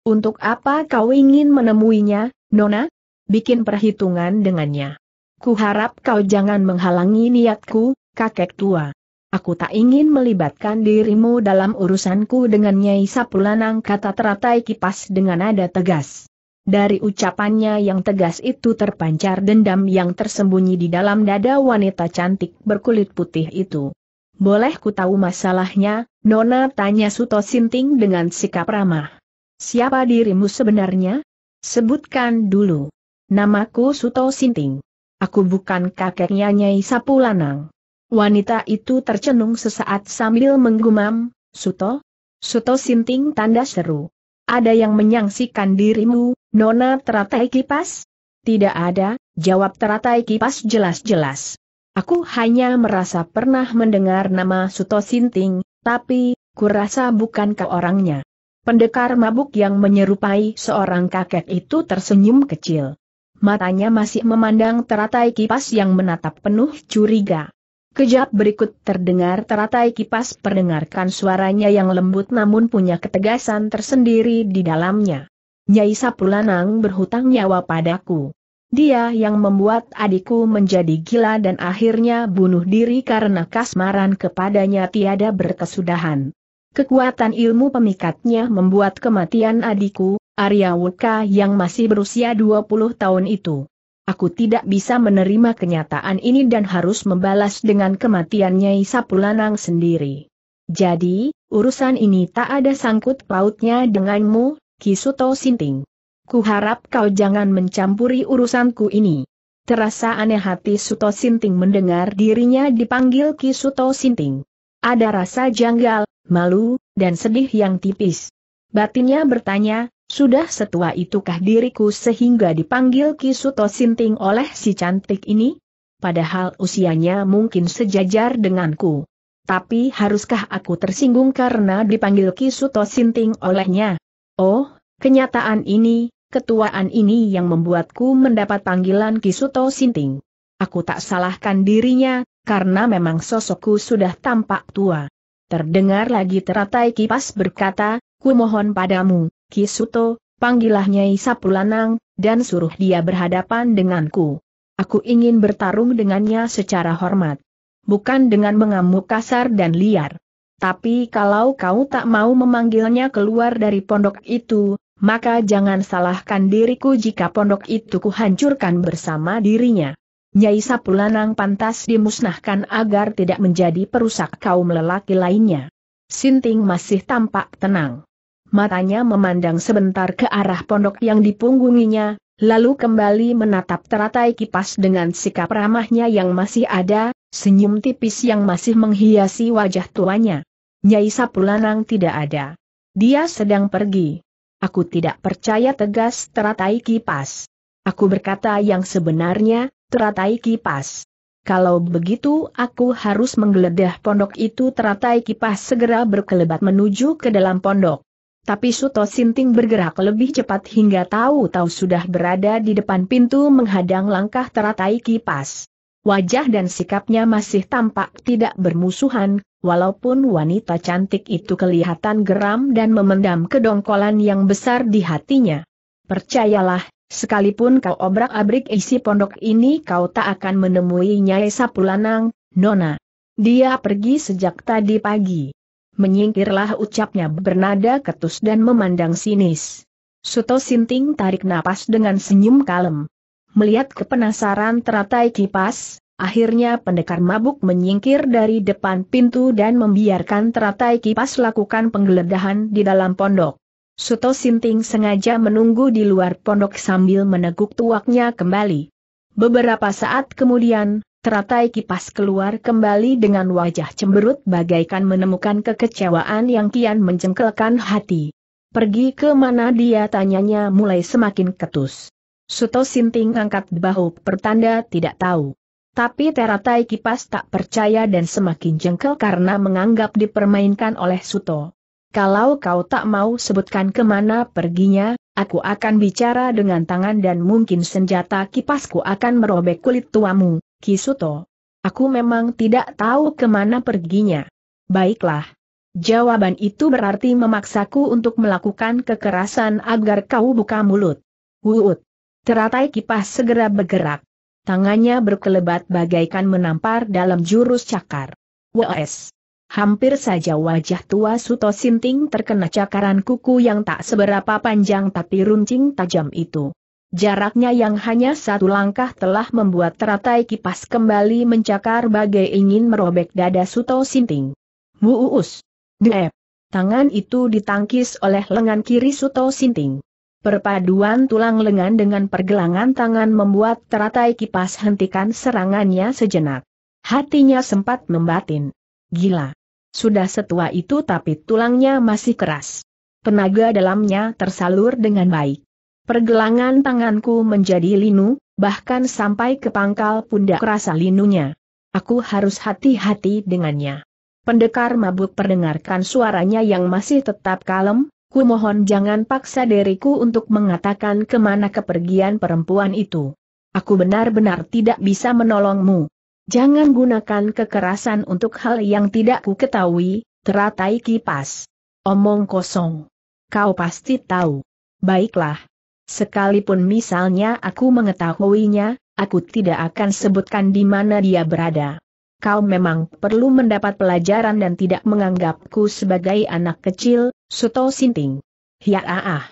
Untuk apa kau ingin menemuinya, Nona? Bikin perhitungan dengannya. Kuharap kau jangan menghalangi niatku, kakek tua. Aku tak ingin melibatkan dirimu dalam urusanku dengan Nyai Sapulanang kata teratai kipas dengan nada tegas. Dari ucapannya yang tegas itu terpancar dendam yang tersembunyi di dalam dada wanita cantik berkulit putih itu. Boleh ku tahu masalahnya, Nona tanya Suto Sinting dengan sikap ramah. Siapa dirimu sebenarnya? Sebutkan dulu. Namaku Suto Sinting. Aku bukan kakeknya Nyai Sapulanang. Wanita itu tercenung sesaat sambil menggumam, Suto? Suto Sinting tanda seru. Ada yang menyangsikan dirimu, Nona teratai kipas? Tidak ada, jawab teratai kipas jelas-jelas. Aku hanya merasa pernah mendengar nama Suto Sinting, tapi, kurasa bukan ke orangnya. Pendekar mabuk yang menyerupai seorang kakek itu tersenyum kecil. Matanya masih memandang teratai kipas yang menatap penuh curiga. Kejap berikut terdengar teratai kipas perdengarkan suaranya yang lembut namun punya ketegasan tersendiri di dalamnya. Nyai Sapulanang berhutang nyawa padaku. Dia yang membuat adikku menjadi gila dan akhirnya bunuh diri karena kasmaran kepadanya tiada berkesudahan. Kekuatan ilmu pemikatnya membuat kematian adikku, Arya Wuka yang masih berusia 20 tahun itu, Aku tidak bisa menerima kenyataan ini dan harus membalas dengan kematian Nyai Sapulanang sendiri. Jadi, urusan ini tak ada sangkut pautnya denganmu, Kisuto Sinting. Kuharap kau jangan mencampuri urusanku ini. Terasa aneh hati Suto Sinting mendengar dirinya dipanggil Kisuto Sinting. Ada rasa janggal, malu, dan sedih yang tipis. Batinnya bertanya, sudah setua itukah diriku sehingga dipanggil Kisuto Sinting oleh si cantik ini? Padahal usianya mungkin sejajar denganku. Tapi haruskah aku tersinggung karena dipanggil Kisuto Sinting olehnya? Oh, kenyataan ini, ketuaan ini yang membuatku mendapat panggilan Kisuto Sinting. Aku tak salahkan dirinya, karena memang sosokku sudah tampak tua. Terdengar lagi teratai kipas berkata, ku mohon padamu, Kisuto, panggilah Nyai Sapulanang, dan suruh dia berhadapan denganku. Aku ingin bertarung dengannya secara hormat. Bukan dengan mengamuk kasar dan liar. Tapi kalau kau tak mau memanggilnya keluar dari pondok itu, maka jangan salahkan diriku jika pondok itu kuhancurkan bersama dirinya. Nyai Sapulanang pantas dimusnahkan agar tidak menjadi perusak kaum lelaki lainnya. Sinting masih tampak tenang matanya memandang sebentar ke arah pondok yang dipunggunginya, lalu kembali menatap teratai kipas dengan sikap ramahnya yang masih ada, senyum tipis yang masih menghiasi wajah tuanya. Nyai Sapulanang tidak ada. Dia sedang pergi. Aku tidak percaya tegas teratai kipas. Aku berkata yang sebenarnya, teratai kipas. Kalau begitu aku harus menggeledah pondok itu teratai kipas segera berkelebat menuju ke dalam pondok. Tapi Suto Sinting bergerak lebih cepat hingga tahu-tahu sudah berada di depan pintu menghadang langkah teratai kipas. Wajah dan sikapnya masih tampak tidak bermusuhan, walaupun wanita cantik itu kelihatan geram dan memendam kedongkolan yang besar di hatinya. Percayalah, sekalipun kau obrak-abrik isi pondok ini kau tak akan menemuinya. Nyai Sapulanang, Nona. Dia pergi sejak tadi pagi. Menyingkirlah ucapnya bernada ketus dan memandang sinis. Suto Sinting tarik napas dengan senyum kalem. Melihat kepenasaran teratai kipas, akhirnya pendekar mabuk menyingkir dari depan pintu dan membiarkan teratai kipas lakukan penggeledahan di dalam pondok. Suto Sinting sengaja menunggu di luar pondok sambil meneguk tuaknya kembali. Beberapa saat kemudian, teratai kipas keluar kembali dengan wajah cemberut bagaikan menemukan kekecewaan yang kian menjengkelkan hati. Pergi ke mana dia tanyanya mulai semakin ketus. Suto Sinting angkat bahu pertanda tidak tahu. Tapi teratai kipas tak percaya dan semakin jengkel karena menganggap dipermainkan oleh Suto. Kalau kau tak mau sebutkan kemana perginya, aku akan bicara dengan tangan dan mungkin senjata kipasku akan merobek kulit tuamu. Kisuto. Aku memang tidak tahu kemana perginya. Baiklah. Jawaban itu berarti memaksaku untuk melakukan kekerasan agar kau buka mulut. Wuut. Teratai kipas segera bergerak. Tangannya berkelebat bagaikan menampar dalam jurus cakar. Wes. Hampir saja wajah tua Suto Sinting terkena cakaran kuku yang tak seberapa panjang tapi runcing tajam itu. Jaraknya yang hanya satu langkah telah membuat teratai kipas kembali mencakar bagai ingin merobek dada Suto Sinting. Muus! Dep! Tangan itu ditangkis oleh lengan kiri Suto Sinting. Perpaduan tulang lengan dengan pergelangan tangan membuat teratai kipas hentikan serangannya sejenak. Hatinya sempat membatin. Gila! Sudah setua itu tapi tulangnya masih keras. Tenaga dalamnya tersalur dengan baik. Pergelangan tanganku menjadi linu, bahkan sampai ke pangkal pundak rasa linunya. Aku harus hati-hati dengannya. Pendekar mabuk perdengarkan suaranya yang masih tetap kalem, ku mohon jangan paksa diriku untuk mengatakan kemana kepergian perempuan itu. Aku benar-benar tidak bisa menolongmu. Jangan gunakan kekerasan untuk hal yang tidak ku ketahui, teratai kipas. Omong kosong. Kau pasti tahu. Baiklah, Sekalipun misalnya aku mengetahuinya, aku tidak akan sebutkan di mana dia berada. Kau memang perlu mendapat pelajaran dan tidak menganggapku sebagai anak kecil, Suto Sinting. Ya ah, ah.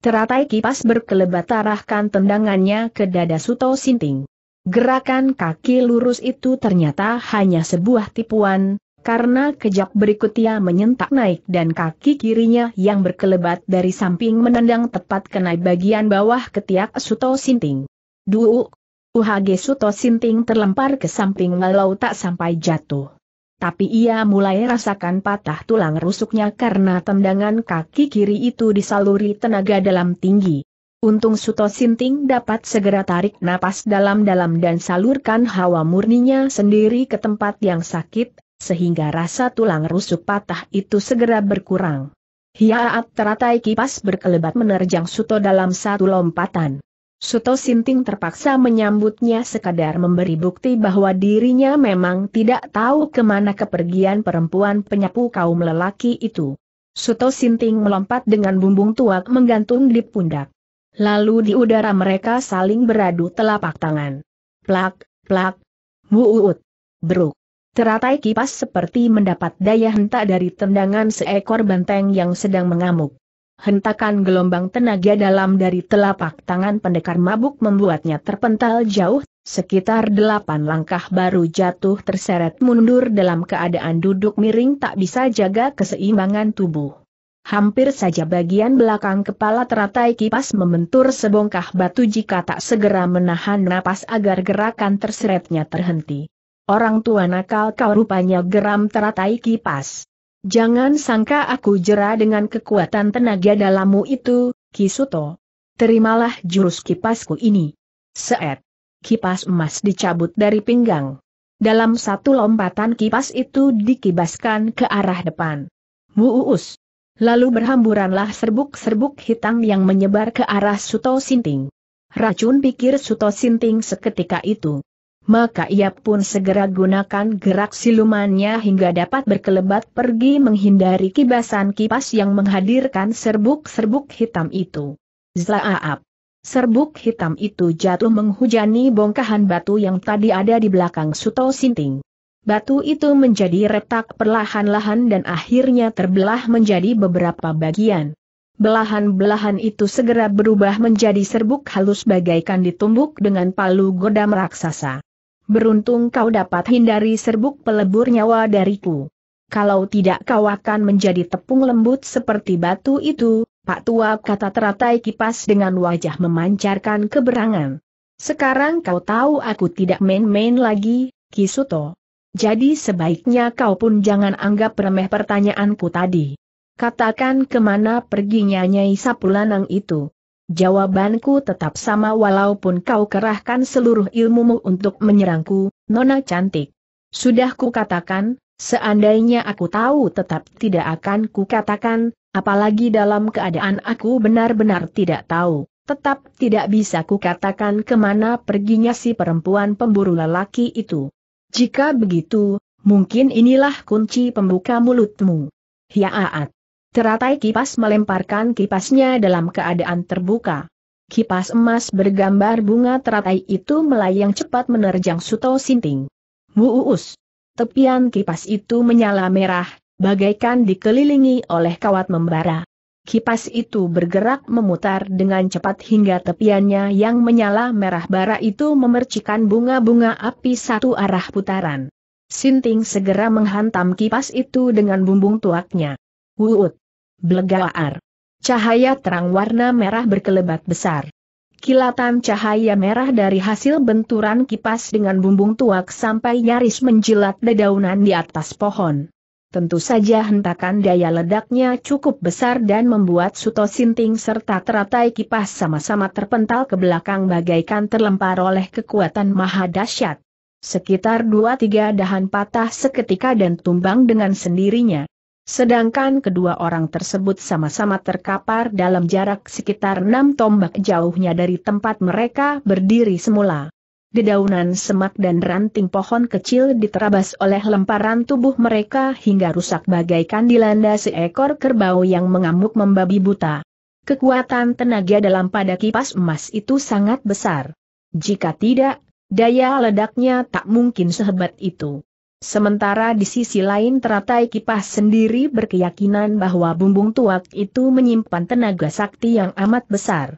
Teratai kipas berkelebat arahkan tendangannya ke dada Suto Sinting. Gerakan kaki lurus itu ternyata hanya sebuah tipuan, karena kejap berikut ia menyentak naik dan kaki kirinya yang berkelebat dari samping menendang tepat kena bagian bawah ketiak Suto Sinting. Duuk! UHG Suto Sinting terlempar ke samping walau tak sampai jatuh. Tapi ia mulai rasakan patah tulang rusuknya karena tendangan kaki kiri itu disaluri tenaga dalam tinggi. Untung Suto Sinting dapat segera tarik napas dalam-dalam dan salurkan hawa murninya sendiri ke tempat yang sakit, sehingga rasa tulang rusuk patah itu segera berkurang. Hiaat teratai kipas berkelebat menerjang Suto dalam satu lompatan. Suto Sinting terpaksa menyambutnya sekadar memberi bukti bahwa dirinya memang tidak tahu kemana kepergian perempuan penyapu kaum lelaki itu. Suto Sinting melompat dengan bumbung tuak menggantung di pundak. Lalu di udara mereka saling beradu telapak tangan. Plak, plak, muut, beruk. Teratai kipas seperti mendapat daya hentak dari tendangan seekor banteng yang sedang mengamuk. Hentakan gelombang tenaga dalam dari telapak tangan pendekar mabuk membuatnya terpental jauh, sekitar delapan langkah baru jatuh terseret mundur dalam keadaan duduk miring tak bisa jaga keseimbangan tubuh. Hampir saja bagian belakang kepala teratai kipas membentur sebongkah batu jika tak segera menahan napas agar gerakan terseretnya terhenti. Orang tua nakal kau rupanya geram teratai kipas. Jangan sangka aku jera dengan kekuatan tenaga dalammu itu, Kisuto. Terimalah jurus kipasku ini. Seet. Kipas emas dicabut dari pinggang. Dalam satu lompatan kipas itu dikibaskan ke arah depan. Muus. Lalu berhamburanlah serbuk-serbuk hitam yang menyebar ke arah Suto Sinting. Racun pikir Suto Sinting seketika itu maka ia pun segera gunakan gerak silumannya hingga dapat berkelebat pergi menghindari kibasan kipas yang menghadirkan serbuk-serbuk hitam itu. Zlaaap! Serbuk hitam itu jatuh menghujani bongkahan batu yang tadi ada di belakang Suto Sinting. Batu itu menjadi retak perlahan-lahan dan akhirnya terbelah menjadi beberapa bagian. Belahan-belahan itu segera berubah menjadi serbuk halus bagaikan ditumbuk dengan palu godam raksasa. Beruntung kau dapat hindari serbuk pelebur nyawa dariku. Kalau tidak kau akan menjadi tepung lembut seperti batu itu, Pak Tua kata teratai kipas dengan wajah memancarkan keberangan. Sekarang kau tahu aku tidak main-main lagi, Kisuto. Jadi sebaiknya kau pun jangan anggap remeh pertanyaanku tadi. Katakan kemana perginya Nyai Sapulanang itu. Jawabanku tetap sama walaupun kau kerahkan seluruh ilmumu untuk menyerangku, Nona Cantik. Sudah kukatakan, seandainya aku tahu tetap tidak akan kukatakan, apalagi dalam keadaan aku benar-benar tidak tahu. Tetap tidak bisa kukatakan kemana perginya si perempuan pemburu lelaki itu. Jika begitu, mungkin inilah kunci pembuka mulutmu. Hiaat. Teratai kipas melemparkan kipasnya dalam keadaan terbuka. Kipas emas bergambar bunga teratai itu melayang cepat menerjang Suto Sinting. Wuus! Tepian kipas itu menyala merah, bagaikan dikelilingi oleh kawat membara. Kipas itu bergerak memutar dengan cepat hingga tepiannya yang menyala merah bara itu memercikan bunga-bunga api satu arah putaran. Sinting segera menghantam kipas itu dengan bumbung tuaknya. Wuut! Blegaar. Cahaya terang warna merah berkelebat besar. Kilatan cahaya merah dari hasil benturan kipas dengan bumbung tuak sampai nyaris menjilat dedaunan di atas pohon. Tentu saja hentakan daya ledaknya cukup besar dan membuat Suto Sinting serta teratai kipas sama-sama terpental ke belakang bagaikan terlempar oleh kekuatan maha dahsyat. Sekitar dua tiga dahan patah seketika dan tumbang dengan sendirinya. Sedangkan kedua orang tersebut sama-sama terkapar dalam jarak sekitar enam tombak jauhnya dari tempat mereka berdiri semula. Dedaunan semak dan ranting pohon kecil diterabas oleh lemparan tubuh mereka hingga rusak bagaikan dilanda seekor kerbau yang mengamuk membabi buta. Kekuatan tenaga dalam pada kipas emas itu sangat besar. Jika tidak, daya ledaknya tak mungkin sehebat itu. Sementara di sisi lain teratai kipas sendiri berkeyakinan bahwa bumbung tuak itu menyimpan tenaga sakti yang amat besar.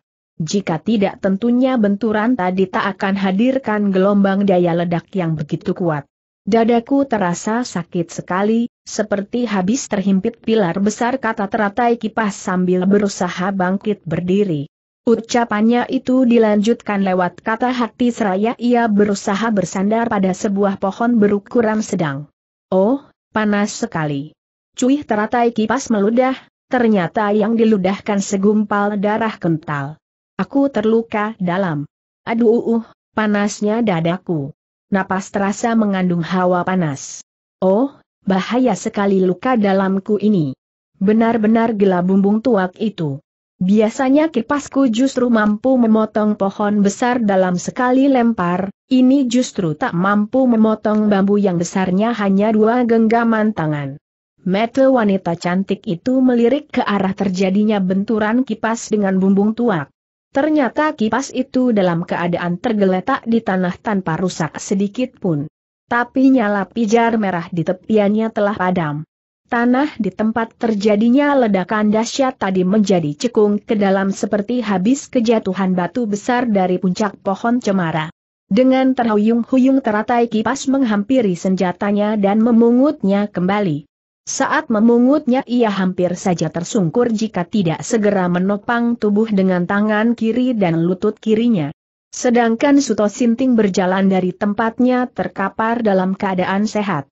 Jika tidak tentunya benturan tadi tak akan hadirkan gelombang daya ledak yang begitu kuat. Dadaku terasa sakit sekali, seperti habis terhimpit pilar besar kata teratai kipas sambil berusaha bangkit berdiri. Ucapannya itu dilanjutkan lewat kata hati seraya ia berusaha bersandar pada sebuah pohon berukuran sedang. Oh, panas sekali. Cui teratai kipas meludah, ternyata yang diludahkan segumpal darah kental. Aku terluka dalam. Aduh, uh, uh panasnya dadaku. Napas terasa mengandung hawa panas. Oh, bahaya sekali luka dalamku ini. Benar-benar gelap bumbung tuak itu. Biasanya kipasku justru mampu memotong pohon besar dalam sekali lempar, ini justru tak mampu memotong bambu yang besarnya hanya dua genggaman tangan. Metal wanita cantik itu melirik ke arah terjadinya benturan kipas dengan bumbung tuak. Ternyata kipas itu dalam keadaan tergeletak di tanah tanpa rusak sedikit pun. Tapi nyala pijar merah di tepiannya telah padam. Tanah di tempat terjadinya ledakan dahsyat tadi menjadi cekung ke dalam seperti habis kejatuhan batu besar dari puncak pohon cemara. Dengan terhuyung-huyung teratai kipas menghampiri senjatanya dan memungutnya kembali. Saat memungutnya ia hampir saja tersungkur jika tidak segera menopang tubuh dengan tangan kiri dan lutut kirinya. Sedangkan Suto Sinting berjalan dari tempatnya terkapar dalam keadaan sehat.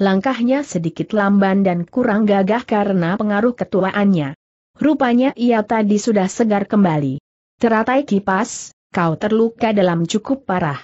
Langkahnya sedikit lamban dan kurang gagah karena pengaruh ketuaannya. Rupanya ia tadi sudah segar kembali. Teratai kipas, kau terluka dalam cukup parah.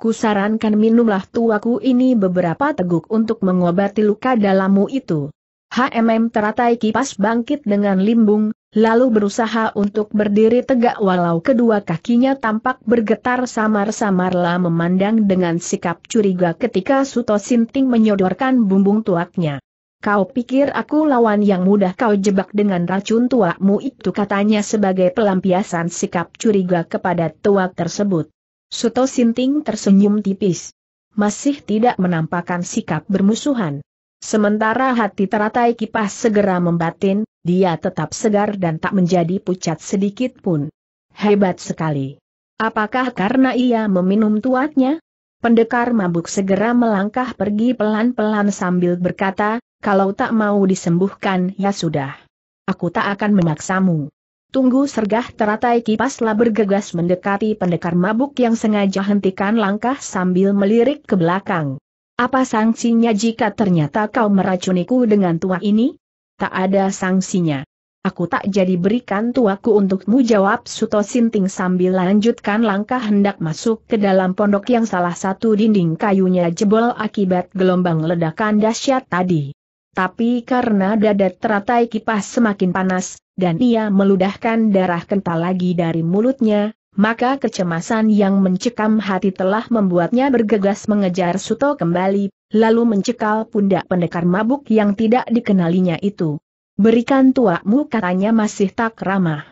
Kusarankan minumlah tuaku ini beberapa teguk untuk mengobati luka dalammu itu. HMM teratai kipas bangkit dengan limbung, lalu berusaha untuk berdiri tegak walau kedua kakinya tampak bergetar samar-samarlah memandang dengan sikap curiga ketika Suto Sinting menyodorkan bumbung tuaknya. Kau pikir aku lawan yang mudah kau jebak dengan racun tuakmu itu katanya sebagai pelampiasan sikap curiga kepada tuak tersebut. Suto Sinting tersenyum tipis. Masih tidak menampakkan sikap bermusuhan. Sementara hati teratai kipas segera membatin, dia tetap segar dan tak menjadi pucat sedikit pun. Hebat sekali. Apakah karena ia meminum tuatnya? Pendekar mabuk segera melangkah pergi pelan-pelan sambil berkata, kalau tak mau disembuhkan ya sudah. Aku tak akan memaksamu. Tunggu sergah teratai kipaslah bergegas mendekati pendekar mabuk yang sengaja hentikan langkah sambil melirik ke belakang. Apa sanksinya jika ternyata kau meracuniku dengan tua ini? tak ada sanksinya. Aku tak jadi berikan tuaku untukmu jawab Suto Sinting sambil lanjutkan langkah hendak masuk ke dalam pondok yang salah satu dinding kayunya jebol akibat gelombang ledakan dahsyat tadi. Tapi karena dada teratai kipas semakin panas, dan ia meludahkan darah kental lagi dari mulutnya, maka kecemasan yang mencekam hati telah membuatnya bergegas mengejar Suto kembali, lalu mencekal pundak pendekar mabuk yang tidak dikenalinya itu. Berikan tuakmu katanya masih tak ramah.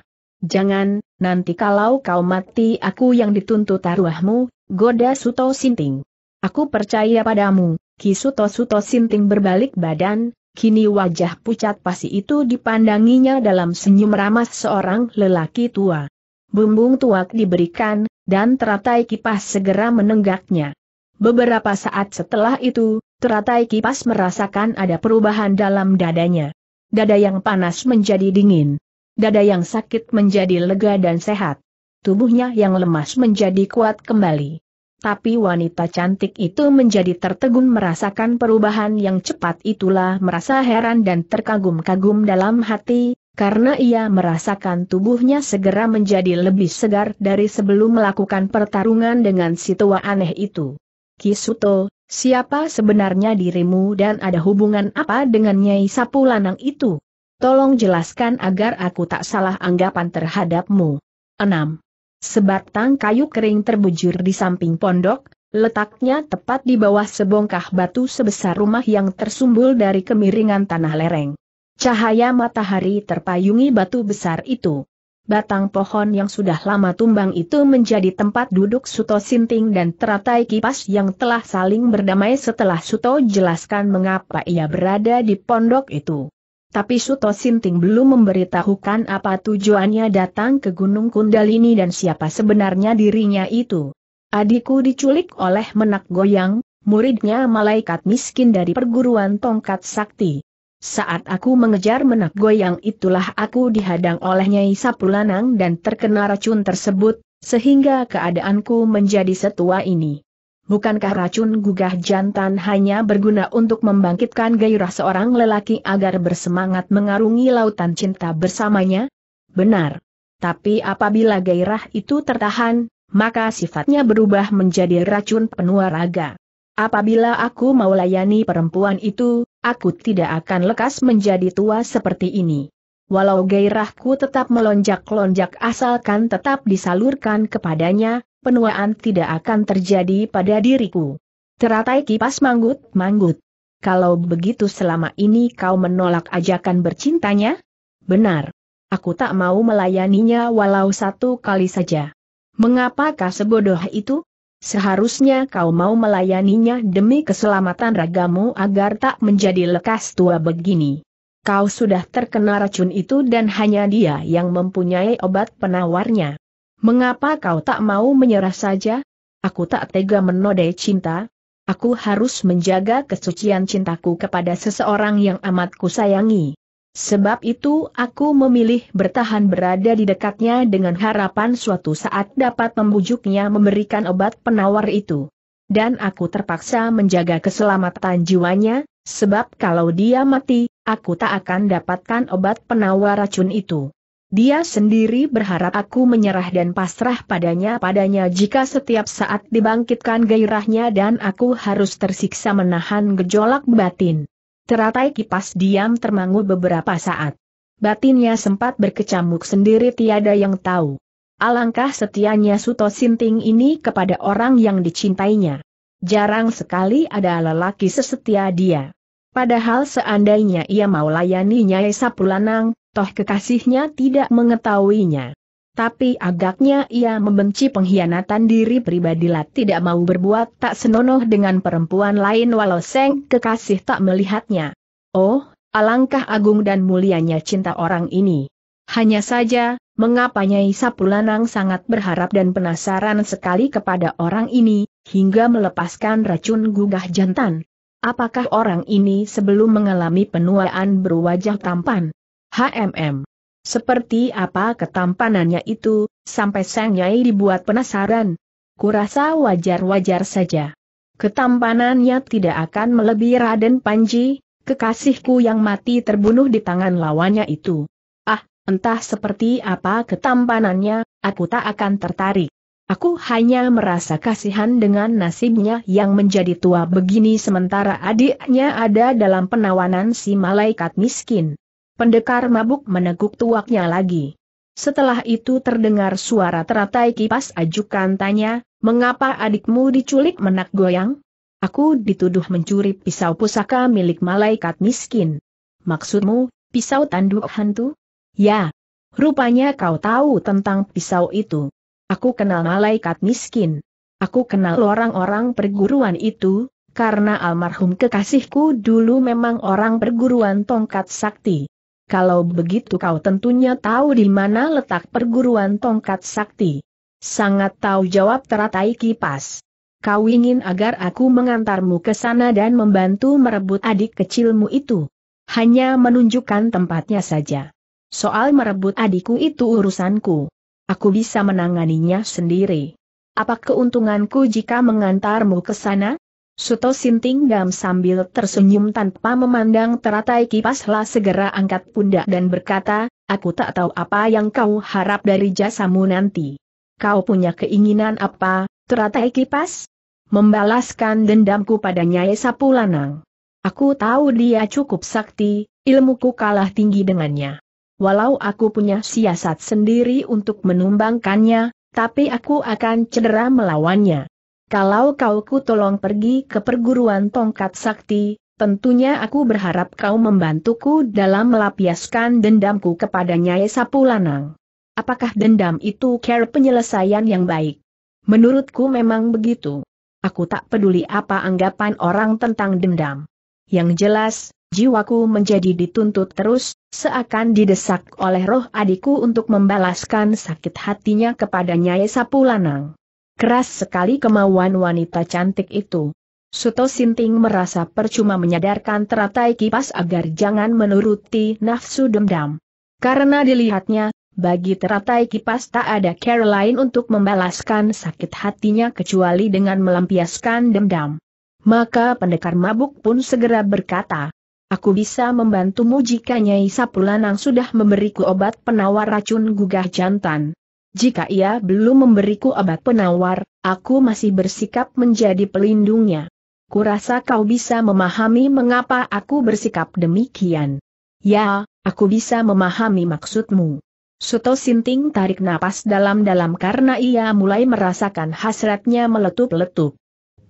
Jangan, nanti kalau kau mati aku yang dituntut arwahmu, goda Suto Sinting. Aku percaya padamu, Ki Suto Suto Sinting berbalik badan, kini wajah pucat pasi itu dipandanginya dalam senyum ramah seorang lelaki tua. Bumbung tuak diberikan, dan teratai kipas segera menenggaknya. Beberapa saat setelah itu, teratai kipas merasakan ada perubahan dalam dadanya. Dada yang panas menjadi dingin. Dada yang sakit menjadi lega dan sehat. Tubuhnya yang lemas menjadi kuat kembali. Tapi wanita cantik itu menjadi tertegun merasakan perubahan yang cepat itulah merasa heran dan terkagum-kagum dalam hati, karena ia merasakan tubuhnya segera menjadi lebih segar dari sebelum melakukan pertarungan dengan si tua aneh itu. Kisuto, siapa sebenarnya dirimu dan ada hubungan apa dengan Nyai Sapu Lanang itu? Tolong jelaskan agar aku tak salah anggapan terhadapmu. 6. Sebatang kayu kering terbujur di samping pondok, letaknya tepat di bawah sebongkah batu sebesar rumah yang tersumbul dari kemiringan tanah lereng. Cahaya matahari terpayungi batu besar itu. Batang pohon yang sudah lama tumbang itu menjadi tempat duduk Suto Sinting dan teratai kipas yang telah saling berdamai setelah Suto jelaskan mengapa ia berada di pondok itu. Tapi Suto Sinting belum memberitahukan apa tujuannya datang ke Gunung Kundalini dan siapa sebenarnya dirinya itu. Adikku diculik oleh menak goyang, muridnya malaikat miskin dari perguruan tongkat sakti. Saat aku mengejar menak goyang itulah aku dihadang oleh Nyai Sapulanang dan terkena racun tersebut, sehingga keadaanku menjadi setua ini. Bukankah racun gugah jantan hanya berguna untuk membangkitkan gairah seorang lelaki agar bersemangat mengarungi lautan cinta bersamanya? Benar. Tapi apabila gairah itu tertahan, maka sifatnya berubah menjadi racun penua raga. Apabila aku mau layani perempuan itu, Aku tidak akan lekas menjadi tua seperti ini. Walau gairahku tetap melonjak-lonjak asalkan tetap disalurkan kepadanya, penuaan tidak akan terjadi pada diriku. Teratai kipas manggut-manggut. Kalau begitu selama ini kau menolak ajakan bercintanya? Benar. Aku tak mau melayaninya walau satu kali saja. Mengapakah sebodoh itu? Seharusnya kau mau melayaninya demi keselamatan ragamu agar tak menjadi lekas tua begini. Kau sudah terkena racun itu dan hanya dia yang mempunyai obat penawarnya. Mengapa kau tak mau menyerah saja? Aku tak tega menodai cinta. Aku harus menjaga kesucian cintaku kepada seseorang yang amat kusayangi. Sebab itu aku memilih bertahan berada di dekatnya dengan harapan suatu saat dapat membujuknya memberikan obat penawar itu. Dan aku terpaksa menjaga keselamatan jiwanya, sebab kalau dia mati, aku tak akan dapatkan obat penawar racun itu. Dia sendiri berharap aku menyerah dan pasrah padanya padanya jika setiap saat dibangkitkan gairahnya dan aku harus tersiksa menahan gejolak batin. Teratai kipas diam termangu beberapa saat. Batinnya sempat berkecamuk sendiri tiada yang tahu. Alangkah setianya Suto Sinting ini kepada orang yang dicintainya. Jarang sekali ada lelaki sesetia dia. Padahal seandainya ia mau layani Nyai Sapulanang, toh kekasihnya tidak mengetahuinya tapi agaknya ia membenci pengkhianatan diri pribadilah tidak mau berbuat tak senonoh dengan perempuan lain walau seng kekasih tak melihatnya. Oh, alangkah agung dan mulianya cinta orang ini. Hanya saja, mengapa Nyai Sapulanang sangat berharap dan penasaran sekali kepada orang ini, hingga melepaskan racun gugah jantan. Apakah orang ini sebelum mengalami penuaan berwajah tampan? HMM seperti apa ketampanannya itu, sampai Sang Nyai dibuat penasaran. Kurasa wajar-wajar saja. Ketampanannya tidak akan melebihi Raden Panji, kekasihku yang mati terbunuh di tangan lawannya itu. Ah, entah seperti apa ketampanannya, aku tak akan tertarik. Aku hanya merasa kasihan dengan nasibnya yang menjadi tua begini sementara adiknya ada dalam penawanan si malaikat miskin. Pendekar mabuk meneguk tuaknya lagi. Setelah itu terdengar suara teratai kipas ajukan tanya, mengapa adikmu diculik menak goyang? Aku dituduh mencuri pisau pusaka milik malaikat miskin. Maksudmu, pisau tanduk hantu? Ya. Rupanya kau tahu tentang pisau itu. Aku kenal malaikat miskin. Aku kenal orang-orang perguruan itu, karena almarhum kekasihku dulu memang orang perguruan tongkat sakti kalau begitu kau tentunya tahu di mana letak perguruan tongkat sakti. Sangat tahu jawab teratai kipas. Kau ingin agar aku mengantarmu ke sana dan membantu merebut adik kecilmu itu. Hanya menunjukkan tempatnya saja. Soal merebut adikku itu urusanku. Aku bisa menanganinya sendiri. Apa keuntunganku jika mengantarmu ke sana? Suto Sinting Gam sambil tersenyum tanpa memandang teratai kipaslah segera angkat pundak dan berkata, aku tak tahu apa yang kau harap dari jasamu nanti. Kau punya keinginan apa, teratai kipas? Membalaskan dendamku pada Nyai Sapulanang. Aku tahu dia cukup sakti, ilmuku kalah tinggi dengannya. Walau aku punya siasat sendiri untuk menumbangkannya, tapi aku akan cedera melawannya. Kalau kau ku tolong pergi ke perguruan tongkat sakti, tentunya aku berharap kau membantuku dalam melapiaskan dendamku kepada Nyai Sapulanang. Apakah dendam itu care penyelesaian yang baik? Menurutku memang begitu. Aku tak peduli apa anggapan orang tentang dendam. Yang jelas, jiwaku menjadi dituntut terus, seakan didesak oleh roh adikku untuk membalaskan sakit hatinya kepada Nyai Sapulanang. Keras sekali kemauan wanita cantik itu. Suto Sinting merasa percuma menyadarkan teratai kipas agar jangan menuruti nafsu dendam. Karena dilihatnya, bagi teratai kipas tak ada care lain untuk membalaskan sakit hatinya kecuali dengan melampiaskan dendam. Maka pendekar mabuk pun segera berkata, Aku bisa membantumu jika Nyai Sapulanang sudah memberiku obat penawar racun gugah jantan jika ia belum memberiku obat penawar, aku masih bersikap menjadi pelindungnya. Kurasa kau bisa memahami mengapa aku bersikap demikian. Ya, aku bisa memahami maksudmu. Suto Sinting tarik napas dalam-dalam karena ia mulai merasakan hasratnya meletup-letup.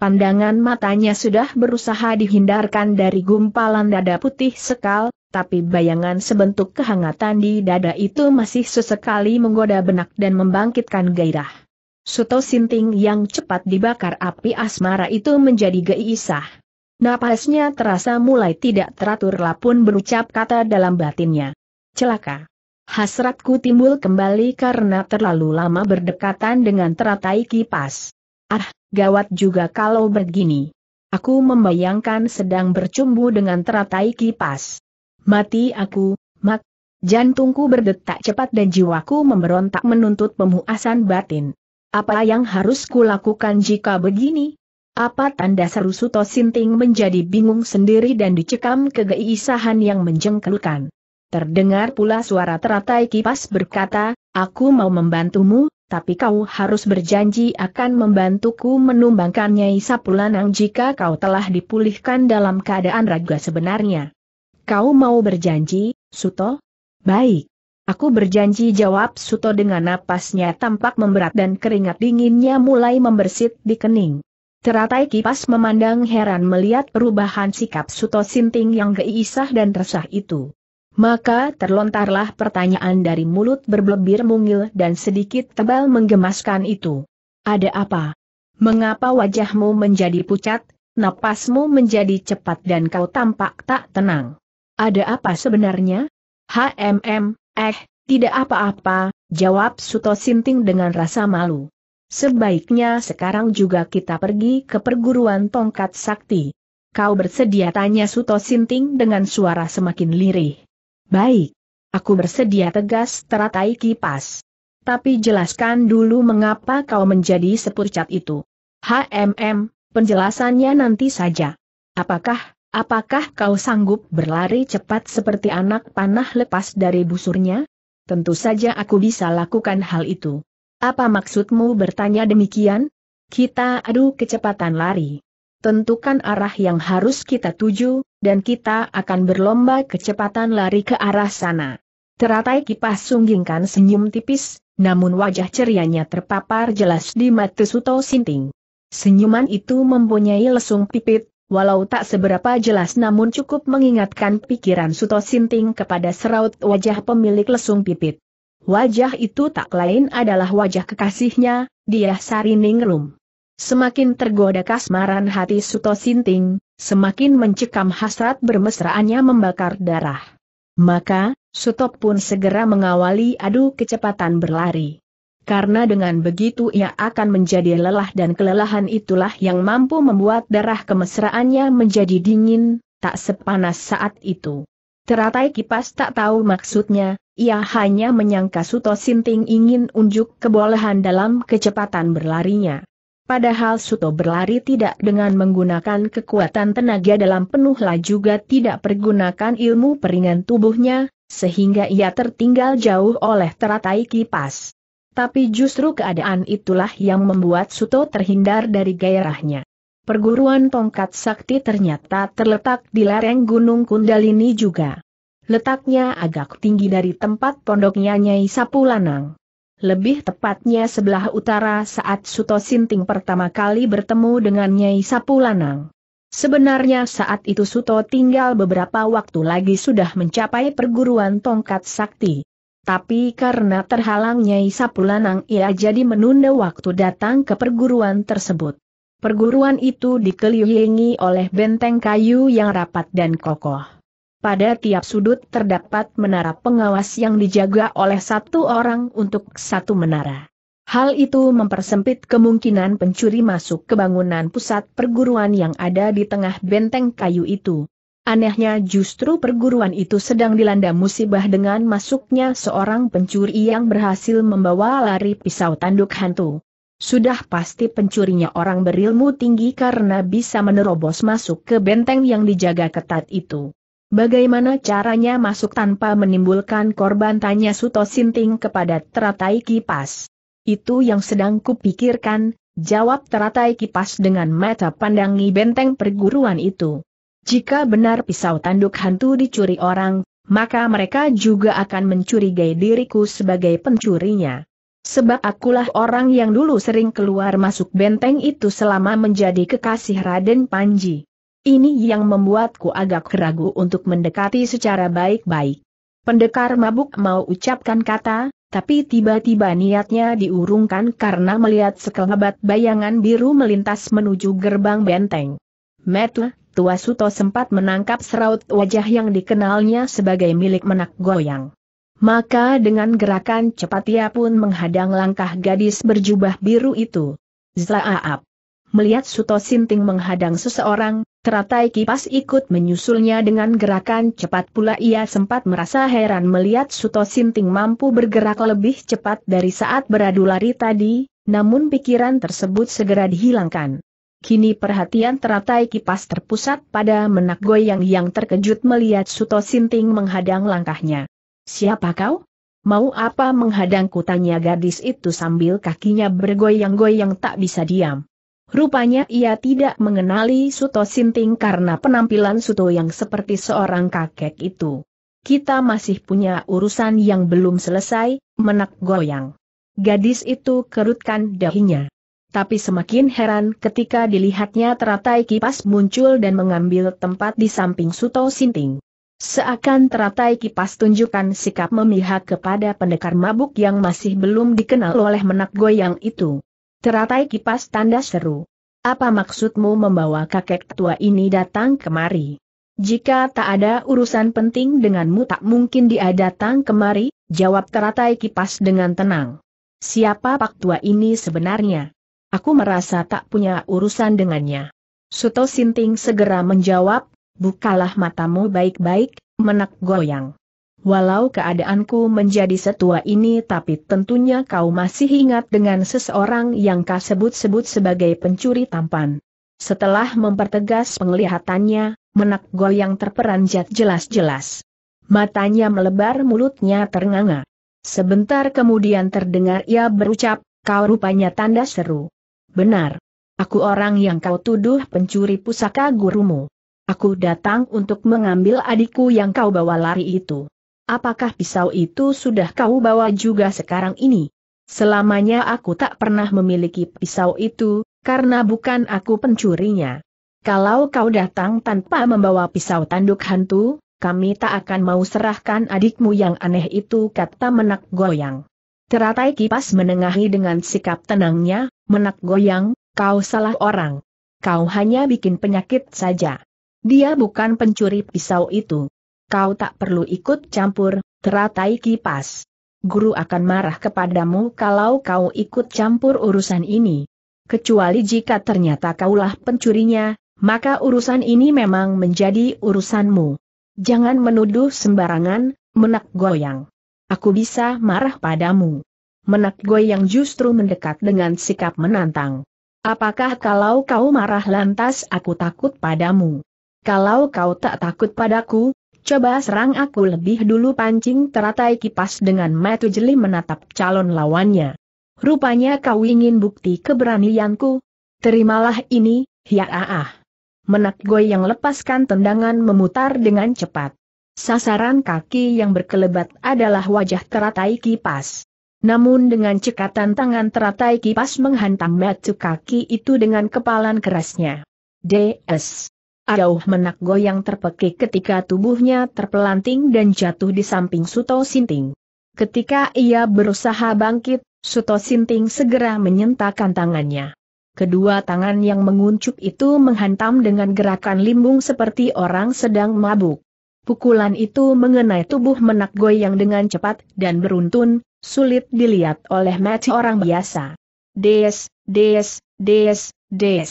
Pandangan matanya sudah berusaha dihindarkan dari gumpalan dada putih sekal, tapi bayangan sebentuk kehangatan di dada itu masih sesekali menggoda benak dan membangkitkan gairah. Suto Sinting yang cepat dibakar api asmara itu menjadi geisah. Napasnya terasa mulai tidak teratur lapun berucap kata dalam batinnya. Celaka. Hasratku timbul kembali karena terlalu lama berdekatan dengan teratai kipas. Ah, gawat juga kalau begini. Aku membayangkan sedang bercumbu dengan teratai kipas. Mati aku, mak. Jantungku berdetak cepat dan jiwaku memberontak menuntut pemuasan batin. Apa yang harus kulakukan jika begini? Apa tanda seru Suto Sinting menjadi bingung sendiri dan dicekam kegeisahan yang menjengkelkan. Terdengar pula suara teratai kipas berkata, aku mau membantumu, tapi kau harus berjanji akan membantuku menumbangkan Nyai Sapulanang jika kau telah dipulihkan dalam keadaan raga sebenarnya. Kau mau berjanji, Suto? Baik. Aku berjanji jawab Suto dengan napasnya tampak memberat dan keringat dinginnya mulai membersit di kening. Teratai kipas memandang heran melihat perubahan sikap Suto Sinting yang geisah dan resah itu. Maka terlontarlah pertanyaan dari mulut berbelebir mungil dan sedikit tebal menggemaskan itu. Ada apa? Mengapa wajahmu menjadi pucat, napasmu menjadi cepat dan kau tampak tak tenang? Ada apa sebenarnya? HMM, eh, tidak apa-apa, jawab Suto Sinting dengan rasa malu. Sebaiknya sekarang juga kita pergi ke perguruan tongkat sakti. Kau bersedia tanya Suto Sinting dengan suara semakin lirih. Baik. Aku bersedia tegas teratai kipas. Tapi jelaskan dulu mengapa kau menjadi sepurcat itu. HMM, penjelasannya nanti saja. Apakah Apakah kau sanggup berlari cepat seperti anak panah lepas dari busurnya? Tentu saja aku bisa lakukan hal itu. Apa maksudmu bertanya demikian? Kita adu kecepatan lari. Tentukan arah yang harus kita tuju, dan kita akan berlomba kecepatan lari ke arah sana. Teratai kipas sunggingkan senyum tipis, namun wajah cerianya terpapar jelas di mata Suto Sinting. Senyuman itu mempunyai lesung pipit, walau tak seberapa jelas namun cukup mengingatkan pikiran Suto Sinting kepada seraut wajah pemilik lesung pipit. Wajah itu tak lain adalah wajah kekasihnya, dia Sari Ningrum. Semakin tergoda kasmaran hati Suto Sinting, semakin mencekam hasrat bermesraannya membakar darah. Maka, Suto pun segera mengawali adu kecepatan berlari karena dengan begitu ia akan menjadi lelah dan kelelahan itulah yang mampu membuat darah kemesraannya menjadi dingin, tak sepanas saat itu. Teratai kipas tak tahu maksudnya, ia hanya menyangka Suto Sinting ingin unjuk kebolehan dalam kecepatan berlarinya. Padahal Suto berlari tidak dengan menggunakan kekuatan tenaga dalam penuh juga tidak pergunakan ilmu peringan tubuhnya, sehingga ia tertinggal jauh oleh teratai kipas. Tapi justru keadaan itulah yang membuat Suto terhindar dari gairahnya. Perguruan tongkat sakti ternyata terletak di lereng Gunung Kundalini juga. Letaknya agak tinggi dari tempat pondoknya Nyai Sapulanang. Lebih tepatnya sebelah utara saat Suto Sinting pertama kali bertemu dengan Nyai Sapulanang. Sebenarnya saat itu Suto tinggal beberapa waktu lagi sudah mencapai perguruan tongkat sakti. Tapi karena terhalang Nyai Sapulanang ia jadi menunda waktu datang ke perguruan tersebut. Perguruan itu dikelilingi oleh benteng kayu yang rapat dan kokoh. Pada tiap sudut terdapat menara pengawas yang dijaga oleh satu orang untuk satu menara. Hal itu mempersempit kemungkinan pencuri masuk ke bangunan pusat perguruan yang ada di tengah benteng kayu itu. Anehnya justru perguruan itu sedang dilanda musibah dengan masuknya seorang pencuri yang berhasil membawa lari pisau tanduk hantu. Sudah pasti pencurinya orang berilmu tinggi karena bisa menerobos masuk ke benteng yang dijaga ketat itu. Bagaimana caranya masuk tanpa menimbulkan korban tanya Suto Sinting kepada teratai kipas. Itu yang sedang kupikirkan, jawab teratai kipas dengan mata pandangi benteng perguruan itu. Jika benar pisau tanduk hantu dicuri orang, maka mereka juga akan mencurigai diriku sebagai pencurinya. Sebab akulah orang yang dulu sering keluar masuk benteng itu selama menjadi kekasih Raden Panji. Ini yang membuatku agak ragu untuk mendekati secara baik-baik. Pendekar mabuk mau ucapkan kata, tapi tiba-tiba niatnya diurungkan karena melihat sekelebat bayangan biru melintas menuju gerbang benteng. Metu, Tua Suto sempat menangkap seraut wajah yang dikenalnya sebagai milik menak goyang. Maka dengan gerakan cepat ia pun menghadang langkah gadis berjubah biru itu. Zlaaap. Melihat Suto Sinting menghadang seseorang, teratai kipas ikut menyusulnya dengan gerakan cepat pula ia sempat merasa heran melihat Suto Sinting mampu bergerak lebih cepat dari saat beradu lari tadi, namun pikiran tersebut segera dihilangkan. Kini perhatian teratai kipas terpusat pada menak goyang yang terkejut melihat Suto Sinting menghadang langkahnya. Siapa kau? Mau apa menghadang kutanya gadis itu sambil kakinya bergoyang-goyang tak bisa diam. Rupanya ia tidak mengenali Suto Sinting karena penampilan Suto yang seperti seorang kakek itu. Kita masih punya urusan yang belum selesai, menak goyang. Gadis itu kerutkan dahinya tapi semakin heran ketika dilihatnya teratai kipas muncul dan mengambil tempat di samping Suto Sinting. Seakan teratai kipas tunjukkan sikap memihak kepada pendekar mabuk yang masih belum dikenal oleh menak goyang itu. Teratai kipas tanda seru. Apa maksudmu membawa kakek tua ini datang kemari? Jika tak ada urusan penting denganmu tak mungkin dia datang kemari, jawab teratai kipas dengan tenang. Siapa pak tua ini sebenarnya? Aku merasa tak punya urusan dengannya. Suto Sinting segera menjawab, bukalah matamu baik-baik, menak goyang. Walau keadaanku menjadi setua ini tapi tentunya kau masih ingat dengan seseorang yang kau sebut-sebut sebagai pencuri tampan. Setelah mempertegas penglihatannya, menak goyang terperanjat jelas-jelas. Matanya melebar mulutnya ternganga. Sebentar kemudian terdengar ia berucap, kau rupanya tanda seru. Benar. Aku orang yang kau tuduh pencuri pusaka gurumu. Aku datang untuk mengambil adikku yang kau bawa lari itu. Apakah pisau itu sudah kau bawa juga sekarang ini? Selamanya aku tak pernah memiliki pisau itu, karena bukan aku pencurinya. Kalau kau datang tanpa membawa pisau tanduk hantu, kami tak akan mau serahkan adikmu yang aneh itu kata menak goyang. Teratai kipas menengahi dengan sikap tenangnya, Menak goyang, kau salah orang. Kau hanya bikin penyakit saja. Dia bukan pencuri pisau itu. Kau tak perlu ikut campur, teratai kipas. Guru akan marah kepadamu kalau kau ikut campur urusan ini. Kecuali jika ternyata kaulah pencurinya, maka urusan ini memang menjadi urusanmu. Jangan menuduh sembarangan, menak goyang. Aku bisa marah padamu. Menak Goy yang justru mendekat dengan sikap menantang. Apakah kalau kau marah lantas aku takut padamu? Kalau kau tak takut padaku, coba serang aku lebih dulu pancing teratai kipas dengan metu jeli menatap calon lawannya. Rupanya kau ingin bukti keberanianku. Terimalah ini, ya ah. ah. Menak Goy yang lepaskan tendangan memutar dengan cepat. Sasaran kaki yang berkelebat adalah wajah teratai kipas. Namun dengan cekatan tangan teratai kipas menghantam batu kaki itu dengan kepalan kerasnya. DS. Arauh menak goyang terpekik ketika tubuhnya terpelanting dan jatuh di samping Suto Sinting. Ketika ia berusaha bangkit, Suto Sinting segera menyentakkan tangannya. Kedua tangan yang menguncup itu menghantam dengan gerakan limbung seperti orang sedang mabuk. Pukulan itu mengenai tubuh menak goyang dengan cepat dan beruntun, sulit dilihat oleh mata orang biasa. Des, des, des, des.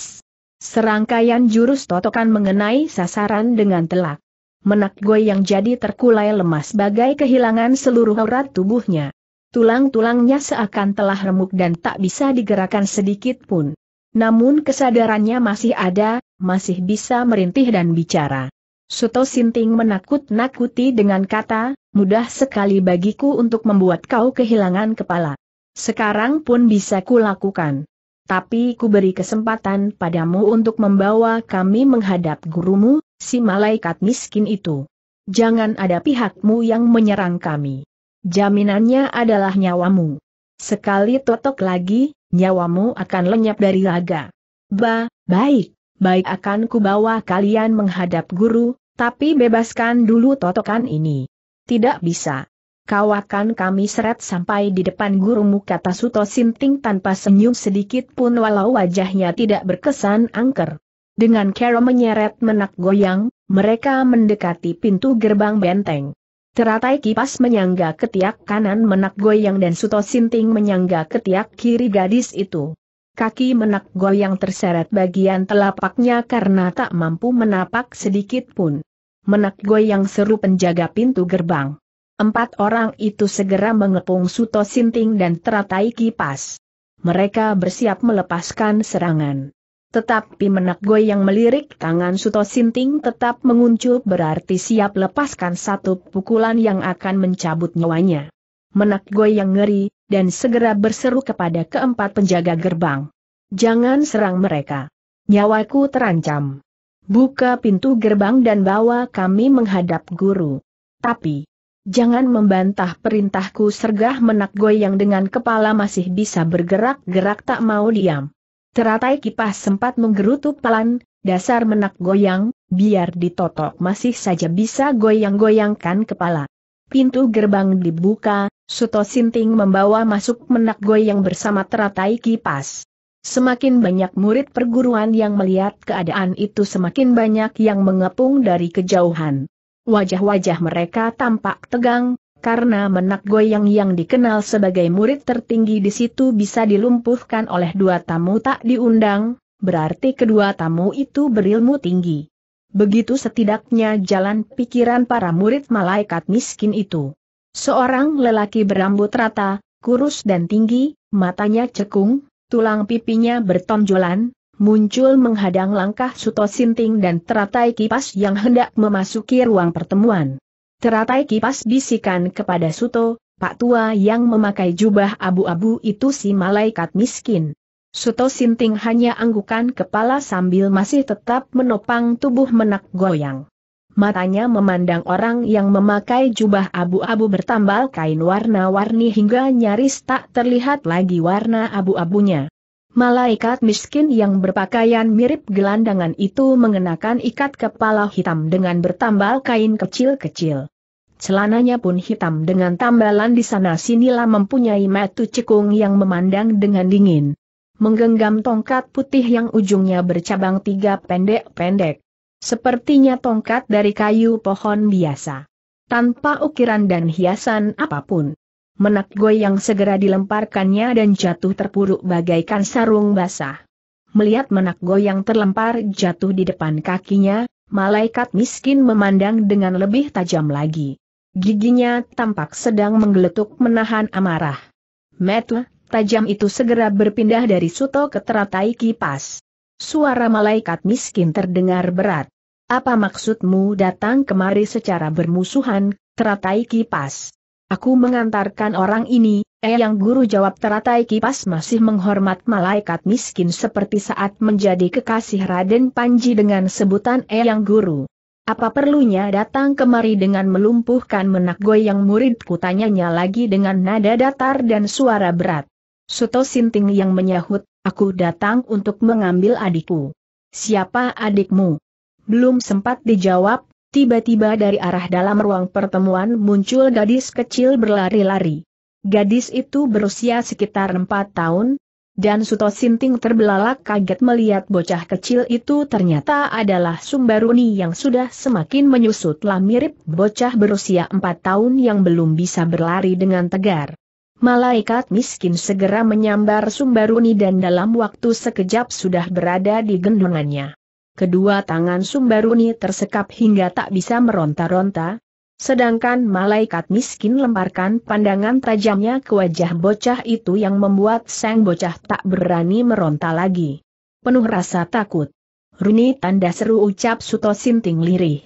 Serangkaian jurus totokan mengenai sasaran dengan telak. Menak goyang jadi terkulai lemas bagai kehilangan seluruh aurat tubuhnya. Tulang-tulangnya seakan telah remuk dan tak bisa digerakkan sedikit pun. Namun kesadarannya masih ada, masih bisa merintih dan bicara. Suto Sinting menakut-nakuti dengan kata, mudah sekali bagiku untuk membuat kau kehilangan kepala. Sekarang pun bisa kulakukan. Tapi ku beri kesempatan padamu untuk membawa kami menghadap gurumu, si malaikat miskin itu. Jangan ada pihakmu yang menyerang kami. Jaminannya adalah nyawamu. Sekali totok lagi, nyawamu akan lenyap dari laga. Ba, baik, baik akan kubawa kalian menghadap guru, tapi bebaskan dulu totokan ini. Tidak bisa. Kau akan kami seret sampai di depan gurumu kata Suto Sinting tanpa senyum sedikit pun walau wajahnya tidak berkesan angker. Dengan kero menyeret menak goyang, mereka mendekati pintu gerbang benteng. Teratai kipas menyangga ketiak kanan menak goyang dan Suto Sinting menyangga ketiak kiri gadis itu. Kaki menak goyang terseret bagian telapaknya karena tak mampu menapak sedikit pun. Menak goyang seru penjaga pintu gerbang. Empat orang itu segera mengepung Suto Sinting dan teratai kipas. Mereka bersiap melepaskan serangan. Tetapi menak goyang melirik tangan Suto Sinting tetap menguncup berarti siap lepaskan satu pukulan yang akan mencabut nyawanya. Menak goyang ngeri, dan segera berseru kepada keempat penjaga gerbang. Jangan serang mereka. Nyawaku terancam. Buka pintu gerbang dan bawa kami menghadap guru. Tapi, jangan membantah perintahku sergah menak goyang dengan kepala masih bisa bergerak-gerak tak mau diam. Teratai kipas sempat menggerutu pelan, dasar menak goyang, biar ditotok masih saja bisa goyang-goyangkan kepala. Pintu gerbang dibuka, Suto Sinting membawa masuk menak goyang bersama teratai kipas. Semakin banyak murid perguruan yang melihat keadaan itu semakin banyak yang mengepung dari kejauhan. Wajah-wajah mereka tampak tegang, karena menak goyang yang dikenal sebagai murid tertinggi di situ bisa dilumpuhkan oleh dua tamu tak diundang, berarti kedua tamu itu berilmu tinggi. Begitu setidaknya jalan pikiran para murid malaikat miskin itu. Seorang lelaki berambut rata, kurus dan tinggi, matanya cekung, tulang pipinya bertonjolan, muncul menghadang langkah Suto Sinting dan teratai kipas yang hendak memasuki ruang pertemuan. Teratai kipas bisikan kepada Suto, Pak Tua yang memakai jubah abu-abu itu si malaikat miskin. Suto Sinting hanya anggukan kepala sambil masih tetap menopang tubuh menak goyang. Matanya memandang orang yang memakai jubah abu-abu bertambal kain warna-warni hingga nyaris tak terlihat lagi warna abu-abunya. Malaikat miskin yang berpakaian mirip gelandangan itu mengenakan ikat kepala hitam dengan bertambal kain kecil-kecil. Celananya pun hitam dengan tambalan di sana sinilah mempunyai metu cekung yang memandang dengan dingin menggenggam tongkat putih yang ujungnya bercabang tiga pendek-pendek. Sepertinya tongkat dari kayu pohon biasa. Tanpa ukiran dan hiasan apapun. Menak goyang segera dilemparkannya dan jatuh terpuruk bagaikan sarung basah. Melihat menak goyang terlempar jatuh di depan kakinya, malaikat miskin memandang dengan lebih tajam lagi. Giginya tampak sedang menggeletuk menahan amarah. Metle, tajam itu segera berpindah dari Suto ke teratai kipas. Suara malaikat miskin terdengar berat. Apa maksudmu datang kemari secara bermusuhan, teratai kipas? Aku mengantarkan orang ini, eyang eh, guru jawab teratai kipas masih menghormat malaikat miskin seperti saat menjadi kekasih Raden Panji dengan sebutan eyang eh, guru. Apa perlunya datang kemari dengan melumpuhkan menak goyang muridku tanyanya lagi dengan nada datar dan suara berat. Suto Sinting yang menyahut, aku datang untuk mengambil adikku. Siapa adikmu? Belum sempat dijawab, tiba-tiba dari arah dalam ruang pertemuan muncul gadis kecil berlari-lari. Gadis itu berusia sekitar 4 tahun, dan Suto Sinting terbelalak kaget melihat bocah kecil itu ternyata adalah Sumbaruni yang sudah semakin menyusutlah mirip bocah berusia 4 tahun yang belum bisa berlari dengan tegar. Malaikat miskin segera menyambar Sumbaruni dan dalam waktu sekejap sudah berada di gendongannya. Kedua tangan Sumbaruni tersekap hingga tak bisa meronta-ronta, sedangkan malaikat miskin lemparkan pandangan tajamnya ke wajah bocah itu yang membuat sang bocah tak berani meronta lagi. Penuh rasa takut. Runi tanda seru ucap Suto Sinting lirih.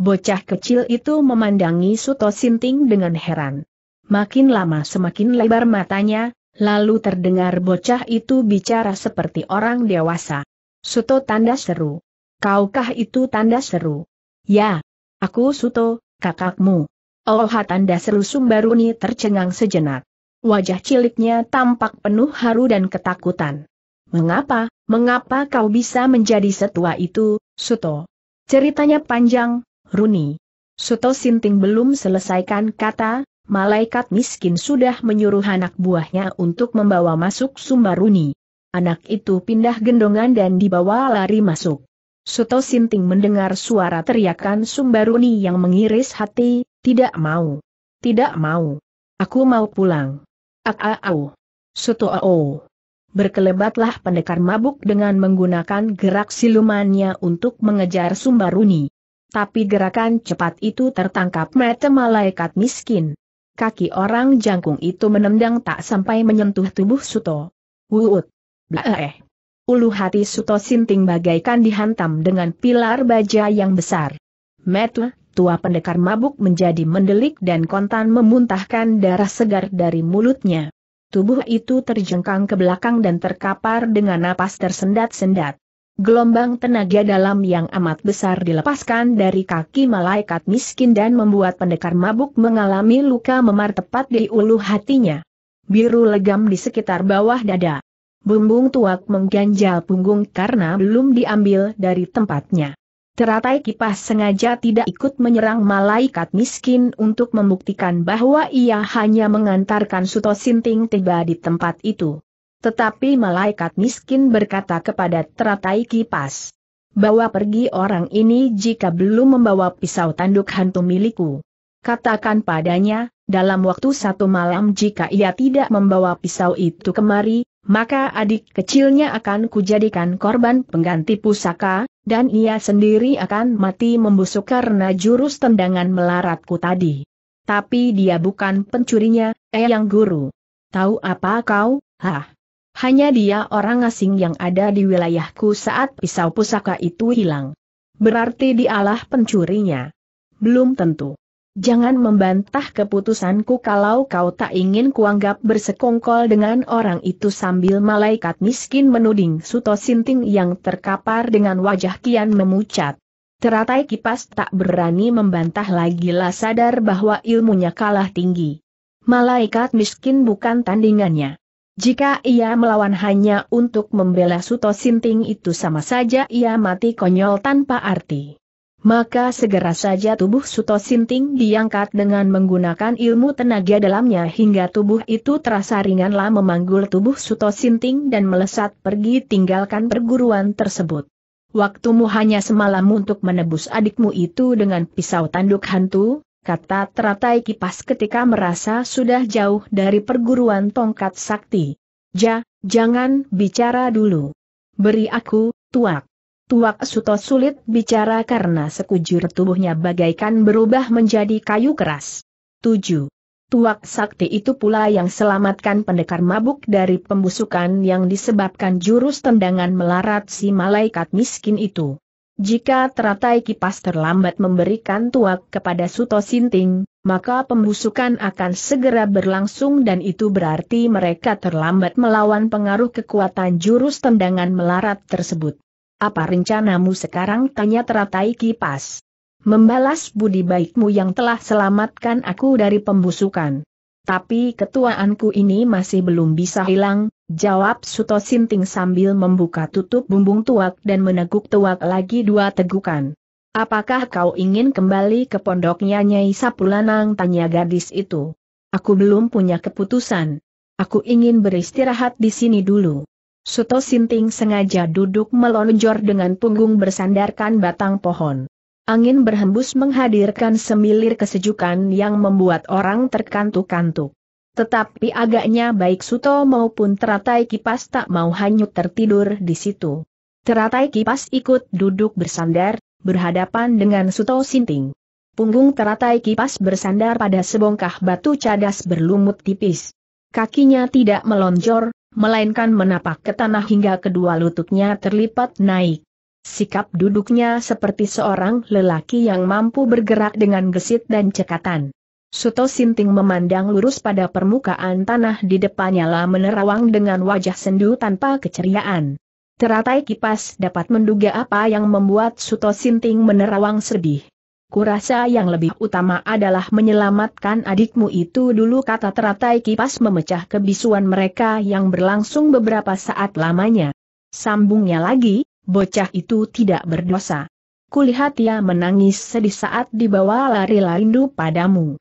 Bocah kecil itu memandangi Suto Sinting dengan heran. Makin lama semakin lebar matanya, lalu terdengar bocah itu bicara seperti orang dewasa. Suto tanda seru. Kaukah itu tanda seru? Ya. Aku Suto, kakakmu. Oh tanda seru Sumbaruni tercengang sejenak. Wajah ciliknya tampak penuh haru dan ketakutan. Mengapa, mengapa kau bisa menjadi setua itu, Suto? Ceritanya panjang, Runi. Suto Sinting belum selesaikan kata, Malaikat miskin sudah menyuruh anak buahnya untuk membawa masuk Sumbaruni. Anak itu pindah gendongan dan dibawa lari masuk. Suto Sinting mendengar suara teriakan Sumbaruni yang mengiris hati, tidak mau. Tidak mau. Aku mau pulang. Ak-au. Suto ao. Berkelebatlah pendekar mabuk dengan menggunakan gerak silumannya untuk mengejar Sumbaruni. Tapi gerakan cepat itu tertangkap mata malaikat miskin. Kaki orang jangkung itu menendang tak sampai menyentuh tubuh Suto. Wuut. Blaeh. Ulu hati Suto Sinting bagaikan dihantam dengan pilar baja yang besar. Metu, tua pendekar mabuk menjadi mendelik dan kontan memuntahkan darah segar dari mulutnya. Tubuh itu terjengkang ke belakang dan terkapar dengan napas tersendat-sendat. Gelombang tenaga dalam yang amat besar dilepaskan dari kaki malaikat miskin dan membuat pendekar mabuk mengalami luka memar tepat di ulu hatinya. Biru legam di sekitar bawah dada. Bumbung tuak mengganjal punggung karena belum diambil dari tempatnya. Teratai kipas sengaja tidak ikut menyerang malaikat miskin untuk membuktikan bahwa ia hanya mengantarkan Suto Sinting tiba di tempat itu. Tetapi malaikat miskin berkata kepada teratai kipas. Bawa pergi orang ini jika belum membawa pisau tanduk hantu milikku. Katakan padanya, dalam waktu satu malam jika ia tidak membawa pisau itu kemari, maka adik kecilnya akan kujadikan korban pengganti pusaka, dan ia sendiri akan mati membusuk karena jurus tendangan melaratku tadi. Tapi dia bukan pencurinya, eh yang guru. Tahu apa kau, hah? Hanya dia orang asing yang ada di wilayahku saat pisau pusaka itu hilang. Berarti dialah pencurinya. Belum tentu. Jangan membantah keputusanku kalau kau tak ingin kuanggap bersekongkol dengan orang itu sambil malaikat miskin menuding Suto Sinting yang terkapar dengan wajah kian memucat. Teratai kipas tak berani membantah lagi lah sadar bahwa ilmunya kalah tinggi. Malaikat miskin bukan tandingannya. Jika ia melawan hanya untuk membela Suto Sinting itu sama saja ia mati konyol tanpa arti. Maka segera saja tubuh Suto Sinting diangkat dengan menggunakan ilmu tenaga dalamnya hingga tubuh itu terasa ringanlah memanggul tubuh Suto Sinting dan melesat pergi tinggalkan perguruan tersebut. Waktumu hanya semalam untuk menebus adikmu itu dengan pisau tanduk hantu, kata teratai kipas ketika merasa sudah jauh dari perguruan tongkat sakti. Ja, jangan bicara dulu. Beri aku, tuak. Tuak Suto sulit bicara karena sekujur tubuhnya bagaikan berubah menjadi kayu keras. 7. Tuak sakti itu pula yang selamatkan pendekar mabuk dari pembusukan yang disebabkan jurus tendangan melarat si malaikat miskin itu. Jika teratai kipas terlambat memberikan tuak kepada Suto Sinting, maka pembusukan akan segera berlangsung dan itu berarti mereka terlambat melawan pengaruh kekuatan jurus tendangan melarat tersebut. Apa rencanamu sekarang? Tanya teratai kipas. Membalas budi baikmu yang telah selamatkan aku dari pembusukan. Tapi ketuaanku ini masih belum bisa hilang, Jawab Suto Sinting sambil membuka tutup bumbung tuak dan meneguk tuak lagi dua tegukan. Apakah kau ingin kembali ke pondoknya Nyai Sapulanang? Tanya gadis itu. Aku belum punya keputusan. Aku ingin beristirahat di sini dulu. Suto Sinting sengaja duduk melonjor dengan punggung bersandarkan batang pohon. Angin berhembus menghadirkan semilir kesejukan yang membuat orang terkantuk-kantuk. Tetapi agaknya baik Suto maupun teratai kipas tak mau hanyut tertidur di situ. Teratai kipas ikut duduk bersandar, berhadapan dengan Suto Sinting. Punggung teratai kipas bersandar pada sebongkah batu cadas berlumut tipis. Kakinya tidak melonjor, melainkan menapak ke tanah hingga kedua lututnya terlipat naik. Sikap duduknya seperti seorang lelaki yang mampu bergerak dengan gesit dan cekatan. Suto Sinting memandang lurus pada permukaan tanah di depannya lah menerawang dengan wajah sendu tanpa keceriaan. Teratai kipas dapat menduga apa yang membuat Suto Sinting menerawang sedih. Kurasa yang lebih utama adalah menyelamatkan adikmu itu dulu kata teratai kipas memecah kebisuan mereka yang berlangsung beberapa saat lamanya. Sambungnya lagi, bocah itu tidak berdosa. Kulihat ia menangis sedih saat dibawa lari lari padamu.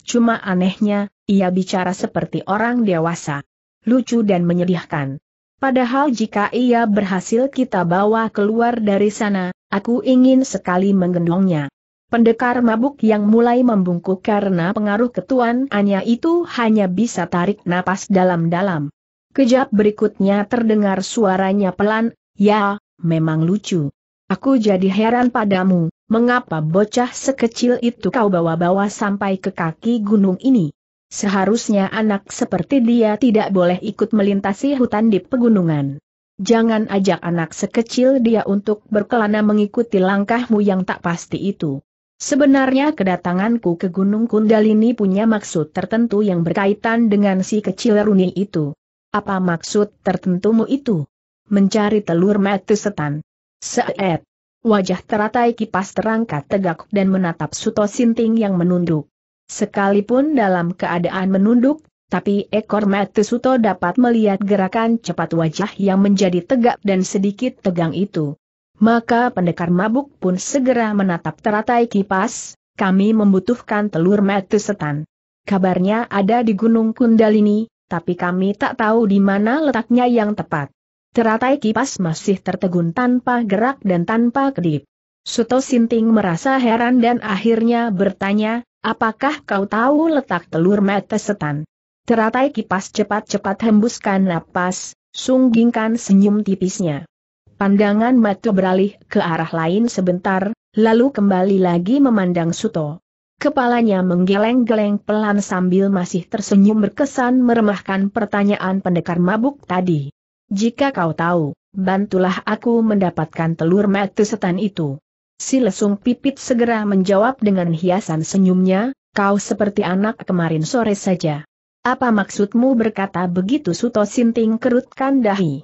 Cuma anehnya, ia bicara seperti orang dewasa. Lucu dan menyedihkan. Padahal jika ia berhasil kita bawa keluar dari sana, aku ingin sekali menggendongnya. Pendekar mabuk yang mulai membungkuk karena pengaruh ketuan Anya itu hanya bisa tarik napas dalam-dalam. Kejap berikutnya terdengar suaranya pelan, ya, memang lucu. Aku jadi heran padamu, mengapa bocah sekecil itu kau bawa-bawa sampai ke kaki gunung ini? Seharusnya anak seperti dia tidak boleh ikut melintasi hutan di pegunungan. Jangan ajak anak sekecil dia untuk berkelana mengikuti langkahmu yang tak pasti itu. Sebenarnya kedatanganku ke Gunung Kundalini punya maksud tertentu yang berkaitan dengan si kecil Runi itu. Apa maksud tertentumu itu? Mencari telur mati setan. Seet. Wajah teratai kipas terangkat tegak dan menatap Suto Sinting yang menunduk. Sekalipun dalam keadaan menunduk, tapi ekor mata Suto dapat melihat gerakan cepat wajah yang menjadi tegak dan sedikit tegang itu. Maka pendekar mabuk pun segera menatap teratai kipas, kami membutuhkan telur mata setan. Kabarnya ada di Gunung Kundalini, tapi kami tak tahu di mana letaknya yang tepat. Teratai kipas masih tertegun tanpa gerak dan tanpa kedip. Suto Sinting merasa heran dan akhirnya bertanya, apakah kau tahu letak telur mata setan? Teratai kipas cepat-cepat hembuskan napas, sunggingkan senyum tipisnya. Pandangan mata beralih ke arah lain sebentar, lalu kembali lagi memandang Suto. Kepalanya menggeleng-geleng pelan sambil masih tersenyum berkesan meremahkan pertanyaan pendekar mabuk tadi. Jika kau tahu, bantulah aku mendapatkan telur mati setan itu. Si lesung pipit segera menjawab dengan hiasan senyumnya, kau seperti anak kemarin sore saja. Apa maksudmu berkata begitu Suto Sinting kerutkan dahi?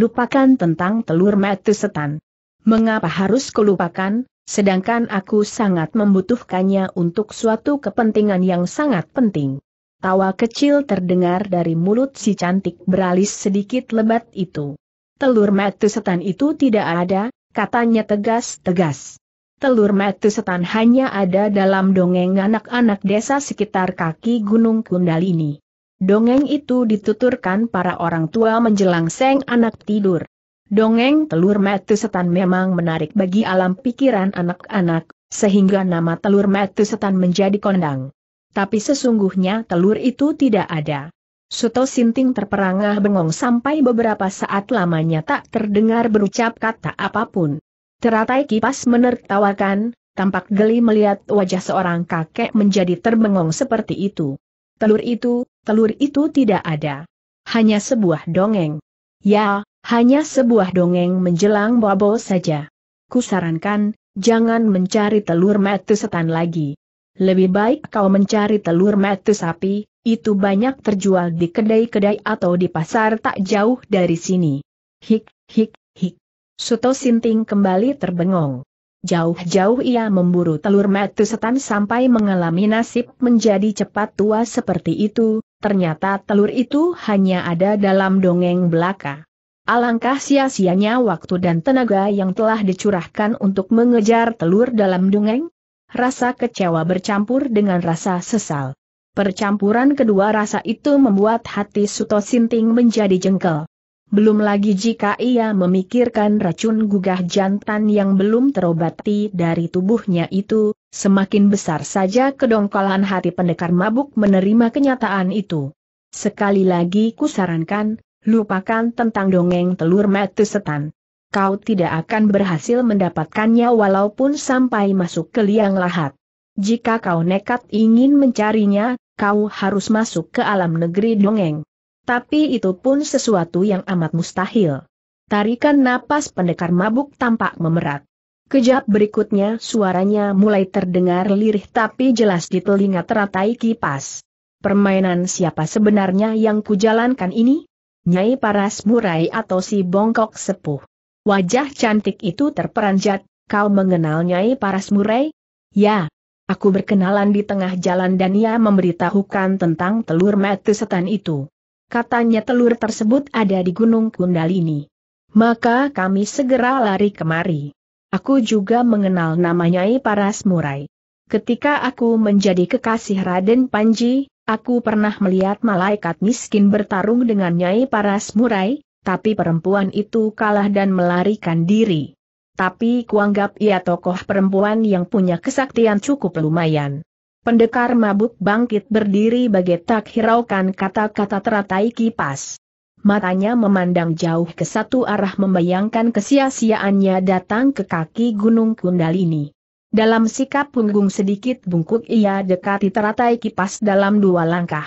Lupakan tentang telur mati setan. Mengapa harus kulupakan, sedangkan aku sangat membutuhkannya untuk suatu kepentingan yang sangat penting. Tawa kecil terdengar dari mulut si cantik beralis sedikit lebat itu. Telur mati setan itu tidak ada, katanya tegas-tegas. Telur mati setan hanya ada dalam dongeng anak-anak desa sekitar kaki Gunung kundal ini. Dongeng itu dituturkan para orang tua menjelang seng anak tidur. Dongeng telur mati setan memang menarik bagi alam pikiran anak-anak, sehingga nama telur mati setan menjadi kondang. Tapi sesungguhnya telur itu tidak ada. Suto Sinting terperangah bengong sampai beberapa saat lamanya tak terdengar berucap kata apapun. Teratai kipas menertawakan, tampak geli melihat wajah seorang kakek menjadi terbengong seperti itu. Telur itu, telur itu tidak ada. Hanya sebuah dongeng. Ya, hanya sebuah dongeng menjelang bobo saja. Kusarankan, jangan mencari telur mati setan lagi. Lebih baik kau mencari telur mati sapi, itu banyak terjual di kedai-kedai atau di pasar tak jauh dari sini. Hik, hik, hik. Suto Sinting kembali terbengong. Jauh-jauh ia memburu telur metu setan sampai mengalami nasib menjadi cepat tua seperti itu, ternyata telur itu hanya ada dalam dongeng belaka. Alangkah sia-sianya waktu dan tenaga yang telah dicurahkan untuk mengejar telur dalam dongeng, rasa kecewa bercampur dengan rasa sesal. Percampuran kedua rasa itu membuat hati Suto Sinting menjadi jengkel. Belum lagi jika ia memikirkan racun gugah jantan yang belum terobati dari tubuhnya itu, semakin besar saja kedongkolan hati pendekar mabuk menerima kenyataan itu. Sekali lagi kusarankan, lupakan tentang dongeng telur metu setan kau tidak akan berhasil mendapatkannya walaupun sampai masuk ke liang lahat. Jika kau nekat ingin mencarinya, kau harus masuk ke alam negeri dongeng. Tapi itu pun sesuatu yang amat mustahil. Tarikan napas pendekar mabuk tampak memerat. Kejap berikutnya suaranya mulai terdengar lirih tapi jelas di telinga teratai kipas. Permainan siapa sebenarnya yang kujalankan ini? Nyai Paras Murai atau si Bongkok Sepuh? Wajah cantik itu terperanjat, kau mengenal Nyai Paras Murai? Ya. Aku berkenalan di tengah jalan dan ia memberitahukan tentang telur metu setan itu. Katanya telur tersebut ada di Gunung Kundalini. Maka kami segera lari kemari. Aku juga mengenal namanya Nyai Paras Murai. Ketika aku menjadi kekasih Raden Panji, aku pernah melihat malaikat miskin bertarung dengan Nyai Paras Murai, tapi perempuan itu kalah dan melarikan diri. Tapi kuanggap ia tokoh perempuan yang punya kesaktian cukup lumayan. Pendekar mabuk bangkit berdiri bagai tak hiraukan kata-kata teratai kipas. Matanya memandang jauh ke satu arah membayangkan kesia-siaannya datang ke kaki Gunung Kundalini. Dalam sikap punggung sedikit bungkuk ia dekati teratai kipas dalam dua langkah.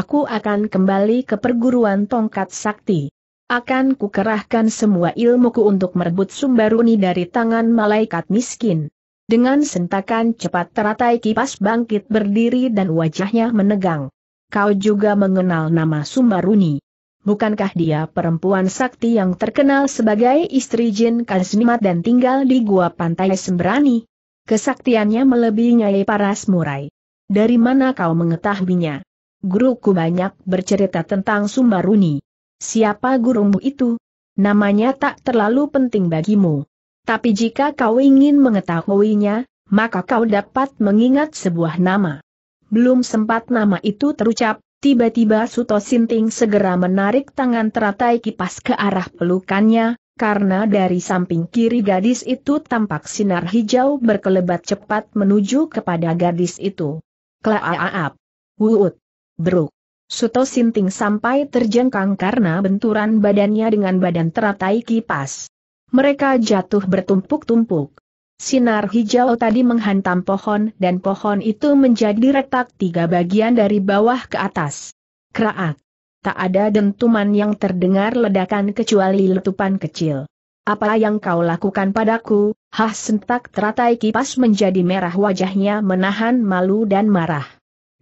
Aku akan kembali ke perguruan tongkat sakti akan kukerahkan semua ilmuku untuk merebut Sumbaruni dari tangan malaikat miskin. Dengan sentakan cepat teratai kipas bangkit berdiri dan wajahnya menegang. Kau juga mengenal nama Sumbaruni. Bukankah dia perempuan sakti yang terkenal sebagai istri Jin Kaznimat dan tinggal di gua pantai Sembrani? Kesaktiannya melebihi Nyai Paras Murai. Dari mana kau mengetahuinya? Guruku banyak bercerita tentang Sumbaruni. Siapa gurumu itu? Namanya tak terlalu penting bagimu. Tapi jika kau ingin mengetahuinya, maka kau dapat mengingat sebuah nama. Belum sempat nama itu terucap, tiba-tiba Suto Sinting segera menarik tangan teratai kipas ke arah pelukannya, karena dari samping kiri gadis itu tampak sinar hijau berkelebat cepat menuju kepada gadis itu. Klaaap. Wuut. Beruk. Suto Sinting sampai terjengkang karena benturan badannya dengan badan teratai kipas. Mereka jatuh bertumpuk-tumpuk. Sinar hijau tadi menghantam pohon dan pohon itu menjadi retak tiga bagian dari bawah ke atas. Kraak. Tak ada dentuman yang terdengar ledakan kecuali letupan kecil. Apa yang kau lakukan padaku? Hah sentak teratai kipas menjadi merah wajahnya menahan malu dan marah.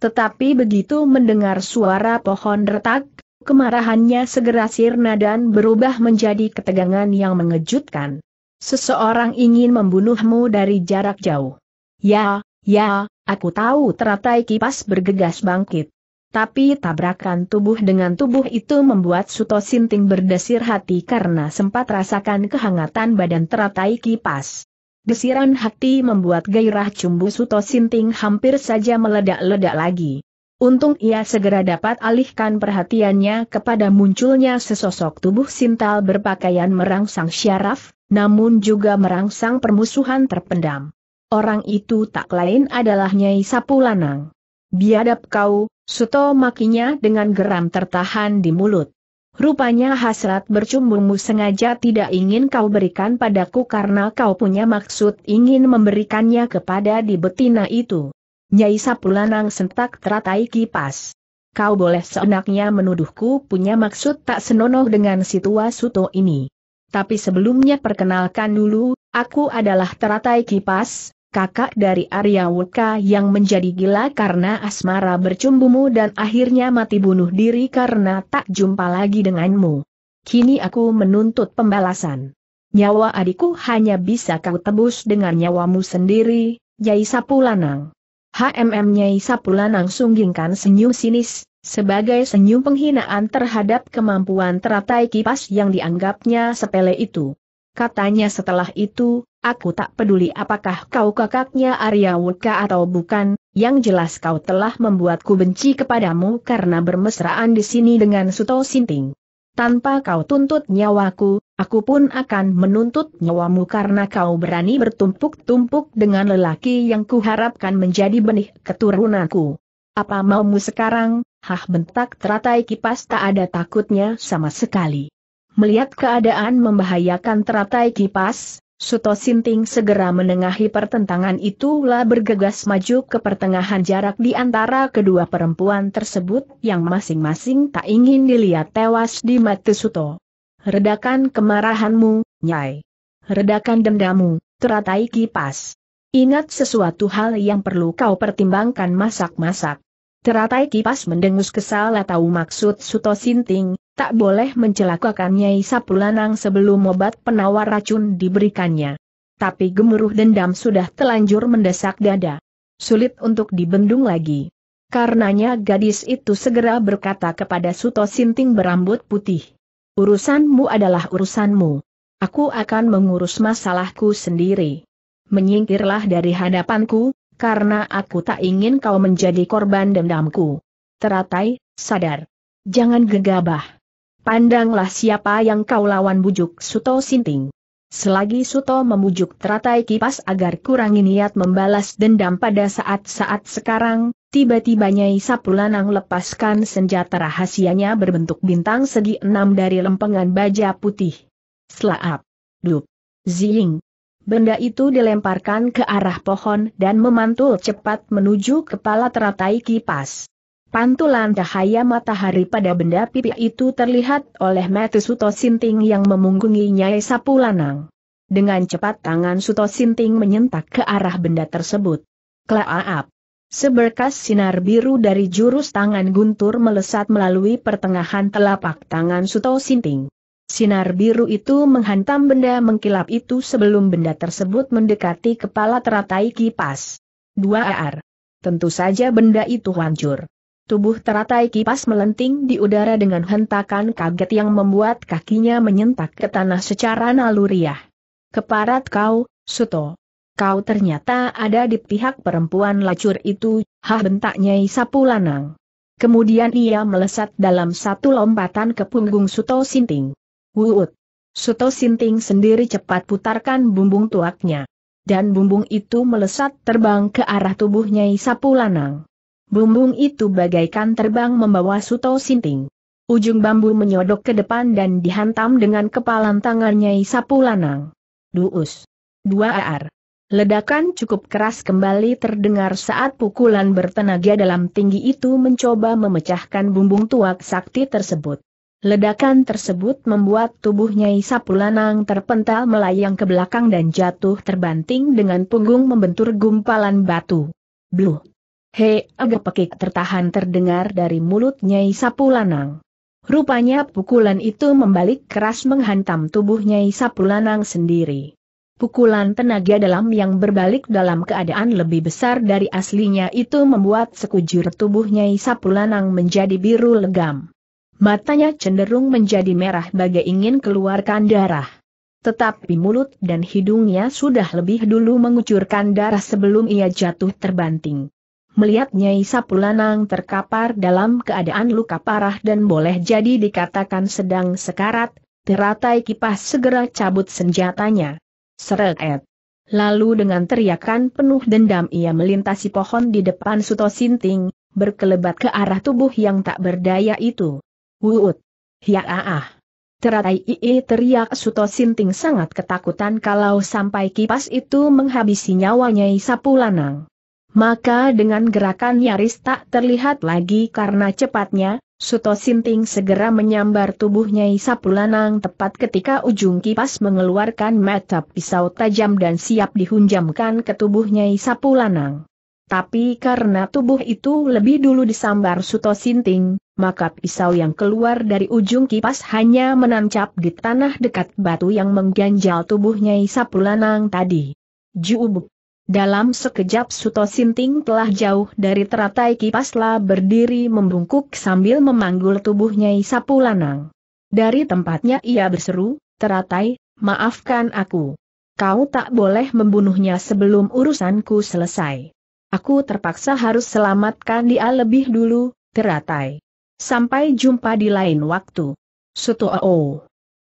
Tetapi begitu mendengar suara pohon retak, kemarahannya segera sirna dan berubah menjadi ketegangan yang mengejutkan. Seseorang ingin membunuhmu dari jarak jauh. Ya, ya, aku tahu teratai kipas bergegas bangkit. Tapi tabrakan tubuh dengan tubuh itu membuat Suto Sinting berdesir hati karena sempat rasakan kehangatan badan teratai kipas. Desiran hati membuat gairah cumbu Suto Sinting hampir saja meledak-ledak lagi. Untung ia segera dapat alihkan perhatiannya kepada munculnya sesosok tubuh sintal berpakaian merangsang syaraf, namun juga merangsang permusuhan terpendam. Orang itu tak lain adalah Nyai Sapu Lanang. Biadab kau, Suto makinya dengan geram tertahan di mulut. Rupanya hasrat bercumbumu sengaja tidak ingin kau berikan padaku karena kau punya maksud ingin memberikannya kepada di betina itu. Nyai Sapulanang sentak teratai kipas. Kau boleh seenaknya menuduhku punya maksud tak senonoh dengan situa suto ini. Tapi sebelumnya perkenalkan dulu, aku adalah teratai kipas, kakak dari Arya Wuka yang menjadi gila karena asmara bercumbumu dan akhirnya mati bunuh diri karena tak jumpa lagi denganmu. Kini aku menuntut pembalasan. Nyawa adikku hanya bisa kau tebus dengan nyawamu sendiri, Nyai Sapulanang. HMM Nyai Sapulanang sunggingkan senyum sinis, sebagai senyum penghinaan terhadap kemampuan teratai kipas yang dianggapnya sepele itu. Katanya setelah itu, Aku tak peduli apakah kau kakaknya Arya Wuka atau bukan, yang jelas kau telah membuatku benci kepadamu karena bermesraan di sini dengan Suto Sinting. Tanpa kau tuntut nyawaku, aku pun akan menuntut nyawamu karena kau berani bertumpuk-tumpuk dengan lelaki yang kuharapkan menjadi benih keturunanku. Apa maumu sekarang? Hah bentak teratai kipas tak ada takutnya sama sekali. Melihat keadaan membahayakan teratai kipas, Suto Sinting segera menengahi pertentangan itulah bergegas maju ke pertengahan jarak di antara kedua perempuan tersebut yang masing-masing tak ingin dilihat tewas di mata Suto. Redakan kemarahanmu, Nyai. Redakan dendamu, teratai kipas. Ingat sesuatu hal yang perlu kau pertimbangkan masak-masak. Teratai kipas mendengus kesal atau maksud Suto Sinting, tak boleh mencelakakan Nyai Sapulanang sebelum obat penawar racun diberikannya. Tapi gemuruh dendam sudah telanjur mendesak dada. Sulit untuk dibendung lagi. Karenanya gadis itu segera berkata kepada Suto Sinting berambut putih. Urusanmu adalah urusanmu. Aku akan mengurus masalahku sendiri. Menyingkirlah dari hadapanku, karena aku tak ingin kau menjadi korban dendamku. Teratai, sadar. Jangan gegabah. Pandanglah siapa yang kau lawan bujuk Suto Sinting. Selagi Suto memujuk teratai kipas agar kurangi niat membalas dendam pada saat-saat sekarang, tiba-tiba Nyai Sapulanang lepaskan senjata rahasianya berbentuk bintang segi enam dari lempengan baja putih. Selaap. Dup. Zing. Benda itu dilemparkan ke arah pohon dan memantul cepat menuju kepala teratai kipas. Pantulan cahaya matahari pada benda pipi itu terlihat oleh mata Suto Sinting yang memunggungi Nyai Sapu Dengan cepat tangan Suto Sinting menyentak ke arah benda tersebut. Klaaap. Seberkas sinar biru dari jurus tangan guntur melesat melalui pertengahan telapak tangan Suto Sinting. Sinar biru itu menghantam benda mengkilap itu sebelum benda tersebut mendekati kepala teratai kipas. 2 AR. Tentu saja benda itu hancur. Tubuh teratai kipas melenting di udara dengan hentakan kaget yang membuat kakinya menyentak ke tanah secara naluriah. Keparat kau, Suto. Kau ternyata ada di pihak perempuan lacur itu, hah bentak Nyai Sapu Kemudian ia melesat dalam satu lompatan ke punggung Suto Sinting. Wuut. Suto Sinting sendiri cepat putarkan bumbung tuaknya. Dan bumbung itu melesat terbang ke arah tubuh Nyai Sapu Bumbung itu bagaikan terbang membawa Suto Sinting. Ujung bambu menyodok ke depan dan dihantam dengan kepalan tangannya Isapu Lanang. Duus. Dua ar. Ledakan cukup keras kembali terdengar saat pukulan bertenaga dalam tinggi itu mencoba memecahkan bumbung tuak sakti tersebut. Ledakan tersebut membuat tubuhnya Isapulanang terpental melayang ke belakang dan jatuh terbanting dengan punggung membentur gumpalan batu. Bluh! Hei, agak pekik tertahan terdengar dari mulut Nyai Sapulanang. Rupanya pukulan itu membalik keras menghantam tubuh Nyai Sapulanang sendiri. Pukulan tenaga dalam yang berbalik dalam keadaan lebih besar dari aslinya itu membuat sekujur tubuh Nyai Sapulanang menjadi biru legam. Matanya cenderung menjadi merah bagai ingin keluarkan darah. Tetapi mulut dan hidungnya sudah lebih dulu mengucurkan darah sebelum ia jatuh terbanting. Melihat Nyai Sapulanang terkapar dalam keadaan luka parah dan boleh jadi dikatakan sedang sekarat, teratai kipas segera cabut senjatanya. Seret. Lalu dengan teriakan penuh dendam ia melintasi pohon di depan Suto Sinting, berkelebat ke arah tubuh yang tak berdaya itu. Wuut. Ya Teratai ii teriak Suto Sinting sangat ketakutan kalau sampai kipas itu menghabisi nyawanya Sapulanang. Maka dengan gerakan nyaris tak terlihat lagi karena cepatnya, Suto Sinting segera menyambar tubuhnya Isapulanang tepat ketika ujung kipas mengeluarkan mata pisau tajam dan siap dihunjamkan ke tubuhnya Isapulanang. Tapi karena tubuh itu lebih dulu disambar Suto Sinting, maka pisau yang keluar dari ujung kipas hanya menancap di tanah dekat batu yang mengganjal tubuhnya Isapulanang tadi. Jubuk. Dalam sekejap Suto Sinting telah jauh dari teratai kipaslah berdiri membungkuk sambil memanggul tubuhnya Isapu Lanang. Dari tempatnya ia berseru, teratai, maafkan aku. Kau tak boleh membunuhnya sebelum urusanku selesai. Aku terpaksa harus selamatkan dia lebih dulu, teratai. Sampai jumpa di lain waktu. Suto Oo. Oh,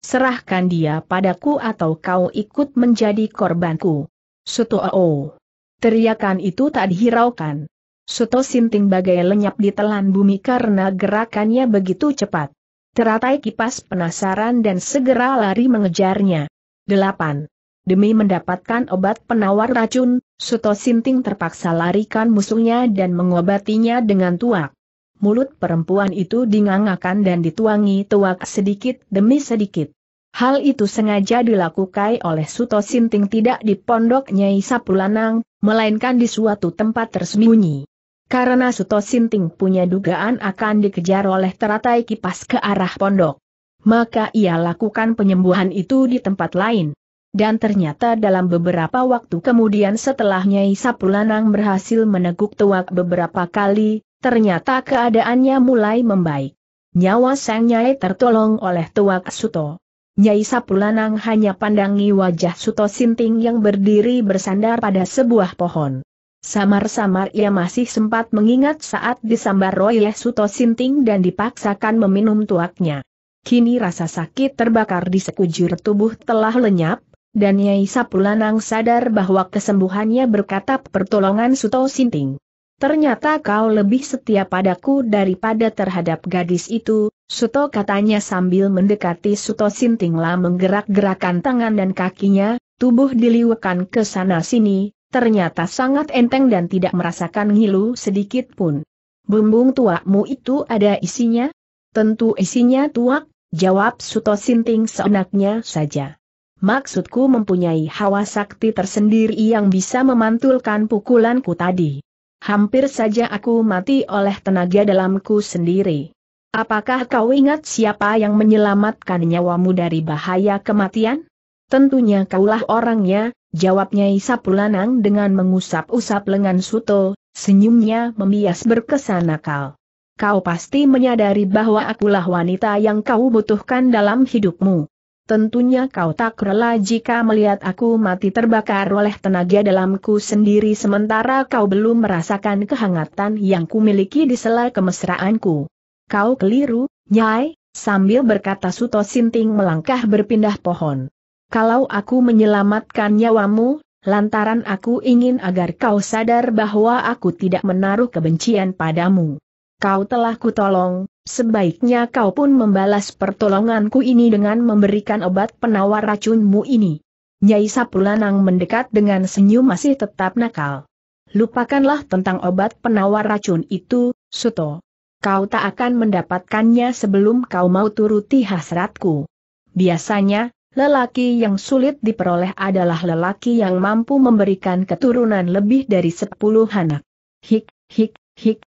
serahkan dia padaku atau kau ikut menjadi korbanku. Suto -o. Teriakan itu tak dihiraukan. Soto Sinting bagai lenyap di telan bumi karena gerakannya begitu cepat. Teratai kipas penasaran dan segera lari mengejarnya. 8. Demi mendapatkan obat penawar racun, Soto Sinting terpaksa larikan musuhnya dan mengobatinya dengan tuak. Mulut perempuan itu dingangakan dan dituangi tuak sedikit demi sedikit. Hal itu sengaja dilakukan oleh Suto Sinting tidak di pondok Nyai Sapulanang, melainkan di suatu tempat tersembunyi. Karena Suto Sinting punya dugaan akan dikejar oleh teratai kipas ke arah pondok. Maka ia lakukan penyembuhan itu di tempat lain. Dan ternyata dalam beberapa waktu kemudian setelah Nyai Sapulanang berhasil meneguk tuak beberapa kali, ternyata keadaannya mulai membaik. Nyawa sang Nyai tertolong oleh tuak Suto. Nyai Sapulanang hanya pandangi wajah Suto Sinting yang berdiri bersandar pada sebuah pohon. Samar-samar ia masih sempat mengingat saat disambar oleh Suto Sinting dan dipaksakan meminum tuaknya. Kini rasa sakit terbakar di sekujur tubuh telah lenyap, dan Nyai Sapulanang sadar bahwa kesembuhannya berkat pertolongan Suto Sinting. Ternyata kau lebih setia padaku daripada terhadap gadis itu, Suto katanya sambil mendekati Suto Sintingla menggerak-gerakan tangan dan kakinya, tubuh diliwekan ke sana-sini, ternyata sangat enteng dan tidak merasakan ngilu sedikit pun. Bumbung tuakmu itu ada isinya? Tentu isinya tuak, jawab Suto Sinting seenaknya saja. Maksudku mempunyai hawa sakti tersendiri yang bisa memantulkan pukulanku tadi. Hampir saja aku mati oleh tenaga dalamku sendiri. Apakah kau ingat siapa yang menyelamatkan nyawamu dari bahaya kematian? Tentunya kaulah orangnya, jawabnya Isapulanang dengan mengusap-usap lengan Suto, senyumnya membias berkesan nakal. Kau pasti menyadari bahwa akulah wanita yang kau butuhkan dalam hidupmu. Tentunya kau tak rela jika melihat aku mati terbakar oleh tenaga dalamku sendiri sementara kau belum merasakan kehangatan yang kumiliki di sela kemesraanku. Kau keliru, Nyai, sambil berkata Suto Sinting melangkah berpindah pohon. Kalau aku menyelamatkan nyawamu, lantaran aku ingin agar kau sadar bahwa aku tidak menaruh kebencian padamu. Kau telah kutolong, Sebaiknya kau pun membalas pertolonganku ini dengan memberikan obat penawar racunmu ini. Nyai Sapulanang mendekat dengan senyum masih tetap nakal. Lupakanlah tentang obat penawar racun itu, Suto. Kau tak akan mendapatkannya sebelum kau mau turuti hasratku. Biasanya, lelaki yang sulit diperoleh adalah lelaki yang mampu memberikan keturunan lebih dari sepuluh anak. Hik, hik, hik,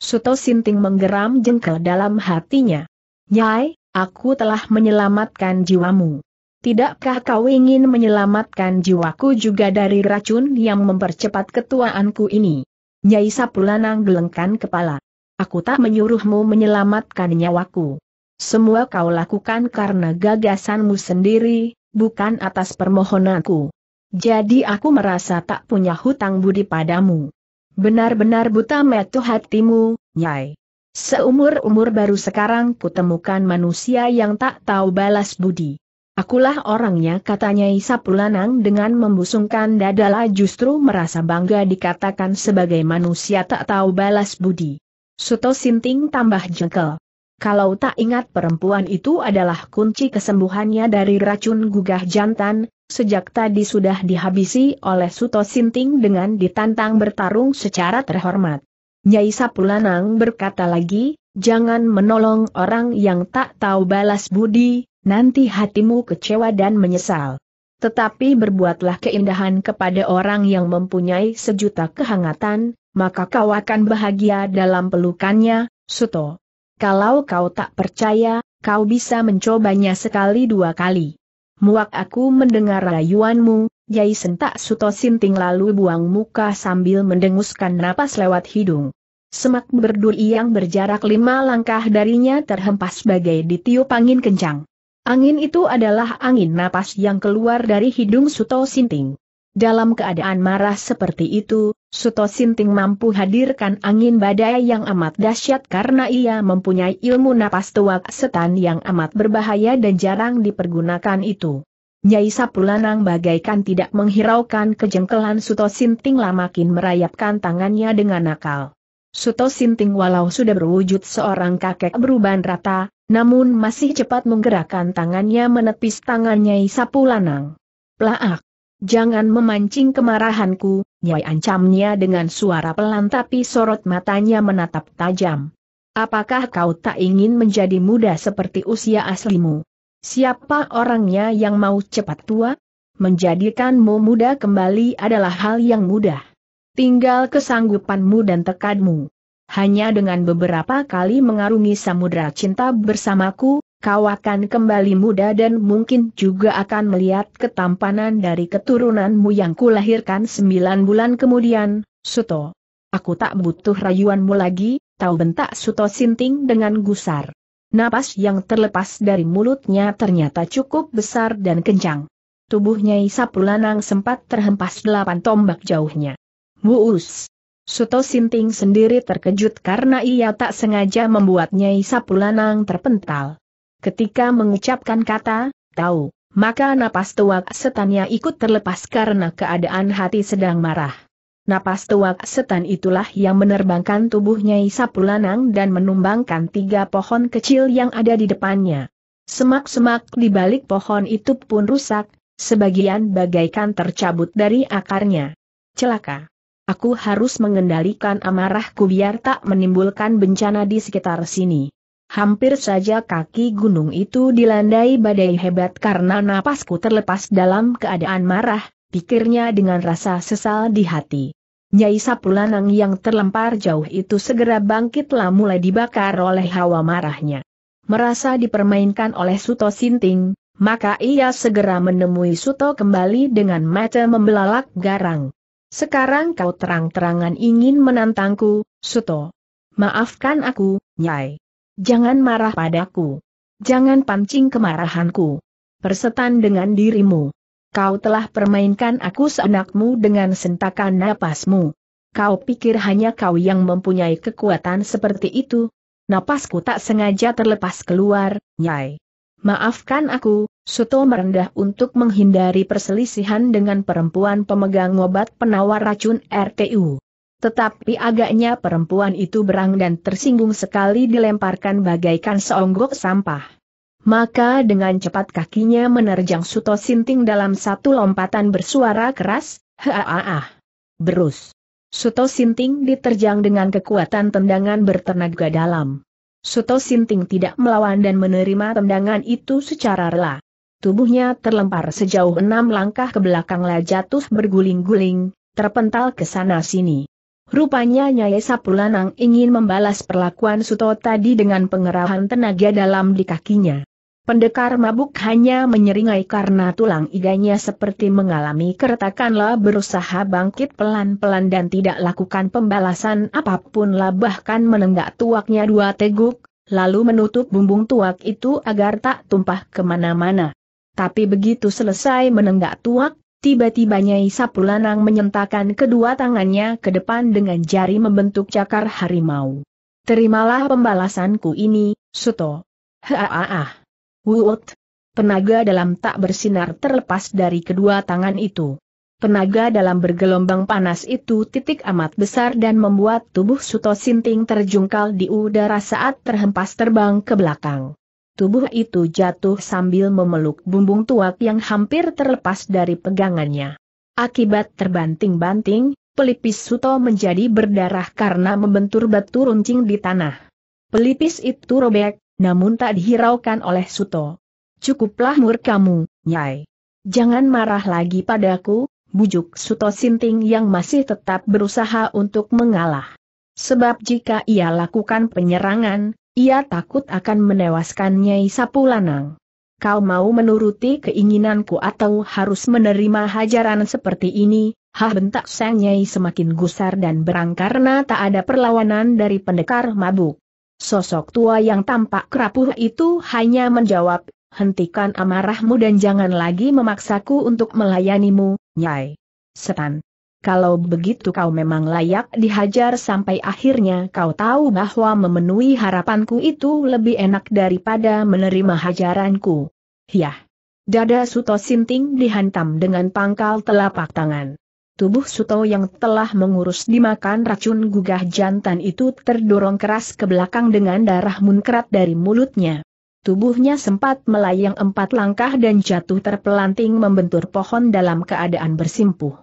Suto Sinting menggeram jengkel dalam hatinya. Nyai, aku telah menyelamatkan jiwamu. Tidakkah kau ingin menyelamatkan jiwaku juga dari racun yang mempercepat ketuaanku ini? Nyai Sapulanang gelengkan kepala. Aku tak menyuruhmu menyelamatkan nyawaku. Semua kau lakukan karena gagasanmu sendiri, bukan atas permohonanku. Jadi aku merasa tak punya hutang budi padamu. Benar-benar buta metu hatimu, Nyai. Seumur-umur baru sekarang kutemukan manusia yang tak tahu balas budi. Akulah orangnya katanya Isapulanang dengan membusungkan dadala justru merasa bangga dikatakan sebagai manusia tak tahu balas budi. Suto Sinting tambah jengkel. Kalau tak ingat perempuan itu adalah kunci kesembuhannya dari racun gugah jantan, sejak tadi sudah dihabisi oleh Suto Sinting dengan ditantang bertarung secara terhormat. Nyai Sapulanang berkata lagi, jangan menolong orang yang tak tahu balas budi, nanti hatimu kecewa dan menyesal. Tetapi berbuatlah keindahan kepada orang yang mempunyai sejuta kehangatan, maka kau akan bahagia dalam pelukannya, Suto. Kalau kau tak percaya, kau bisa mencobanya sekali dua kali. Muak aku mendengar rayuanmu, Jai Sentak Suto Sinting lalu buang muka sambil mendenguskan napas lewat hidung. Semak berduri yang berjarak lima langkah darinya terhempas bagai ditiup angin kencang. Angin itu adalah angin napas yang keluar dari hidung Suto Sinting. Dalam keadaan marah seperti itu, Suto Sinting mampu hadirkan angin badai yang amat dahsyat karena ia mempunyai ilmu napas tuak setan yang amat berbahaya dan jarang dipergunakan itu. Nyai Sapulanang bagaikan tidak menghiraukan kejengkelan Suto Sinting lamakin merayapkan tangannya dengan nakal. Suto Sinting walau sudah berwujud seorang kakek beruban rata, namun masih cepat menggerakkan tangannya menepis tangan Nyai Sapulanang. Plaak! Jangan memancing kemarahanku, Nyai ancamnya dengan suara pelan tapi sorot matanya menatap tajam. Apakah kau tak ingin menjadi muda seperti usia aslimu? Siapa orangnya yang mau cepat tua? Menjadikanmu muda kembali adalah hal yang mudah. Tinggal kesanggupanmu dan tekadmu. Hanya dengan beberapa kali mengarungi samudera cinta bersamaku, kau akan kembali muda dan mungkin juga akan melihat ketampanan dari keturunanmu yang kulahirkan sembilan bulan kemudian, Suto. Aku tak butuh rayuanmu lagi, tahu bentak Suto Sinting dengan gusar. Napas yang terlepas dari mulutnya ternyata cukup besar dan kencang. Tubuhnya Isapulanang sempat terhempas delapan tombak jauhnya. Muus! Suto Sinting sendiri terkejut karena ia tak sengaja membuatnya Isapulanang terpental. Ketika mengucapkan kata, tahu, maka napas tuak setannya ikut terlepas karena keadaan hati sedang marah. Napas tuak setan itulah yang menerbangkan tubuhnya Isapulanang dan menumbangkan tiga pohon kecil yang ada di depannya. Semak-semak di balik pohon itu pun rusak, sebagian bagaikan tercabut dari akarnya. Celaka. Aku harus mengendalikan amarahku biar tak menimbulkan bencana di sekitar sini. Hampir saja kaki gunung itu dilandai badai hebat karena napasku terlepas dalam keadaan marah, pikirnya dengan rasa sesal di hati. Nyai Sapulanang yang terlempar jauh itu segera bangkitlah mulai dibakar oleh hawa marahnya. Merasa dipermainkan oleh Suto Sinting, maka ia segera menemui Suto kembali dengan mata membelalak garang. Sekarang kau terang-terangan ingin menantangku, Suto. Maafkan aku, Nyai. Jangan marah padaku. Jangan pancing kemarahanku. Persetan dengan dirimu. Kau telah permainkan aku seenakmu dengan sentakan napasmu. Kau pikir hanya kau yang mempunyai kekuatan seperti itu? Napasku tak sengaja terlepas keluar, Nyai. Maafkan aku, Suto merendah untuk menghindari perselisihan dengan perempuan pemegang obat penawar racun RTU. Tetapi agaknya perempuan itu berang dan tersinggung sekali dilemparkan bagaikan seonggok sampah. Maka dengan cepat kakinya menerjang Suto Sinting dalam satu lompatan bersuara keras, Haaah! Berus! Suto Sinting diterjang dengan kekuatan tendangan bertenaga dalam. Suto Sinting tidak melawan dan menerima tendangan itu secara rela. Tubuhnya terlempar sejauh enam langkah ke belakang lah jatuh berguling-guling, terpental ke sana-sini. Rupanya Nyai Sapulanang ingin membalas perlakuan Suto tadi dengan pengerahan tenaga dalam di kakinya. Pendekar mabuk hanya menyeringai karena tulang iganya seperti mengalami keretakanlah berusaha bangkit pelan-pelan dan tidak lakukan pembalasan apapun lah bahkan menenggak tuaknya dua teguk, lalu menutup bumbung tuak itu agar tak tumpah kemana-mana. Tapi begitu selesai menenggak tuak, Tiba-tiba Nyai Sapulanang menyentakkan kedua tangannya ke depan dengan jari membentuk cakar harimau. Terimalah pembalasanku ini, Suto. Haaah. Wuut. Penaga dalam tak bersinar terlepas dari kedua tangan itu. Penaga dalam bergelombang panas itu titik amat besar dan membuat tubuh Suto Sinting terjungkal di udara saat terhempas terbang ke belakang. Tubuh itu jatuh sambil memeluk bumbung tuak yang hampir terlepas dari pegangannya. Akibat terbanting-banting, pelipis Suto menjadi berdarah karena membentur batu runcing di tanah. Pelipis itu robek, namun tak dihiraukan oleh Suto. Cukuplah murkamu, Nyai. Jangan marah lagi padaku, bujuk Suto Sinting yang masih tetap berusaha untuk mengalah. Sebab jika ia lakukan penyerangan, ia takut akan menewaskan Nyai Sapulanang. Kau mau menuruti keinginanku atau harus menerima hajaran seperti ini? Hah bentak sang Nyai semakin gusar dan berang karena tak ada perlawanan dari pendekar mabuk. Sosok tua yang tampak kerapuh itu hanya menjawab, hentikan amarahmu dan jangan lagi memaksaku untuk melayanimu, Nyai. Setan. Kalau begitu kau memang layak dihajar sampai akhirnya kau tahu bahwa memenuhi harapanku itu lebih enak daripada menerima hajaranku. Yah. Dada Suto Sinting dihantam dengan pangkal telapak tangan. Tubuh Suto yang telah mengurus dimakan racun gugah jantan itu terdorong keras ke belakang dengan darah munkrat dari mulutnya. Tubuhnya sempat melayang empat langkah dan jatuh terpelanting membentur pohon dalam keadaan bersimpuh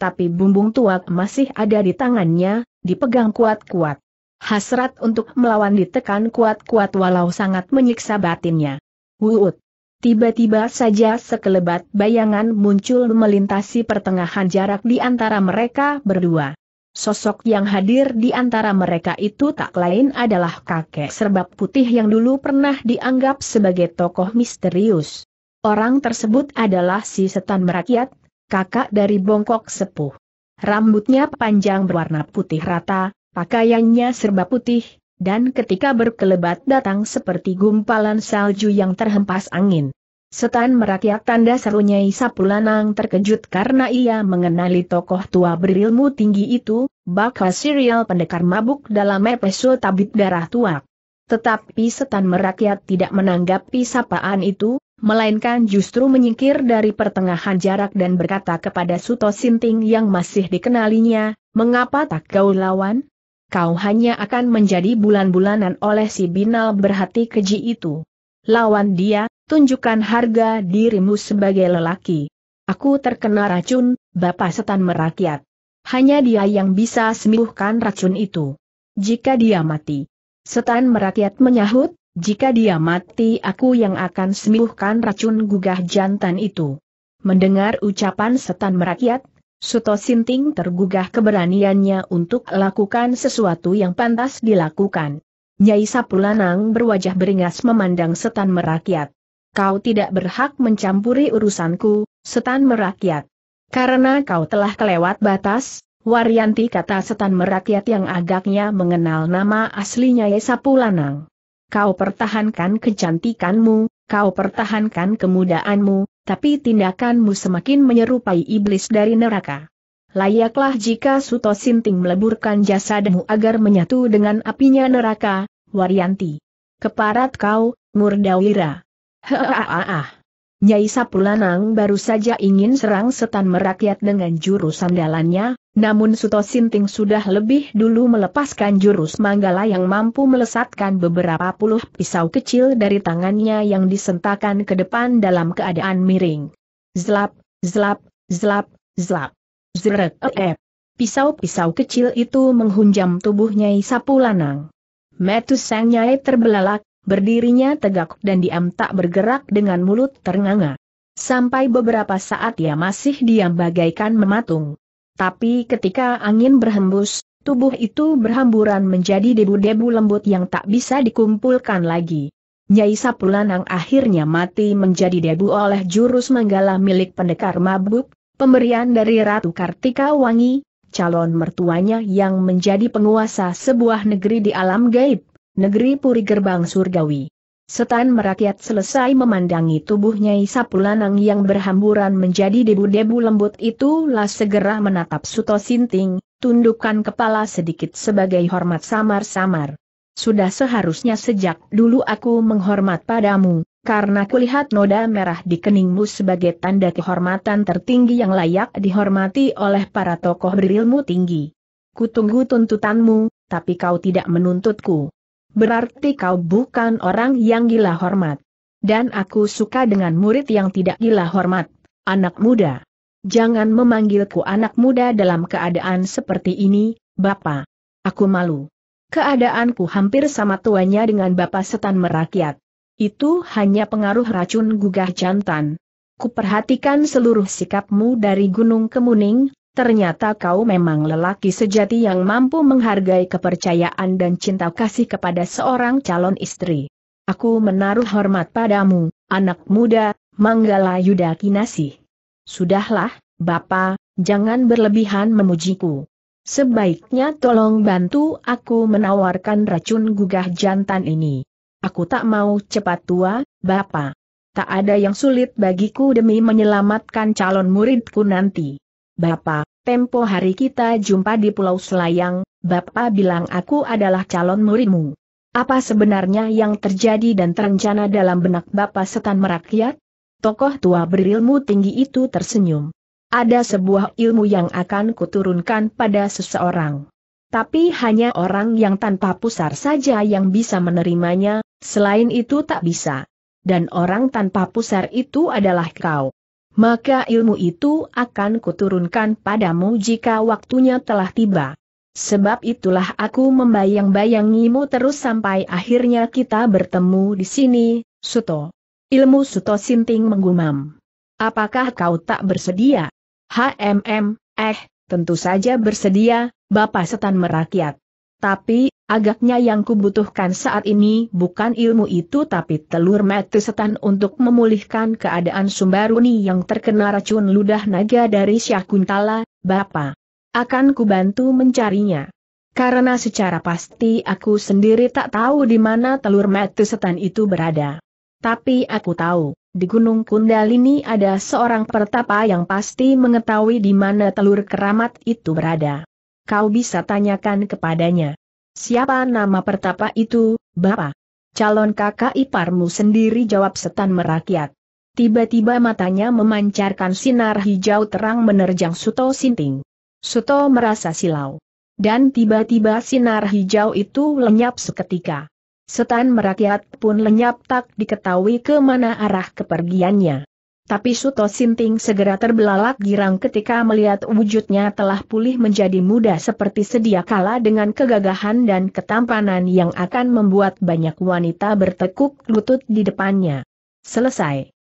tapi bumbung tuak masih ada di tangannya, dipegang kuat-kuat. Hasrat untuk melawan ditekan kuat-kuat walau sangat menyiksa batinnya. Wuut. Tiba-tiba saja sekelebat bayangan muncul melintasi pertengahan jarak di antara mereka berdua. Sosok yang hadir di antara mereka itu tak lain adalah kakek serbak putih yang dulu pernah dianggap sebagai tokoh misterius. Orang tersebut adalah si setan merakyat, kakak dari bongkok sepuh. Rambutnya panjang berwarna putih rata, pakaiannya serba putih, dan ketika berkelebat datang seperti gumpalan salju yang terhempas angin. Setan merakyat tanda serunya Isapulanang terkejut karena ia mengenali tokoh tua berilmu tinggi itu, bakal serial pendekar mabuk dalam episode tabib darah tua. Tetapi setan merakyat tidak menanggapi sapaan itu, melainkan justru menyingkir dari pertengahan jarak dan berkata kepada Suto Sinting yang masih dikenalinya, mengapa tak kau lawan? Kau hanya akan menjadi bulan-bulanan oleh si binal berhati keji itu. Lawan dia, tunjukkan harga dirimu sebagai lelaki. Aku terkena racun, Bapak Setan merakyat. Hanya dia yang bisa sembuhkan racun itu. Jika dia mati. Setan merakyat menyahut, jika dia mati aku yang akan sembuhkan racun gugah jantan itu. Mendengar ucapan setan merakyat, Suto Sinting tergugah keberaniannya untuk lakukan sesuatu yang pantas dilakukan. Nyai Sapulanang berwajah beringas memandang setan merakyat. Kau tidak berhak mencampuri urusanku, setan merakyat. Karena kau telah kelewat batas, Waryanti kata setan merakyat yang agaknya mengenal nama aslinya Nyai Sapulanang kau pertahankan kecantikanmu, kau pertahankan kemudaanmu, tapi tindakanmu semakin menyerupai iblis dari neraka. Layaklah jika Suto Sinting meleburkan jasadmu agar menyatu dengan apinya neraka, Waryanti. Keparat kau, Murdawira. Heaaah. Nyai Sapulanang baru saja ingin serang setan merakyat dengan jurus sandalannya, namun Suto Sinting sudah lebih dulu melepaskan jurus manggala yang mampu melesatkan beberapa puluh pisau kecil dari tangannya yang disentakan ke depan dalam keadaan miring. Zlap, zlap, zlap, zlap. Zrek, -e Pisau-pisau kecil itu menghunjam tubuh Nyai Sapulanang. Metu sang Nyai terbelalak, berdirinya tegak dan diam tak bergerak dengan mulut ternganga. Sampai beberapa saat ia masih diam bagaikan mematung. Tapi ketika angin berhembus, tubuh itu berhamburan menjadi debu-debu lembut yang tak bisa dikumpulkan lagi. Nyai Sapulanang akhirnya mati menjadi debu oleh jurus menggala milik pendekar mabuk, pemberian dari Ratu Kartika Wangi, calon mertuanya yang menjadi penguasa sebuah negeri di alam gaib negeri Puri Gerbang Surgawi. Setan merakyat selesai memandangi tubuhnya Isapulanang yang berhamburan menjadi debu-debu lembut itulah segera menatap Suto Sinting, tundukkan kepala sedikit sebagai hormat samar-samar. Sudah seharusnya sejak dulu aku menghormat padamu, karena kulihat noda merah di keningmu sebagai tanda kehormatan tertinggi yang layak dihormati oleh para tokoh berilmu tinggi. Kutunggu tuntutanmu, tapi kau tidak menuntutku. Berarti kau bukan orang yang gila hormat. Dan aku suka dengan murid yang tidak gila hormat, anak muda. Jangan memanggilku anak muda dalam keadaan seperti ini, Bapak. Aku malu. Keadaanku hampir sama tuanya dengan Bapak setan merakyat. Itu hanya pengaruh racun gugah jantan. Kuperhatikan seluruh sikapmu dari Gunung Kemuning, ternyata kau memang lelaki sejati yang mampu menghargai kepercayaan dan cinta kasih kepada seorang calon istri. Aku menaruh hormat padamu, anak muda, Manggala Yuda Kinasi. Sudahlah, Bapak, jangan berlebihan memujiku. Sebaiknya tolong bantu aku menawarkan racun gugah jantan ini. Aku tak mau cepat tua, Bapak. Tak ada yang sulit bagiku demi menyelamatkan calon muridku nanti. Bapak, Tempo hari kita jumpa di Pulau Selayang, Bapak bilang aku adalah calon murimu. Apa sebenarnya yang terjadi dan terencana dalam benak Bapak setan merakyat? Tokoh tua berilmu tinggi itu tersenyum. Ada sebuah ilmu yang akan kuturunkan pada seseorang. Tapi hanya orang yang tanpa pusar saja yang bisa menerimanya, selain itu tak bisa. Dan orang tanpa pusar itu adalah kau maka ilmu itu akan kuturunkan padamu jika waktunya telah tiba. Sebab itulah aku membayang-bayangimu terus sampai akhirnya kita bertemu di sini, Suto. Ilmu Suto Sinting menggumam. Apakah kau tak bersedia? HMM, eh, tentu saja bersedia, Bapak Setan merakyat. Tapi, Agaknya yang kubutuhkan saat ini bukan ilmu itu tapi telur mati setan untuk memulihkan keadaan Sumbaruni yang terkena racun ludah naga dari Syakuntala, Bapak. Akan kubantu mencarinya. Karena secara pasti aku sendiri tak tahu di mana telur mati setan itu berada. Tapi aku tahu, di Gunung Kundalini ada seorang pertapa yang pasti mengetahui di mana telur keramat itu berada. Kau bisa tanyakan kepadanya. Siapa nama pertapa itu, Bapak? Calon kakak iparmu sendiri jawab setan merakyat. Tiba-tiba matanya memancarkan sinar hijau terang menerjang Suto Sinting. Suto merasa silau. Dan tiba-tiba sinar hijau itu lenyap seketika. Setan merakyat pun lenyap tak diketahui kemana arah kepergiannya. Tapi Suto Sinting segera terbelalak girang ketika melihat wujudnya telah pulih menjadi muda seperti sedia kala dengan kegagahan dan ketampanan yang akan membuat banyak wanita bertekuk lutut di depannya. Selesai.